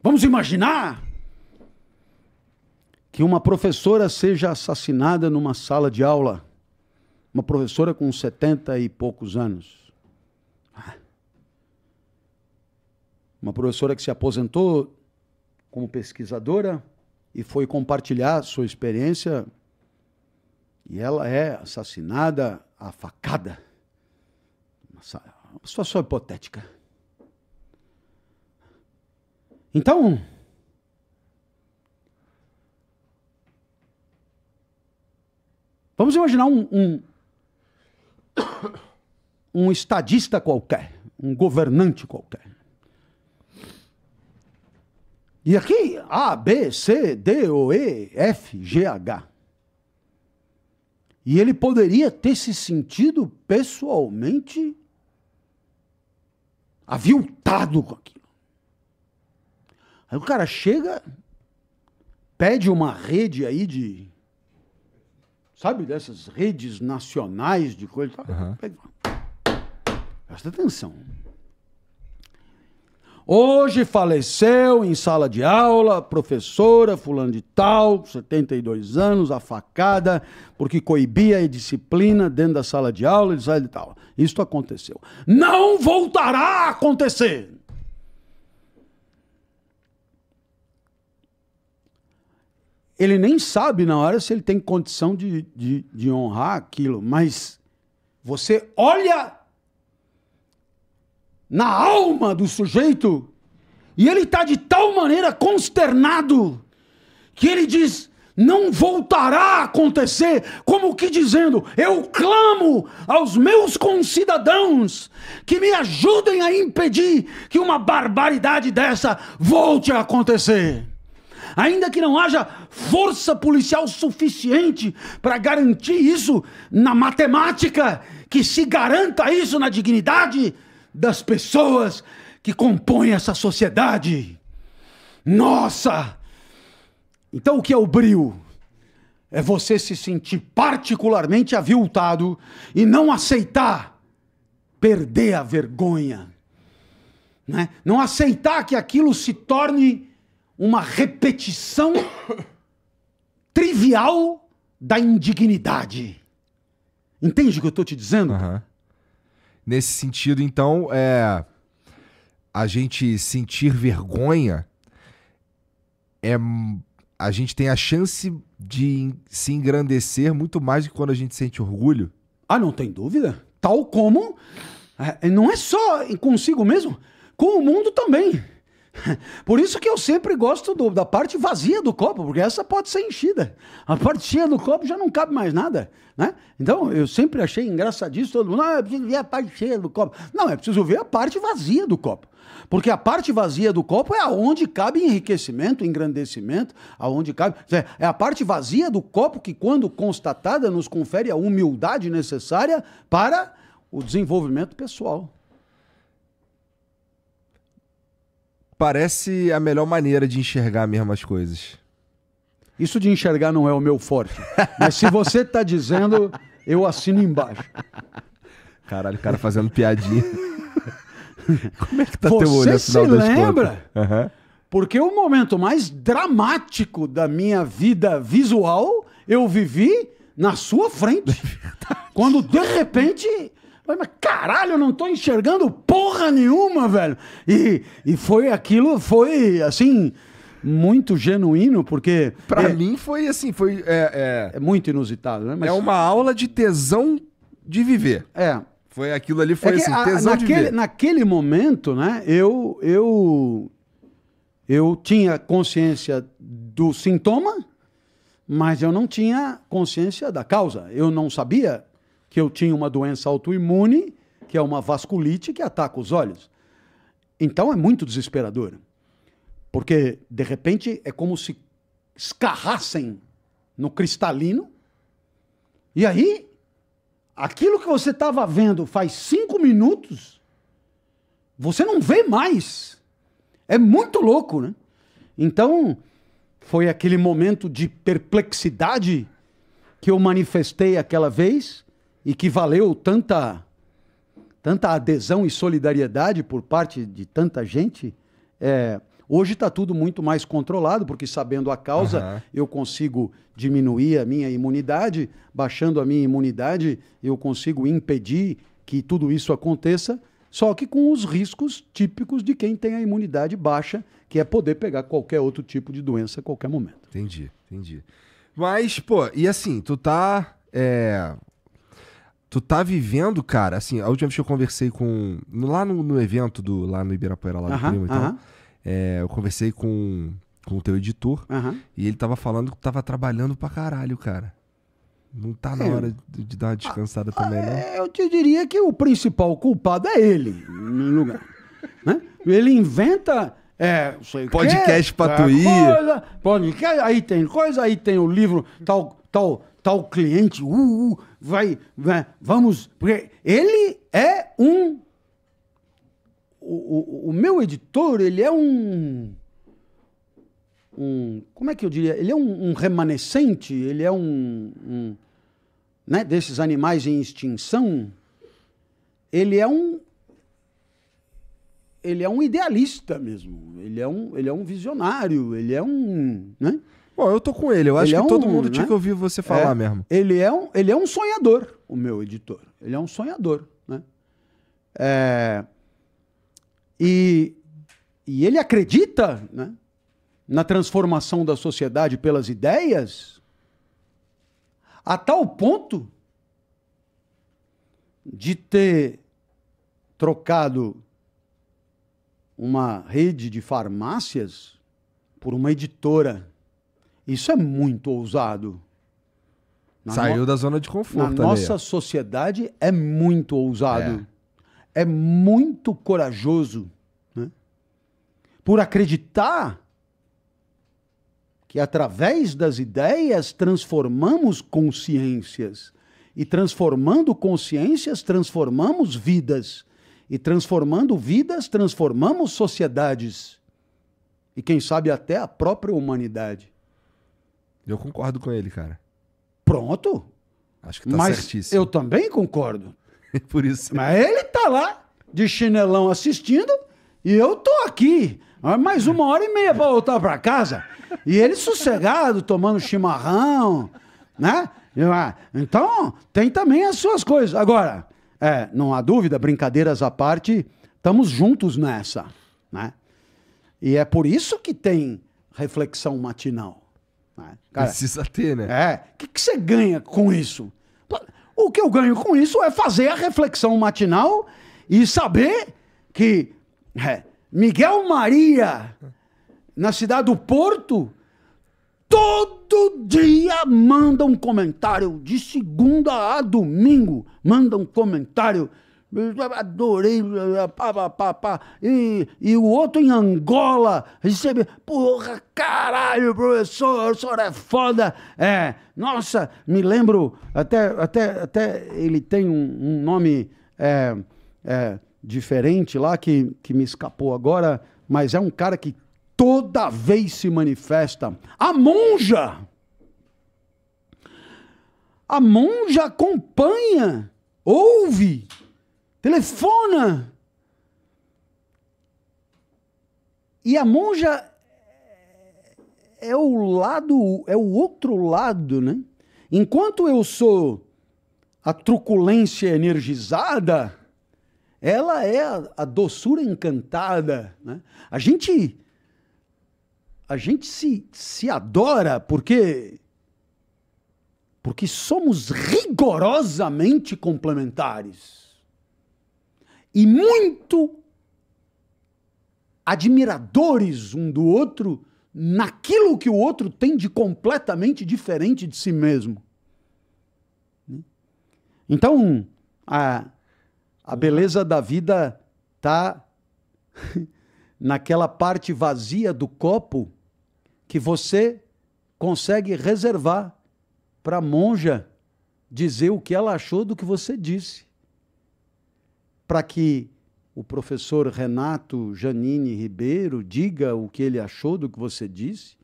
Vamos imaginar que uma professora seja assassinada numa sala de aula. Uma professora com 70 e poucos anos. Ah. Uma professora que se aposentou como pesquisadora e foi compartilhar sua experiência. E ela é assassinada a facada. uma situação hipotética. Então. Vamos imaginar um, um, um estadista qualquer, um governante qualquer. E aqui, A, B, C, D, O, E, F, G, H. E ele poderia ter se sentido pessoalmente aviltado com aquilo. Aí o cara chega, pede uma rede aí de. Sabe, dessas redes nacionais de coisa. Uhum. Presta atenção. Hoje faleceu em sala de aula, professora fulano de tal, 72 anos, afacada, porque coibia a disciplina dentro da sala de aula, e de tal. Isto aconteceu. Não voltará a acontecer. Ele nem sabe na hora se ele tem condição de, de, de honrar aquilo, mas você olha na alma do sujeito, e ele está de tal maneira consternado que ele diz: não voltará a acontecer, como que dizendo: eu clamo aos meus concidadãos que me ajudem a impedir que uma barbaridade dessa volte a acontecer. Ainda que não haja força policial suficiente para garantir isso na matemática, que se garanta isso na dignidade, das pessoas que compõem essa sociedade. Nossa! Então o que é o brio? É você se sentir particularmente aviltado e não aceitar perder a vergonha. Né? Não aceitar que aquilo se torne uma repetição trivial da indignidade. Entende o que eu estou te dizendo? Uhum nesse sentido. Então, é, a gente sentir vergonha é a gente tem a chance de se engrandecer muito mais do que quando a gente sente orgulho. Ah, não tem dúvida. Tal como é, não é só consigo mesmo, com o mundo também. Por isso que eu sempre gosto do, da parte vazia do copo, porque essa pode ser enchida. A parte cheia do copo já não cabe mais nada, né? Então, eu sempre achei engraçadíssimo todo mundo, ah, eu preciso ver a parte cheia do copo. Não, é preciso ver a parte vazia do copo. Porque a parte vazia do copo é aonde cabe enriquecimento, engrandecimento, aonde cabe. É a parte vazia do copo que, quando constatada, nos confere a humildade necessária para o desenvolvimento pessoal. parece a melhor maneira de enxergar mesmo as coisas. Isso de enxergar não é o meu forte. Mas se você tá dizendo, eu assino embaixo. Caralho, o cara fazendo piadinha. Como é que tá você teu olho se lembra? Uhum. Porque o momento mais dramático da minha vida visual eu vivi na sua frente. É quando de repente Falei, mas caralho, eu não tô enxergando porra nenhuma, velho. E, e foi aquilo, foi assim, muito genuíno, porque. Pra é, mim foi assim, foi. É, é, é muito inusitado, né? Mas, é uma aula de tesão de viver. É. Foi aquilo ali, foi é assim, a, tesão naquele, de viver. Naquele momento, né, eu, eu, eu tinha consciência do sintoma, mas eu não tinha consciência da causa. Eu não sabia que eu tinha uma doença autoimune, que é uma vasculite que ataca os olhos. Então é muito desesperador. Porque, de repente, é como se escarrassem no cristalino. E aí, aquilo que você estava vendo faz cinco minutos, você não vê mais. É muito louco, né? Então, foi aquele momento de perplexidade que eu manifestei aquela vez e que valeu tanta, tanta adesão e solidariedade por parte de tanta gente, é, hoje está tudo muito mais controlado, porque sabendo a causa, uhum. eu consigo diminuir a minha imunidade, baixando a minha imunidade, eu consigo impedir que tudo isso aconteça, só que com os riscos típicos de quem tem a imunidade baixa, que é poder pegar qualquer outro tipo de doença a qualquer momento. Entendi, entendi. Mas, pô, e assim, tu tá. É, tu tá vivendo, cara, assim, a última vez que eu conversei com. Lá no, no evento do. Lá no Ibirapuera, lá do uh -huh, e uh -huh. tal. É, eu conversei com, com o teu editor uh -huh. e ele tava falando que tava trabalhando pra caralho, cara. Não tá na hora de, de dar uma descansada ah, também, né? É, eu te diria que o principal culpado é ele, no lugar. né? Ele inventa. É, sei podcast quê, pra é, tu ir. Coisa, podcast, aí tem coisa, aí tem o livro, tal, tal tal cliente, uh, uh, vai, vai, vamos. Porque ele é um. O, o, o, meu editor, ele é um. um como é que eu diria? Ele é um, um remanescente, ele é um, um. né, desses animais em extinção. Ele é um. Ele é um idealista mesmo. Ele é um, ele é um visionário, ele é um. Né? Bom, eu tô com ele. Eu acho ele é que é um, todo mundo né? tinha que ouvir você falar é, mesmo. Ele é, um, ele é um sonhador, o meu editor. Ele é um sonhador, né? É, e, e ele acredita né, na transformação da sociedade pelas ideias a tal ponto de ter trocado uma rede de farmácias por uma editora isso é muito ousado. Na Saiu no... da zona de conforto. Na ali. nossa sociedade é muito ousado. É, é muito corajoso. Né? Por acreditar que através das ideias transformamos consciências. E transformando consciências, transformamos vidas. E transformando vidas, transformamos sociedades. E quem sabe até a própria humanidade. Eu concordo com ele, cara. Pronto. Acho que tá Mas certíssimo. eu também concordo. Por isso. Mas ele tá lá, de chinelão assistindo, e eu tô aqui. Mais uma hora e meia pra voltar pra casa. E ele sossegado, tomando chimarrão, né? Então, tem também as suas coisas. Agora, é, não há dúvida, brincadeiras à parte, estamos juntos nessa, né? E é por isso que tem reflexão matinal. Né? Cara, Precisa ter, né? É. O que, que você ganha com isso? O que eu ganho com isso é fazer a reflexão matinal e saber que é, Miguel Maria, na cidade do Porto, todo dia manda um comentário, de segunda a domingo, manda um comentário adorei, eh, pá, pá, pá, pá. E, e o outro em Angola recebe, porra, caralho, professor, o senhor é foda. É, nossa, me lembro, até, até, até ele tem um, um nome é, é, diferente lá que, que me escapou agora, mas é um cara que toda vez se manifesta. A monja! A monja acompanha, ouve Telefona! E a monja é, é o lado, é o outro lado, né? Enquanto eu sou a truculência energizada, ela é a, a doçura encantada, né? A gente a gente se, se adora porque porque somos rigorosamente complementares e muito admiradores um do outro naquilo que o outro tem de completamente diferente de si mesmo. Então, a, a beleza da vida está naquela parte vazia do copo que você consegue reservar para a monja dizer o que ela achou do que você disse para que o professor Renato Janine Ribeiro diga o que ele achou do que você disse,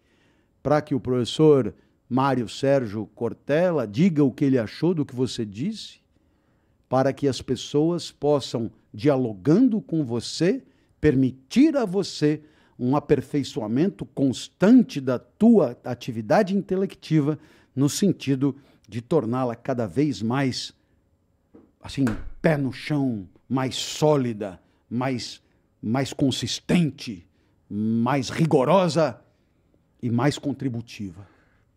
para que o professor Mário Sérgio Cortella diga o que ele achou do que você disse, para que as pessoas possam, dialogando com você, permitir a você um aperfeiçoamento constante da tua atividade intelectiva no sentido de torná-la cada vez mais assim, pé no chão, mais sólida, mais, mais consistente, mais rigorosa e mais contributiva.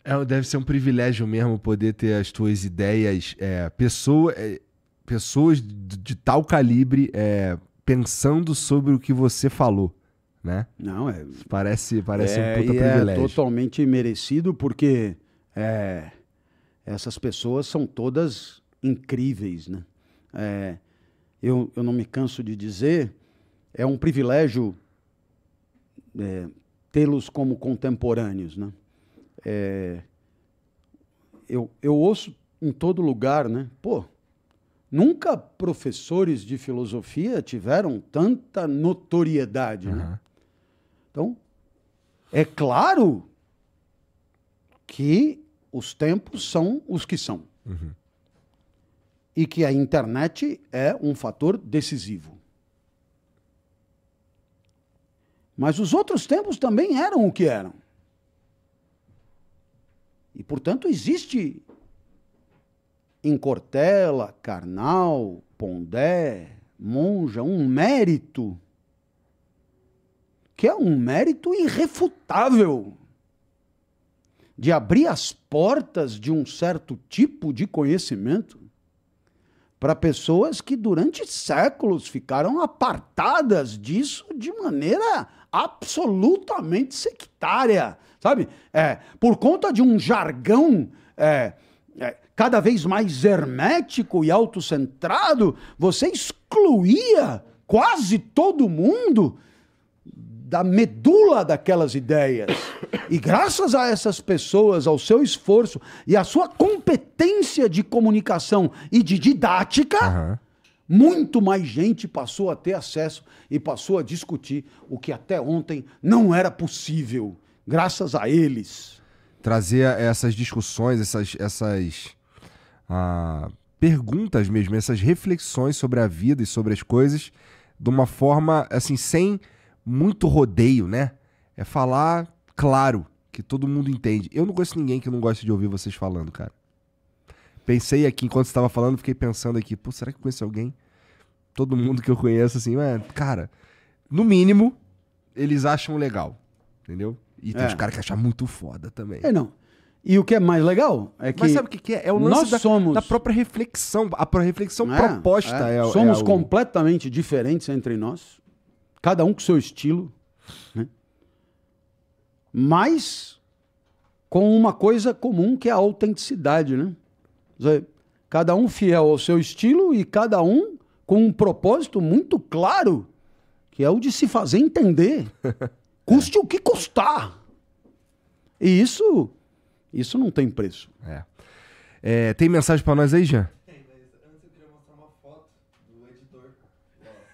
É, deve ser um privilégio mesmo poder ter as tuas ideias, é, pessoa, é, pessoas de, de, tal calibre é, pensando sobre o que você falou, né? Não, é... Parece, parece um é, puta é privilégio. É totalmente merecido porque essas pessoas são todas incríveis, né? eu, eu não me canso de dizer, é um privilégio é, tê-los como contemporâneos. Né? É, eu, eu ouço em todo lugar, né? Pô, nunca professores de filosofia tiveram tanta notoriedade. Uhum. Né? Então, é claro que os tempos são os que são. Uhum e que a internet é um fator decisivo. Mas os outros tempos também eram o que eram. E, portanto, existe em Cortella, Carnal, Pondé, Monja, um mérito que é um mérito irrefutável de abrir as portas de um certo tipo de conhecimento para pessoas que durante séculos ficaram apartadas disso de maneira absolutamente sectária, sabe? É, por conta de um jargão é, é, cada vez mais hermético e autocentrado, você excluía quase todo mundo da medula daquelas ideias. E graças a essas pessoas, ao seu esforço e à sua competência de comunicação e de didática, uhum. muito mais gente passou a ter acesso e passou a discutir o que até ontem não era possível, graças a eles. Trazer essas discussões, essas, essas ah, perguntas mesmo, essas reflexões sobre a vida e sobre as coisas, de uma forma assim, sem muito rodeio, né? É falar claro, que todo mundo entende. Eu não conheço ninguém que não goste de ouvir vocês falando, cara. Pensei aqui, enquanto você estava falando, fiquei pensando aqui, pô, será que eu conheço alguém? Todo mundo que eu conheço, assim, é, cara, no mínimo, eles acham legal, entendeu? E tem é. os caras que acham muito foda também. É, não. E o que é mais legal é que. Mas sabe o que, é? É o lance da, somos... da, própria reflexão. A reflexão é, proposta é. é somos é o... completamente diferentes entre nós cada um com seu estilo, né? mas com uma coisa comum que é a autenticidade, né? Cada um fiel ao seu estilo e cada um com um propósito muito claro, que é o de se fazer entender, custe é. o que custar. E isso, isso não tem preço. É. É, tem mensagem para nós aí, Jean?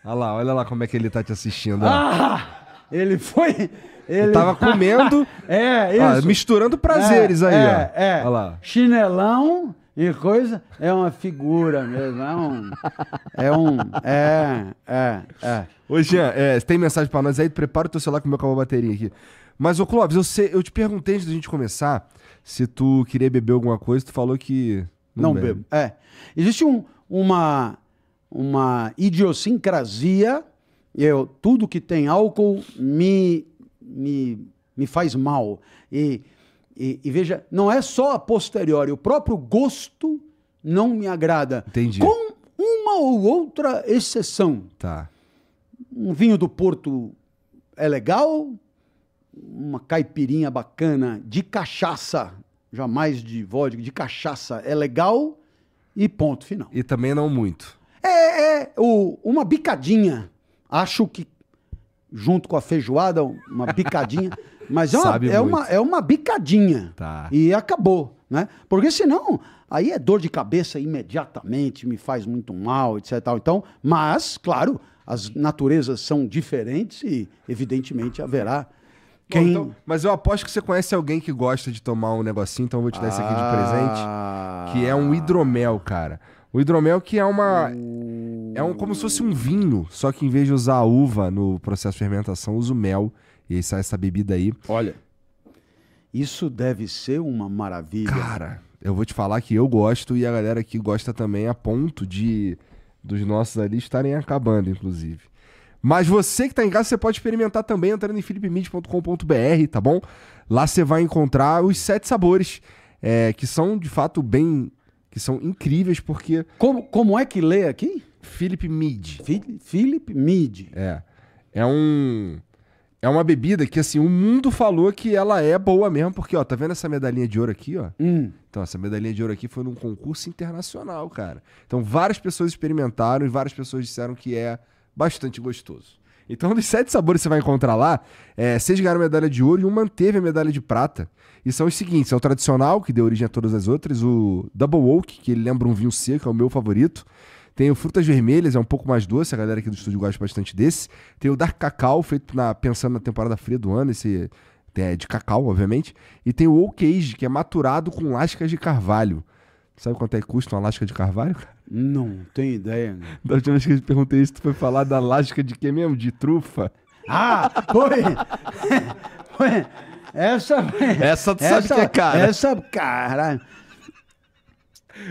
Olha lá, olha lá como é que ele tá te assistindo. Ah! Ele foi. Ele... tava comendo. é, isso. misturando prazeres é, aí, é, ó. É, Olha lá. Chinelão e coisa. É uma figura mesmo. É um. É um. É, é, é. Ô, Jean, é, tem mensagem pra nós aí? Prepara o teu celular que o meu acabou a bateria aqui. Mas, ô Clóvis, eu, sei, eu te perguntei antes da gente começar se tu queria beber alguma coisa, tu falou que. Não, não bebo. É. Existe um, uma uma idiosincrasia. Eu, tudo que tem álcool me, me, me faz mal. E, e, e veja, não é só a posteriori, o próprio gosto não me agrada. Entendi. Com uma ou outra exceção. Tá. Um vinho do Porto é legal, uma caipirinha bacana de cachaça, jamais de vodka, de cachaça é legal e ponto final. E também não muito. É, é o, uma bicadinha. Acho que junto com a feijoada, uma bicadinha. Mas é uma, é uma, é uma bicadinha. Tá. E acabou, né? Porque senão, aí é dor de cabeça imediatamente, me faz muito mal, etc. Tal. Então, mas, claro, as naturezas são diferentes e, evidentemente, haverá. Bom, então, Quem... Então, mas eu aposto que você conhece alguém que gosta de tomar um negocinho, então eu vou te dar ah... esse aqui de presente. Que é um ah. hidromel, cara. O hidromel que é uma. É um, como se fosse um vinho, só que em vez de usar a uva no processo de fermentação, usa o mel. E aí sai essa bebida aí. Olha. Isso deve ser uma maravilha. Cara, eu vou te falar que eu gosto e a galera aqui gosta também a ponto de dos nossos ali estarem acabando, inclusive. Mas você que está em casa, você pode experimentar também entrando em philipemid.com.br, tá bom? Lá você vai encontrar os sete sabores, é, que são de fato bem que são incríveis porque... Como, como é que lê aqui? Philip Mead. Philip Mead. É. É um... É uma bebida que, assim, o mundo falou que ela é boa mesmo, porque, ó, tá vendo essa medalhinha de ouro aqui, ó? Hum. Então, essa medalhinha de ouro aqui foi num concurso internacional, cara. Então, várias pessoas experimentaram e várias pessoas disseram que é bastante gostoso. Então, dos sete sabores que você vai encontrar lá, é, seis ganharam medalha de ouro e um manteve a medalha de prata. E são os seguintes: é o tradicional, que deu origem a todas as outras, o Double Oak, que ele lembra um vinho seco, é o meu favorito. Tem o Frutas Vermelhas, é um pouco mais doce, a galera aqui do estúdio gosta bastante desse. Tem o Dark Cacau, feito na, pensando na temporada fria do ano, esse é de cacau, obviamente. E tem o Oak Age, que é maturado com lascas de carvalho. Sabe quanto é que custa uma lasca de carvalho, cara? Não tenho ideia. Né? Da última vez que eu te perguntei isso, tu foi falar da lasca de quê mesmo? De trufa? Ah, foi! foi. Essa, essa tu sabe que é cara. Essa, caralho.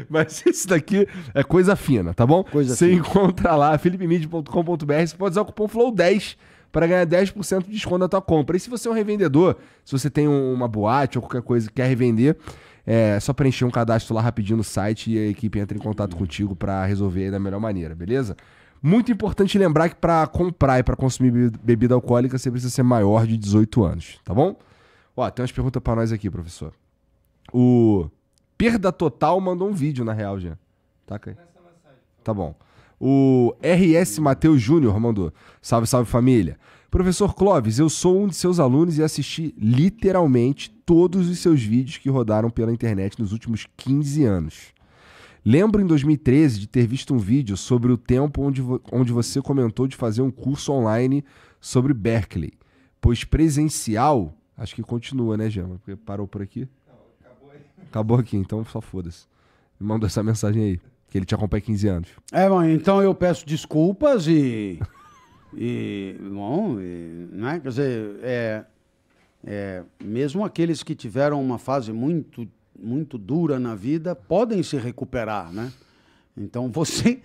Mas isso daqui é coisa fina, tá bom? Coisa você fina. encontra lá, philipemid.com.br. Você pode usar o cupom FLOW10 para ganhar 10% de desconto na tua compra. E se você é um revendedor, se você tem uma boate ou qualquer coisa que quer revender, é só preencher um cadastro lá rapidinho no site e a equipe entra em contato contigo para resolver da melhor maneira, beleza? Muito importante lembrar que para comprar e para consumir bebida alcoólica você precisa ser maior de 18 anos, tá bom? Ó, tem umas perguntas para nós aqui, professor. O Perda Total mandou um vídeo, na real, já. Tá, aí. Tá bom. O RS Mateus Júnior mandou. Salve, salve família. Professor Clóvis, eu sou um de seus alunos e assisti literalmente todos os seus vídeos que rodaram pela internet nos últimos 15 anos. Lembro em 2013 de ter visto um vídeo sobre o tempo onde, vo onde você comentou de fazer um curso online sobre Berkeley, pois presencial. Acho que continua, né, Gema? Porque parou por aqui? Não, acabou aí. Acabou aqui, então só foda-se. Me mandou essa mensagem aí, que ele te acompanha 15 anos. É, mãe. então eu peço desculpas e. e bom, e, né? Quer dizer, é, é, mesmo aqueles que tiveram uma fase muito, muito dura na vida podem se recuperar, né? Então você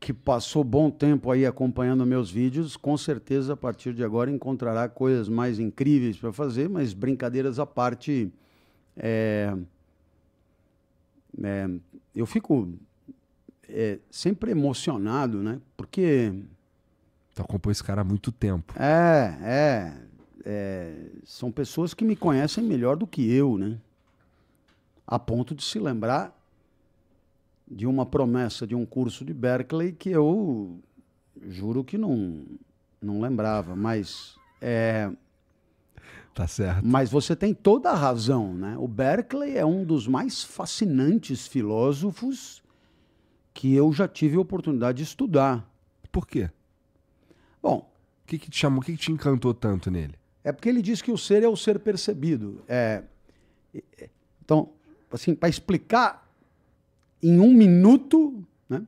que passou bom tempo aí acompanhando meus vídeos, com certeza a partir de agora encontrará coisas mais incríveis para fazer, mas brincadeiras à parte, é, é, eu fico é, sempre emocionado, né? Porque. Tu acompanha esse cara há muito tempo. É, é é, são pessoas que me conhecem melhor do que eu, né? A ponto de se lembrar de uma promessa de um curso de Berkeley que eu juro que não, não lembrava, mas é, Tá certo. Mas você tem toda a razão, né? O Berkeley é um dos mais fascinantes filósofos que eu já tive a oportunidade de estudar. Por quê? Bom, o que, que te chamou, o que, que te encantou tanto nele? É porque ele diz que o ser é o ser percebido. É, é então, assim, para explicar em um minuto, né,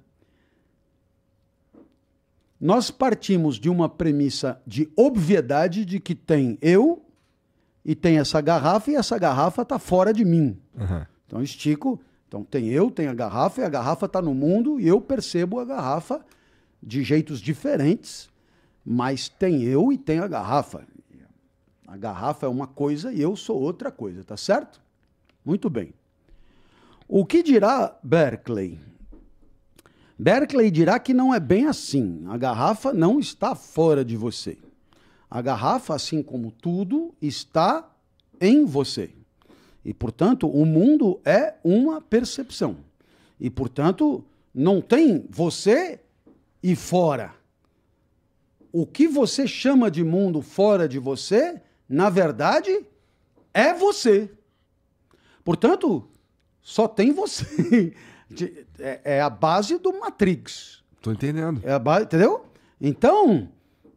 nós partimos de uma premissa de obviedade de que tem eu e tem essa garrafa e essa garrafa está fora de mim. Uhum. Então, estico. Então, tem eu, tem a garrafa e a garrafa está no mundo e eu percebo a garrafa de jeitos diferentes, mas tem eu e tem a garrafa. A garrafa é uma coisa e eu sou outra coisa, tá certo? Muito bem. O que dirá Berkeley? Berkeley dirá que não é bem assim. A garrafa não está fora de você. A garrafa, assim como tudo, está em você. E, portanto, o mundo é uma percepção. E, portanto, não tem você e fora. O que você chama de mundo fora de você na verdade, é você. Portanto, só tem você. é, é a base do Matrix. Tô entendendo. É a base, entendeu? Então,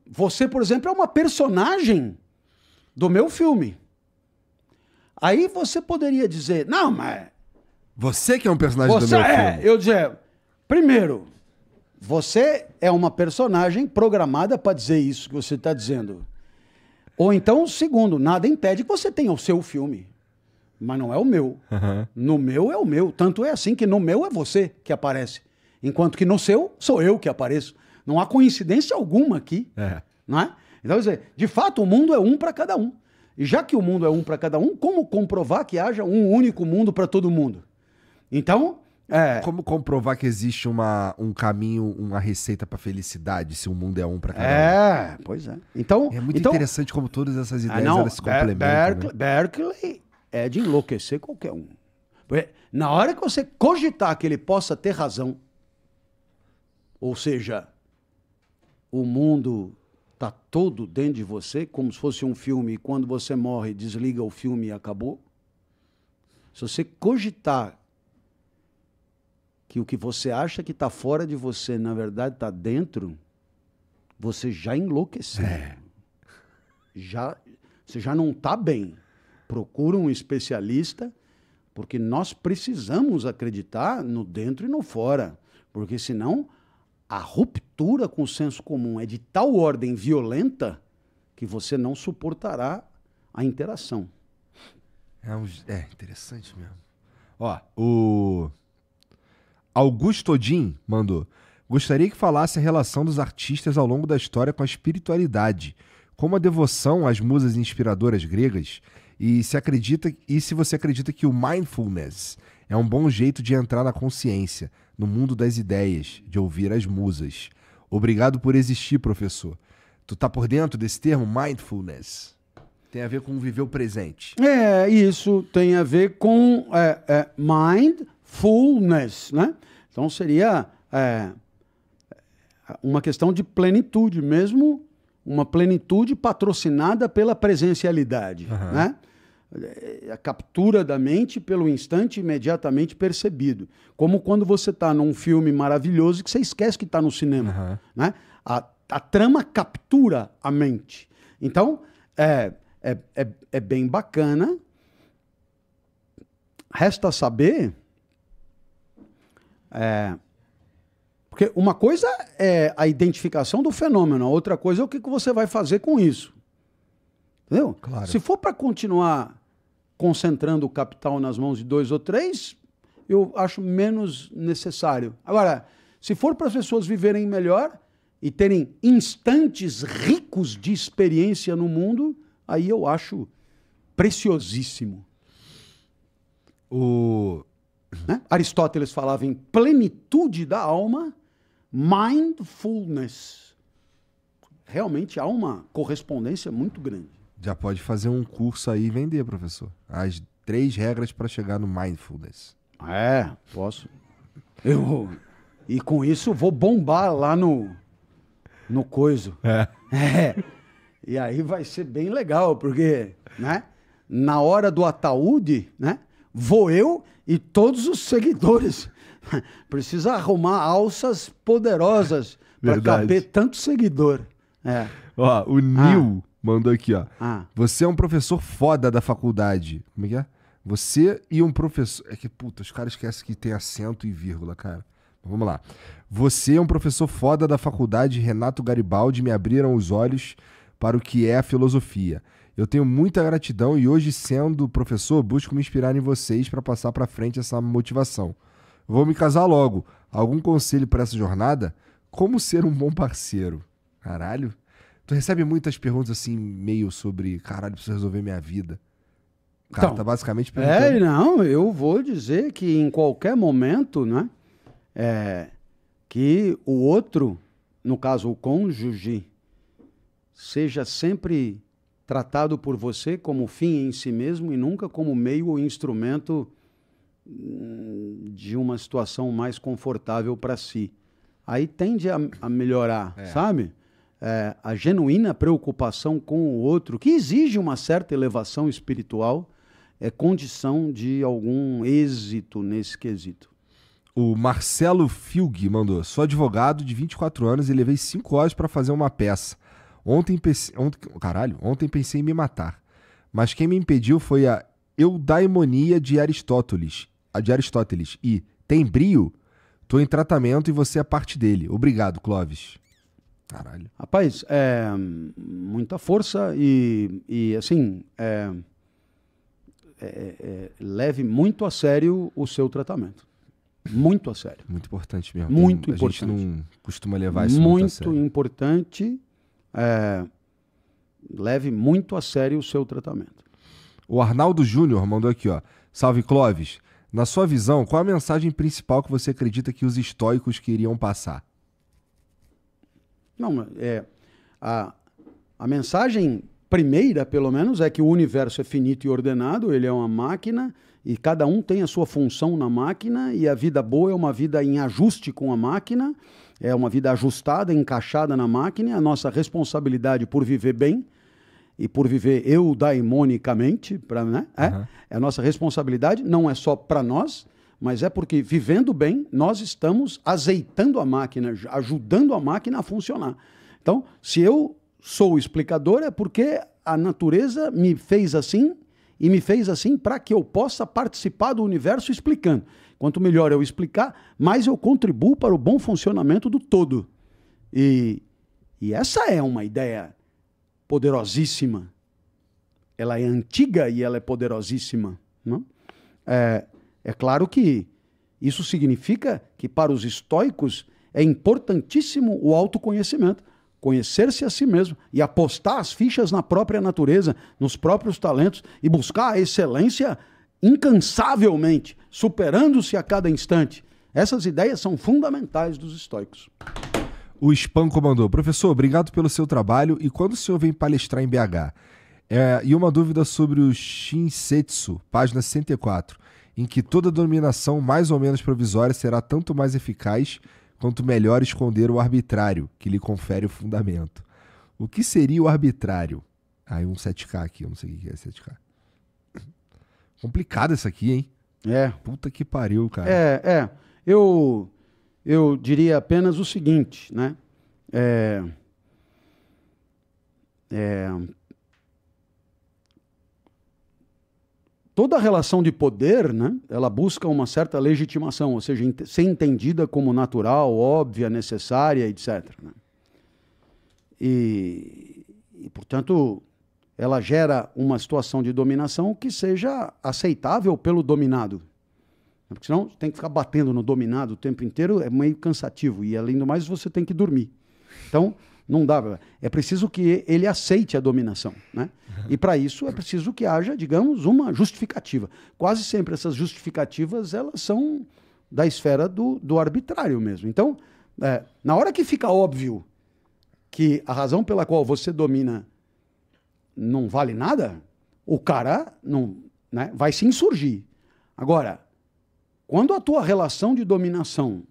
você, por exemplo, é uma personagem do meu filme. Aí você poderia dizer, não, mas. Você que é um personagem do meu é, filme. É, eu dizer, primeiro, você é uma personagem programada para dizer isso que você está dizendo. Ou então, segundo, nada impede que você tenha o seu filme. Mas não é o meu. Uhum. No meu é o meu. Tanto é assim que no meu é você que aparece. Enquanto que no seu, sou eu que apareço. Não há coincidência alguma aqui. É. Não é? Então, dizer, de fato, o mundo é um para cada um. E já que o mundo é um para cada um, como comprovar que haja um único mundo para todo mundo? Então, é. Como comprovar que existe uma, um caminho, uma receita para felicidade, se o mundo é um para cada é, um? É, pois é. Então, é muito então, interessante como todas essas ah, ideias não, elas se complementam. Berkeley, né? Berkeley é de enlouquecer qualquer um. Porque na hora que você cogitar que ele possa ter razão, ou seja, o mundo tá todo dentro de você, como se fosse um filme, e quando você morre, desliga o filme e acabou. Se você cogitar que o que você acha que está fora de você, na verdade, está dentro, você já enlouqueceu. É. Já, você já não está bem. Procura um especialista, porque nós precisamos acreditar no dentro e no fora. Porque senão a ruptura com o senso comum é de tal ordem violenta que você não suportará a interação. É, um, é interessante mesmo. Ó, o. Augusto Odin mandou. Gostaria que falasse a relação dos artistas ao longo da história com a espiritualidade, como a devoção às musas inspiradoras gregas, e se acredita e se você acredita que o mindfulness é um bom jeito de entrar na consciência, no mundo das ideias, de ouvir as musas. Obrigado por existir, professor. Tu tá por dentro desse termo mindfulness? Tem a ver com viver o presente. É, isso tem a ver com é, é, mind fullness, né? Então seria é, uma questão de plenitude mesmo, uma plenitude patrocinada pela presencialidade, uhum. né? A captura da mente pelo instante imediatamente percebido. Como quando você está num filme maravilhoso que você esquece que está no cinema. Uhum. Né? A, a trama captura a mente. Então, é, é, é, é bem bacana. Resta saber é, porque uma coisa é a identificação do fenômeno, a outra coisa é o que, que você vai fazer com isso. Entendeu? Claro. Se for para continuar concentrando o capital nas mãos de dois ou três, eu acho menos necessário. Agora, se for para as pessoas viverem melhor e terem instantes ricos de experiência no mundo, aí eu acho preciosíssimo. O... Né? Aristóteles falava em plenitude da alma, mindfulness. Realmente há uma correspondência muito grande. Já pode fazer um curso aí e vender, professor. As três regras para chegar no mindfulness. É, posso. Eu e com isso vou bombar lá no no coiso. É. é. E aí vai ser bem legal, porque, né? Na hora do ataúde, né? vou eu e todos os seguidores. Precisa arrumar alças poderosas para caber tanto seguidor. É. Ó, o ah. Nil ah. mandou aqui, ó. Ah. Você é um professor foda da faculdade. Como é que é? Você e um professor. É que, puta, os caras esquecem que tem acento e vírgula, cara. Vamos lá. Você é um professor foda da faculdade, Renato Garibaldi, me abriram os olhos para o que é a filosofia. Eu tenho muita gratidão e hoje, sendo professor, busco me inspirar em vocês para passar para frente essa motivação. Vou me casar logo. Algum conselho para essa jornada? Como ser um bom parceiro? Caralho. Tu recebe muitas perguntas assim, meio sobre, caralho, preciso resolver minha vida. O cara então, tá basicamente é, perguntando. É, não, eu vou dizer que em qualquer momento, né, é, que o outro, no caso o cônjuge, seja sempre tratado por você como fim em si mesmo e nunca como meio ou instrumento hum, de uma situação mais confortável para si. Aí tende a, a melhorar, é. sabe? É, a genuína preocupação com o outro, que exige uma certa elevação espiritual, é condição de algum êxito nesse quesito. O Marcelo Filg mandou: sou advogado de 24 anos e levei 5 horas para fazer uma peça. Ontem pensei. Ontem, caralho, ontem pensei em me matar. Mas quem me impediu foi a eudaimonia de Aristóteles. A de Aristóteles. E tem brio? Tô em tratamento e você é parte dele. Obrigado, Clóvis. Caralho. Rapaz, é, muita força e, e assim, é, é, é leve muito a sério o seu tratamento. Muito a sério. Muito importante mesmo. Muito Tem, importante. A gente não costuma levar isso muito, muito a sério. Muito importante é, leve muito a sério o seu tratamento. O Arnaldo Júnior mandou aqui, ó. Salve Clóvis. Na sua visão, qual a mensagem principal que você acredita que os estoicos queriam passar? Não, é a, a mensagem primeira, pelo menos, é que o universo é finito e ordenado, ele é uma máquina e cada um tem a sua função na máquina e a vida boa é uma vida em ajuste com a máquina é uma vida ajustada, encaixada na máquina, é a nossa responsabilidade por viver bem e por viver daimonicamente, pra, né? é, uhum. é a nossa responsabilidade, não é só para nós, mas é porque vivendo bem, nós estamos azeitando a máquina, ajudando a máquina a funcionar. Então, se eu sou explicador, é porque a natureza me fez assim e me fez assim para que eu possa participar do universo explicando. Quanto melhor eu explicar, mais eu contribuo para o bom funcionamento do todo. E, e essa é uma ideia poderosíssima. Ela é antiga e ela é poderosíssima. Não? É? é, é claro que isso significa que para os estoicos é importantíssimo o autoconhecimento, conhecer-se a si mesmo e apostar as fichas na própria natureza, nos próprios talentos e buscar a excelência incansavelmente, superando-se a cada instante. Essas ideias são fundamentais dos estoicos. O Espanco mandou: Professor, obrigado pelo seu trabalho e quando o senhor vem palestrar em BH? É, e uma dúvida sobre o Shinsetsu, página 64, em que toda dominação mais ou menos provisória será tanto mais eficaz quanto melhor esconder o arbitrário que lhe confere o fundamento. O que seria o arbitrário? Aí ah, um 7K aqui, eu não sei o que é 7K. Complicado essa aqui, hein? É. Puta que pariu, cara. É, é. Eu, eu diria apenas o seguinte, né? É, é, toda relação de poder, né, ela busca uma certa legitimação, ou seja, ent ser entendida como natural, óbvia, necessária, etc. Né? E, e, portanto, ela gera uma situação de dominação que seja aceitável pelo dominado. Porque senão tem que ficar batendo no dominado o tempo inteiro, é meio cansativo. E além do mais, você tem que dormir. Então, não dá. É preciso que ele aceite a dominação. Né? E para isso é preciso que haja, digamos, uma justificativa. Quase sempre essas justificativas elas são da esfera do, do arbitrário mesmo. Então, é, na hora que fica óbvio que a razão pela qual você domina não vale nada, o cara não, né, vai se insurgir. Agora, quando a tua relação de dominação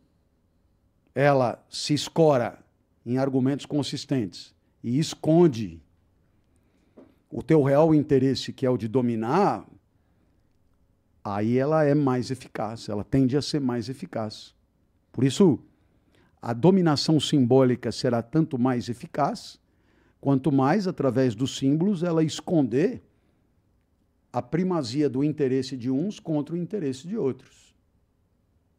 ela se escora em argumentos consistentes e esconde o teu real interesse, que é o de dominar, aí ela é mais eficaz, ela tende a ser mais eficaz. Por isso, a dominação simbólica será tanto mais eficaz Quanto mais, através dos símbolos, ela esconder a primazia do interesse de uns contra o interesse de outros.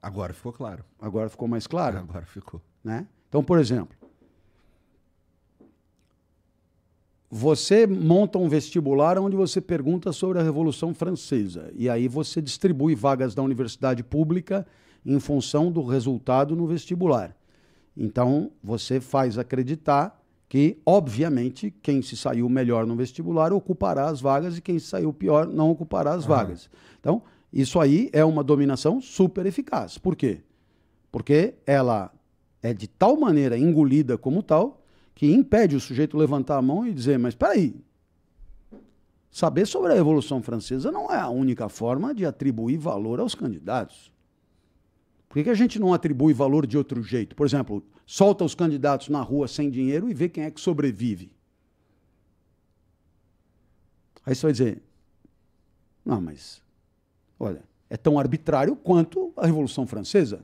Agora ficou claro. Agora ficou mais claro? Agora ficou. Né? Então, por exemplo, você monta um vestibular onde você pergunta sobre a Revolução Francesa. E aí você distribui vagas da universidade pública em função do resultado no vestibular. Então, você faz acreditar que, obviamente, quem se saiu melhor no vestibular ocupará as vagas e quem se saiu pior não ocupará as uhum. vagas. Então, isso aí é uma dominação super eficaz. Por quê? Porque ela é de tal maneira engolida como tal que impede o sujeito levantar a mão e dizer: Mas peraí, saber sobre a Revolução Francesa não é a única forma de atribuir valor aos candidatos. Por que, que a gente não atribui valor de outro jeito? Por exemplo, solta os candidatos na rua sem dinheiro e vê quem é que sobrevive. Aí você vai dizer: não, mas, olha, é tão arbitrário quanto a Revolução Francesa.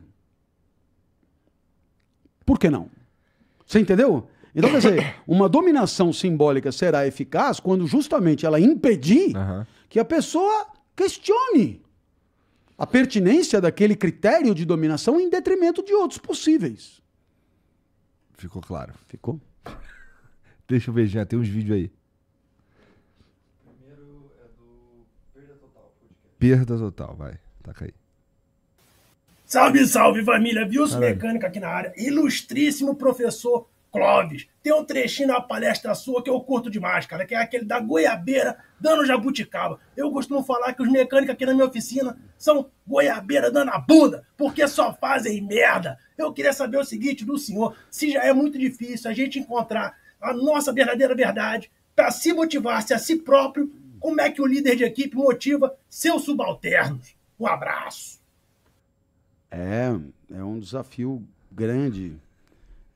Por que não? Você entendeu? Então, quer dizer, uma dominação simbólica será eficaz quando justamente ela impedir uhum. que a pessoa questione a pertinência daquele critério de dominação em detrimento de outros possíveis. Ficou claro. Ficou? Deixa eu ver, já tem uns vídeos aí. Primeiro é do Perda Total. Perda Total, vai. Taca aí. Salve, salve, família. Viu Mecânica aqui na área. Ilustríssimo professor Clóvis. Tem um trechinho na palestra sua que eu curto demais, cara, que é aquele da goiabeira dando jabuticaba. Eu costumo falar que os mecânicos aqui na minha oficina são goiabeira dando a bunda, porque só fazem merda. Eu queria saber o seguinte do senhor, se já é muito difícil a gente encontrar a nossa verdadeira verdade para se motivar-se a si próprio, como é que o líder de equipe motiva seus subalternos? Um abraço. É, é um desafio grande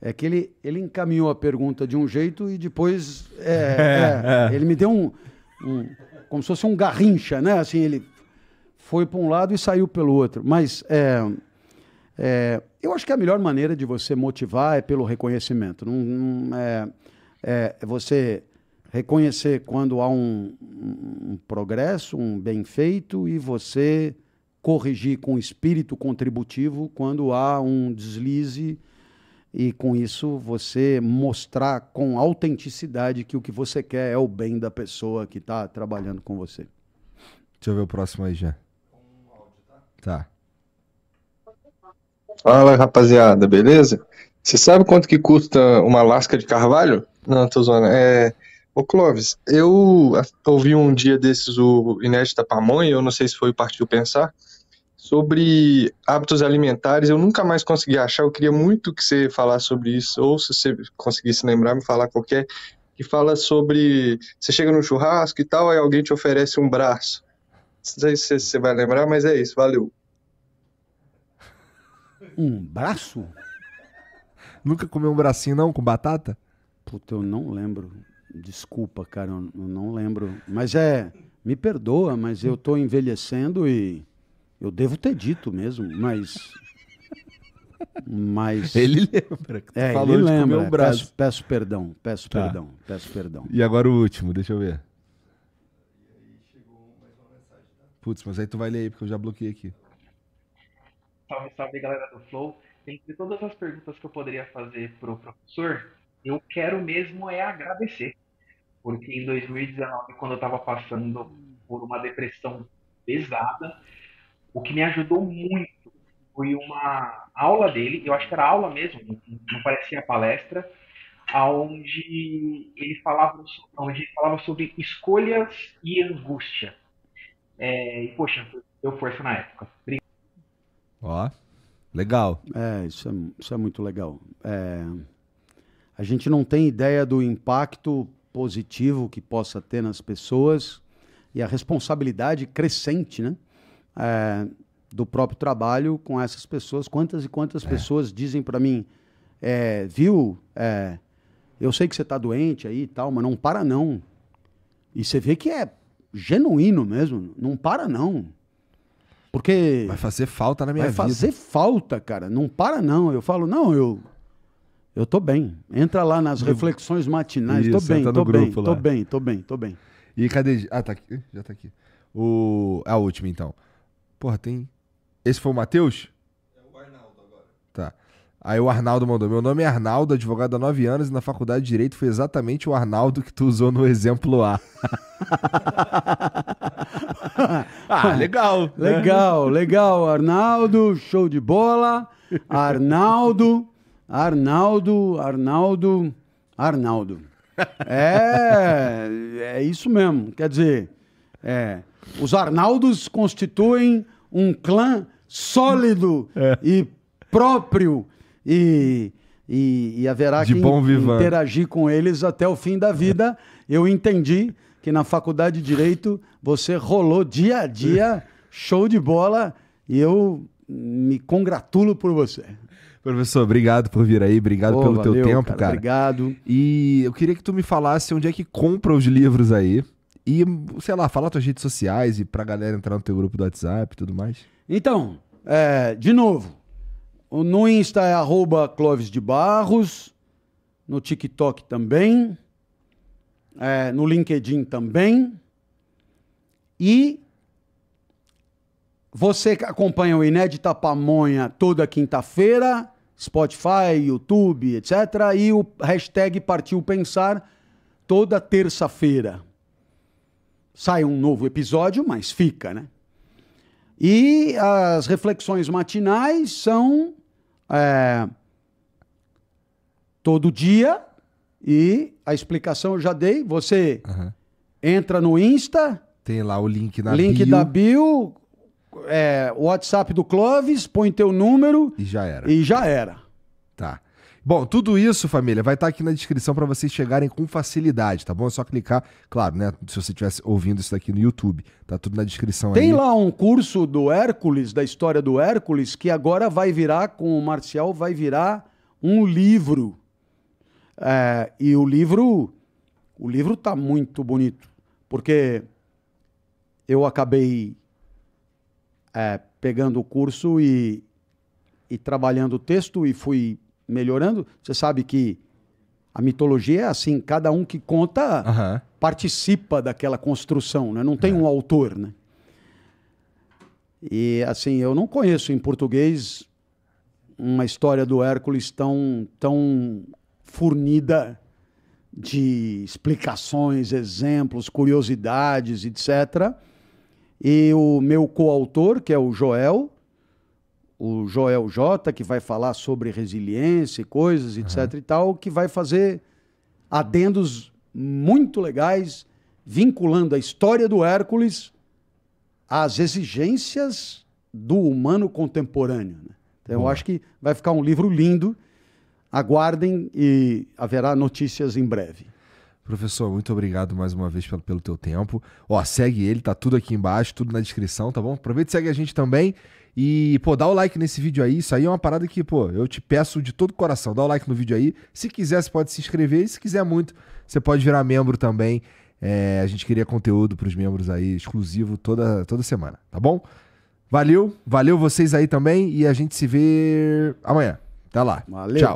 é que ele, ele encaminhou a pergunta de um jeito e depois. É, é, é, ele me deu um, um, Como se fosse um garrincha, né? Assim, ele foi para um lado e saiu pelo outro. Mas é, é, eu acho que a melhor maneira de você motivar é pelo reconhecimento. Não, não é você reconhecer quando há um, um, progresso, um bem feito, e você corrigir com espírito contributivo quando há um deslize e com isso você mostrar com autenticidade que o que você quer é o bem da pessoa que está trabalhando com você. Deixa eu ver o próximo aí já. Tá. Fala rapaziada, beleza? Você sabe quanto que custa uma lasca de carvalho? Não, tô zoando. É, Ô Clóvis, eu ouvi um dia desses o Inés da Pamonha, eu não sei se foi o Partiu Pensar, Sobre hábitos alimentares, eu nunca mais consegui achar. Eu queria muito que você falasse sobre isso, ou se você conseguisse lembrar, me falar qualquer. Que fala sobre. Você chega no churrasco e tal, aí alguém te oferece um braço. Não sei se você vai lembrar, mas é isso. Valeu. Um braço? Nunca comeu um bracinho, não, com batata? Puta, eu não lembro. Desculpa, cara, eu não lembro. Mas é. Me perdoa, mas eu tô envelhecendo e eu devo ter dito mesmo, mas. Mas. Ele lembra. Que é, falou ele lembra. Comer o braço. Peço, peço perdão, peço tá. perdão, peço perdão. E agora o último, deixa eu ver. Putz, mas aí tu vai ler aí, porque eu já bloqueei aqui. Salve, salve, galera do Flow. Entre todas as perguntas que eu poderia fazer pro professor, eu quero mesmo é agradecer. Porque em 2019, quando eu estava passando por uma depressão pesada, o que me ajudou muito foi uma aula dele, eu acho que era aula mesmo, não parecia palestra, aonde ele falava, onde ele falava sobre escolhas e angústia. É, e, poxa, deu força na época. Ó, legal. É, isso é, isso é muito legal. É, a gente não tem ideia do impacto positivo que possa ter nas pessoas e a responsabilidade crescente, né? é, do próprio trabalho com essas pessoas. Quantas e quantas é. pessoas dizem para mim, é, viu, é, eu sei que você está doente aí e tal, mas não para não. E você vê que é genuíno mesmo, não para não. Porque. Vai fazer falta na minha vai vida. Vai fazer falta, cara. Não para, não. Eu falo, não, eu. Eu tô bem. Entra lá nas eu... reflexões matinais. Isso, tá tô bem, tô bem, tô bem, tô bem, tô bem, tô bem. E cadê. Ah, tá aqui. Já tá aqui. O... É a última, então. Porra, tem. Esse foi o Matheus? É o Arnaldo agora. Tá. Aí o Arnaldo mandou: Meu nome é Arnaldo, advogado há nove anos e na faculdade de Direito foi exatamente o Arnaldo que tu usou no exemplo A. ah, legal. Né? Legal, legal. Arnaldo, show de bola. Arnaldo, Arnaldo, Arnaldo, Arnaldo. É, é isso mesmo. Quer dizer, é. Os Arnaldos constituem um clã sólido é. e próprio e, e, e haverá de que in, interagir com eles até o fim da vida. Eu entendi que na faculdade de Direito você rolou dia a dia, show de bola, e eu me congratulo por você. Professor, obrigado por vir aí, obrigado pelo valeu, teu tempo, cara, cara. Obrigado. E eu queria que tu me falasse onde é que compra os livros aí e, sei lá, fala tuas redes sociais e pra galera entrar no teu grupo do WhatsApp e tudo mais. Então, é, de novo, no Insta é arroba Clóvis de Barros, no TikTok também, é, no LinkedIn também. E você que acompanha o Inédita Pamonha toda quinta-feira, Spotify, YouTube, etc. E o hashtag Partiu Pensar toda terça-feira sai um novo episódio, mas fica, né? E as reflexões matinais são é, todo dia e a explicação eu já dei. Você uhum. entra no Insta. Tem lá o link na link bio. Link da bio, é, WhatsApp do Clovis, põe teu número. E já era. E já era. Bom, tudo isso, família, vai estar tá aqui na descrição para vocês chegarem com facilidade, tá bom? É só clicar, claro, né? Se você estivesse ouvindo isso daqui no YouTube, tá tudo na descrição Tem aí. Tem lá um curso do Hércules, da história do Hércules, que agora vai virar, com o Marcial, vai virar um livro. É, e o livro, o livro tá muito bonito, porque eu acabei é, pegando o curso e, e trabalhando o texto e fui melhorando. Você sabe que a mitologia é assim, cada um que conta uhum. participa daquela construção, né? não tem é. um autor, né? E assim, eu não conheço em português uma história do Hércules tão, tão fornida de explicações, exemplos, curiosidades, etc. E o meu coautor, que é o Joel, o Joel J, que vai falar sobre resiliência e coisas, etc uhum. e tal, que vai fazer adendos muito legais vinculando a história do Hércules às exigências do humano contemporâneo. Né? Então, Boa. eu acho que vai ficar um livro lindo. Aguardem e haverá notícias em breve. Professor, muito obrigado mais uma vez pelo, pelo teu tempo. Ó, segue ele, tá tudo aqui embaixo, tudo na descrição, tá bom? Aproveita e segue a gente também. E, pô, dá o like nesse vídeo aí. Isso aí é uma parada que, pô, eu te peço de todo coração. Dá o like no vídeo aí. Se quiser, você pode se inscrever. E se quiser muito, você pode virar membro também. É, a gente queria conteúdo para os membros aí, exclusivo, toda, toda semana, tá bom? Valeu, valeu vocês aí também. E a gente se vê amanhã. Até lá. Valeu. Tchau.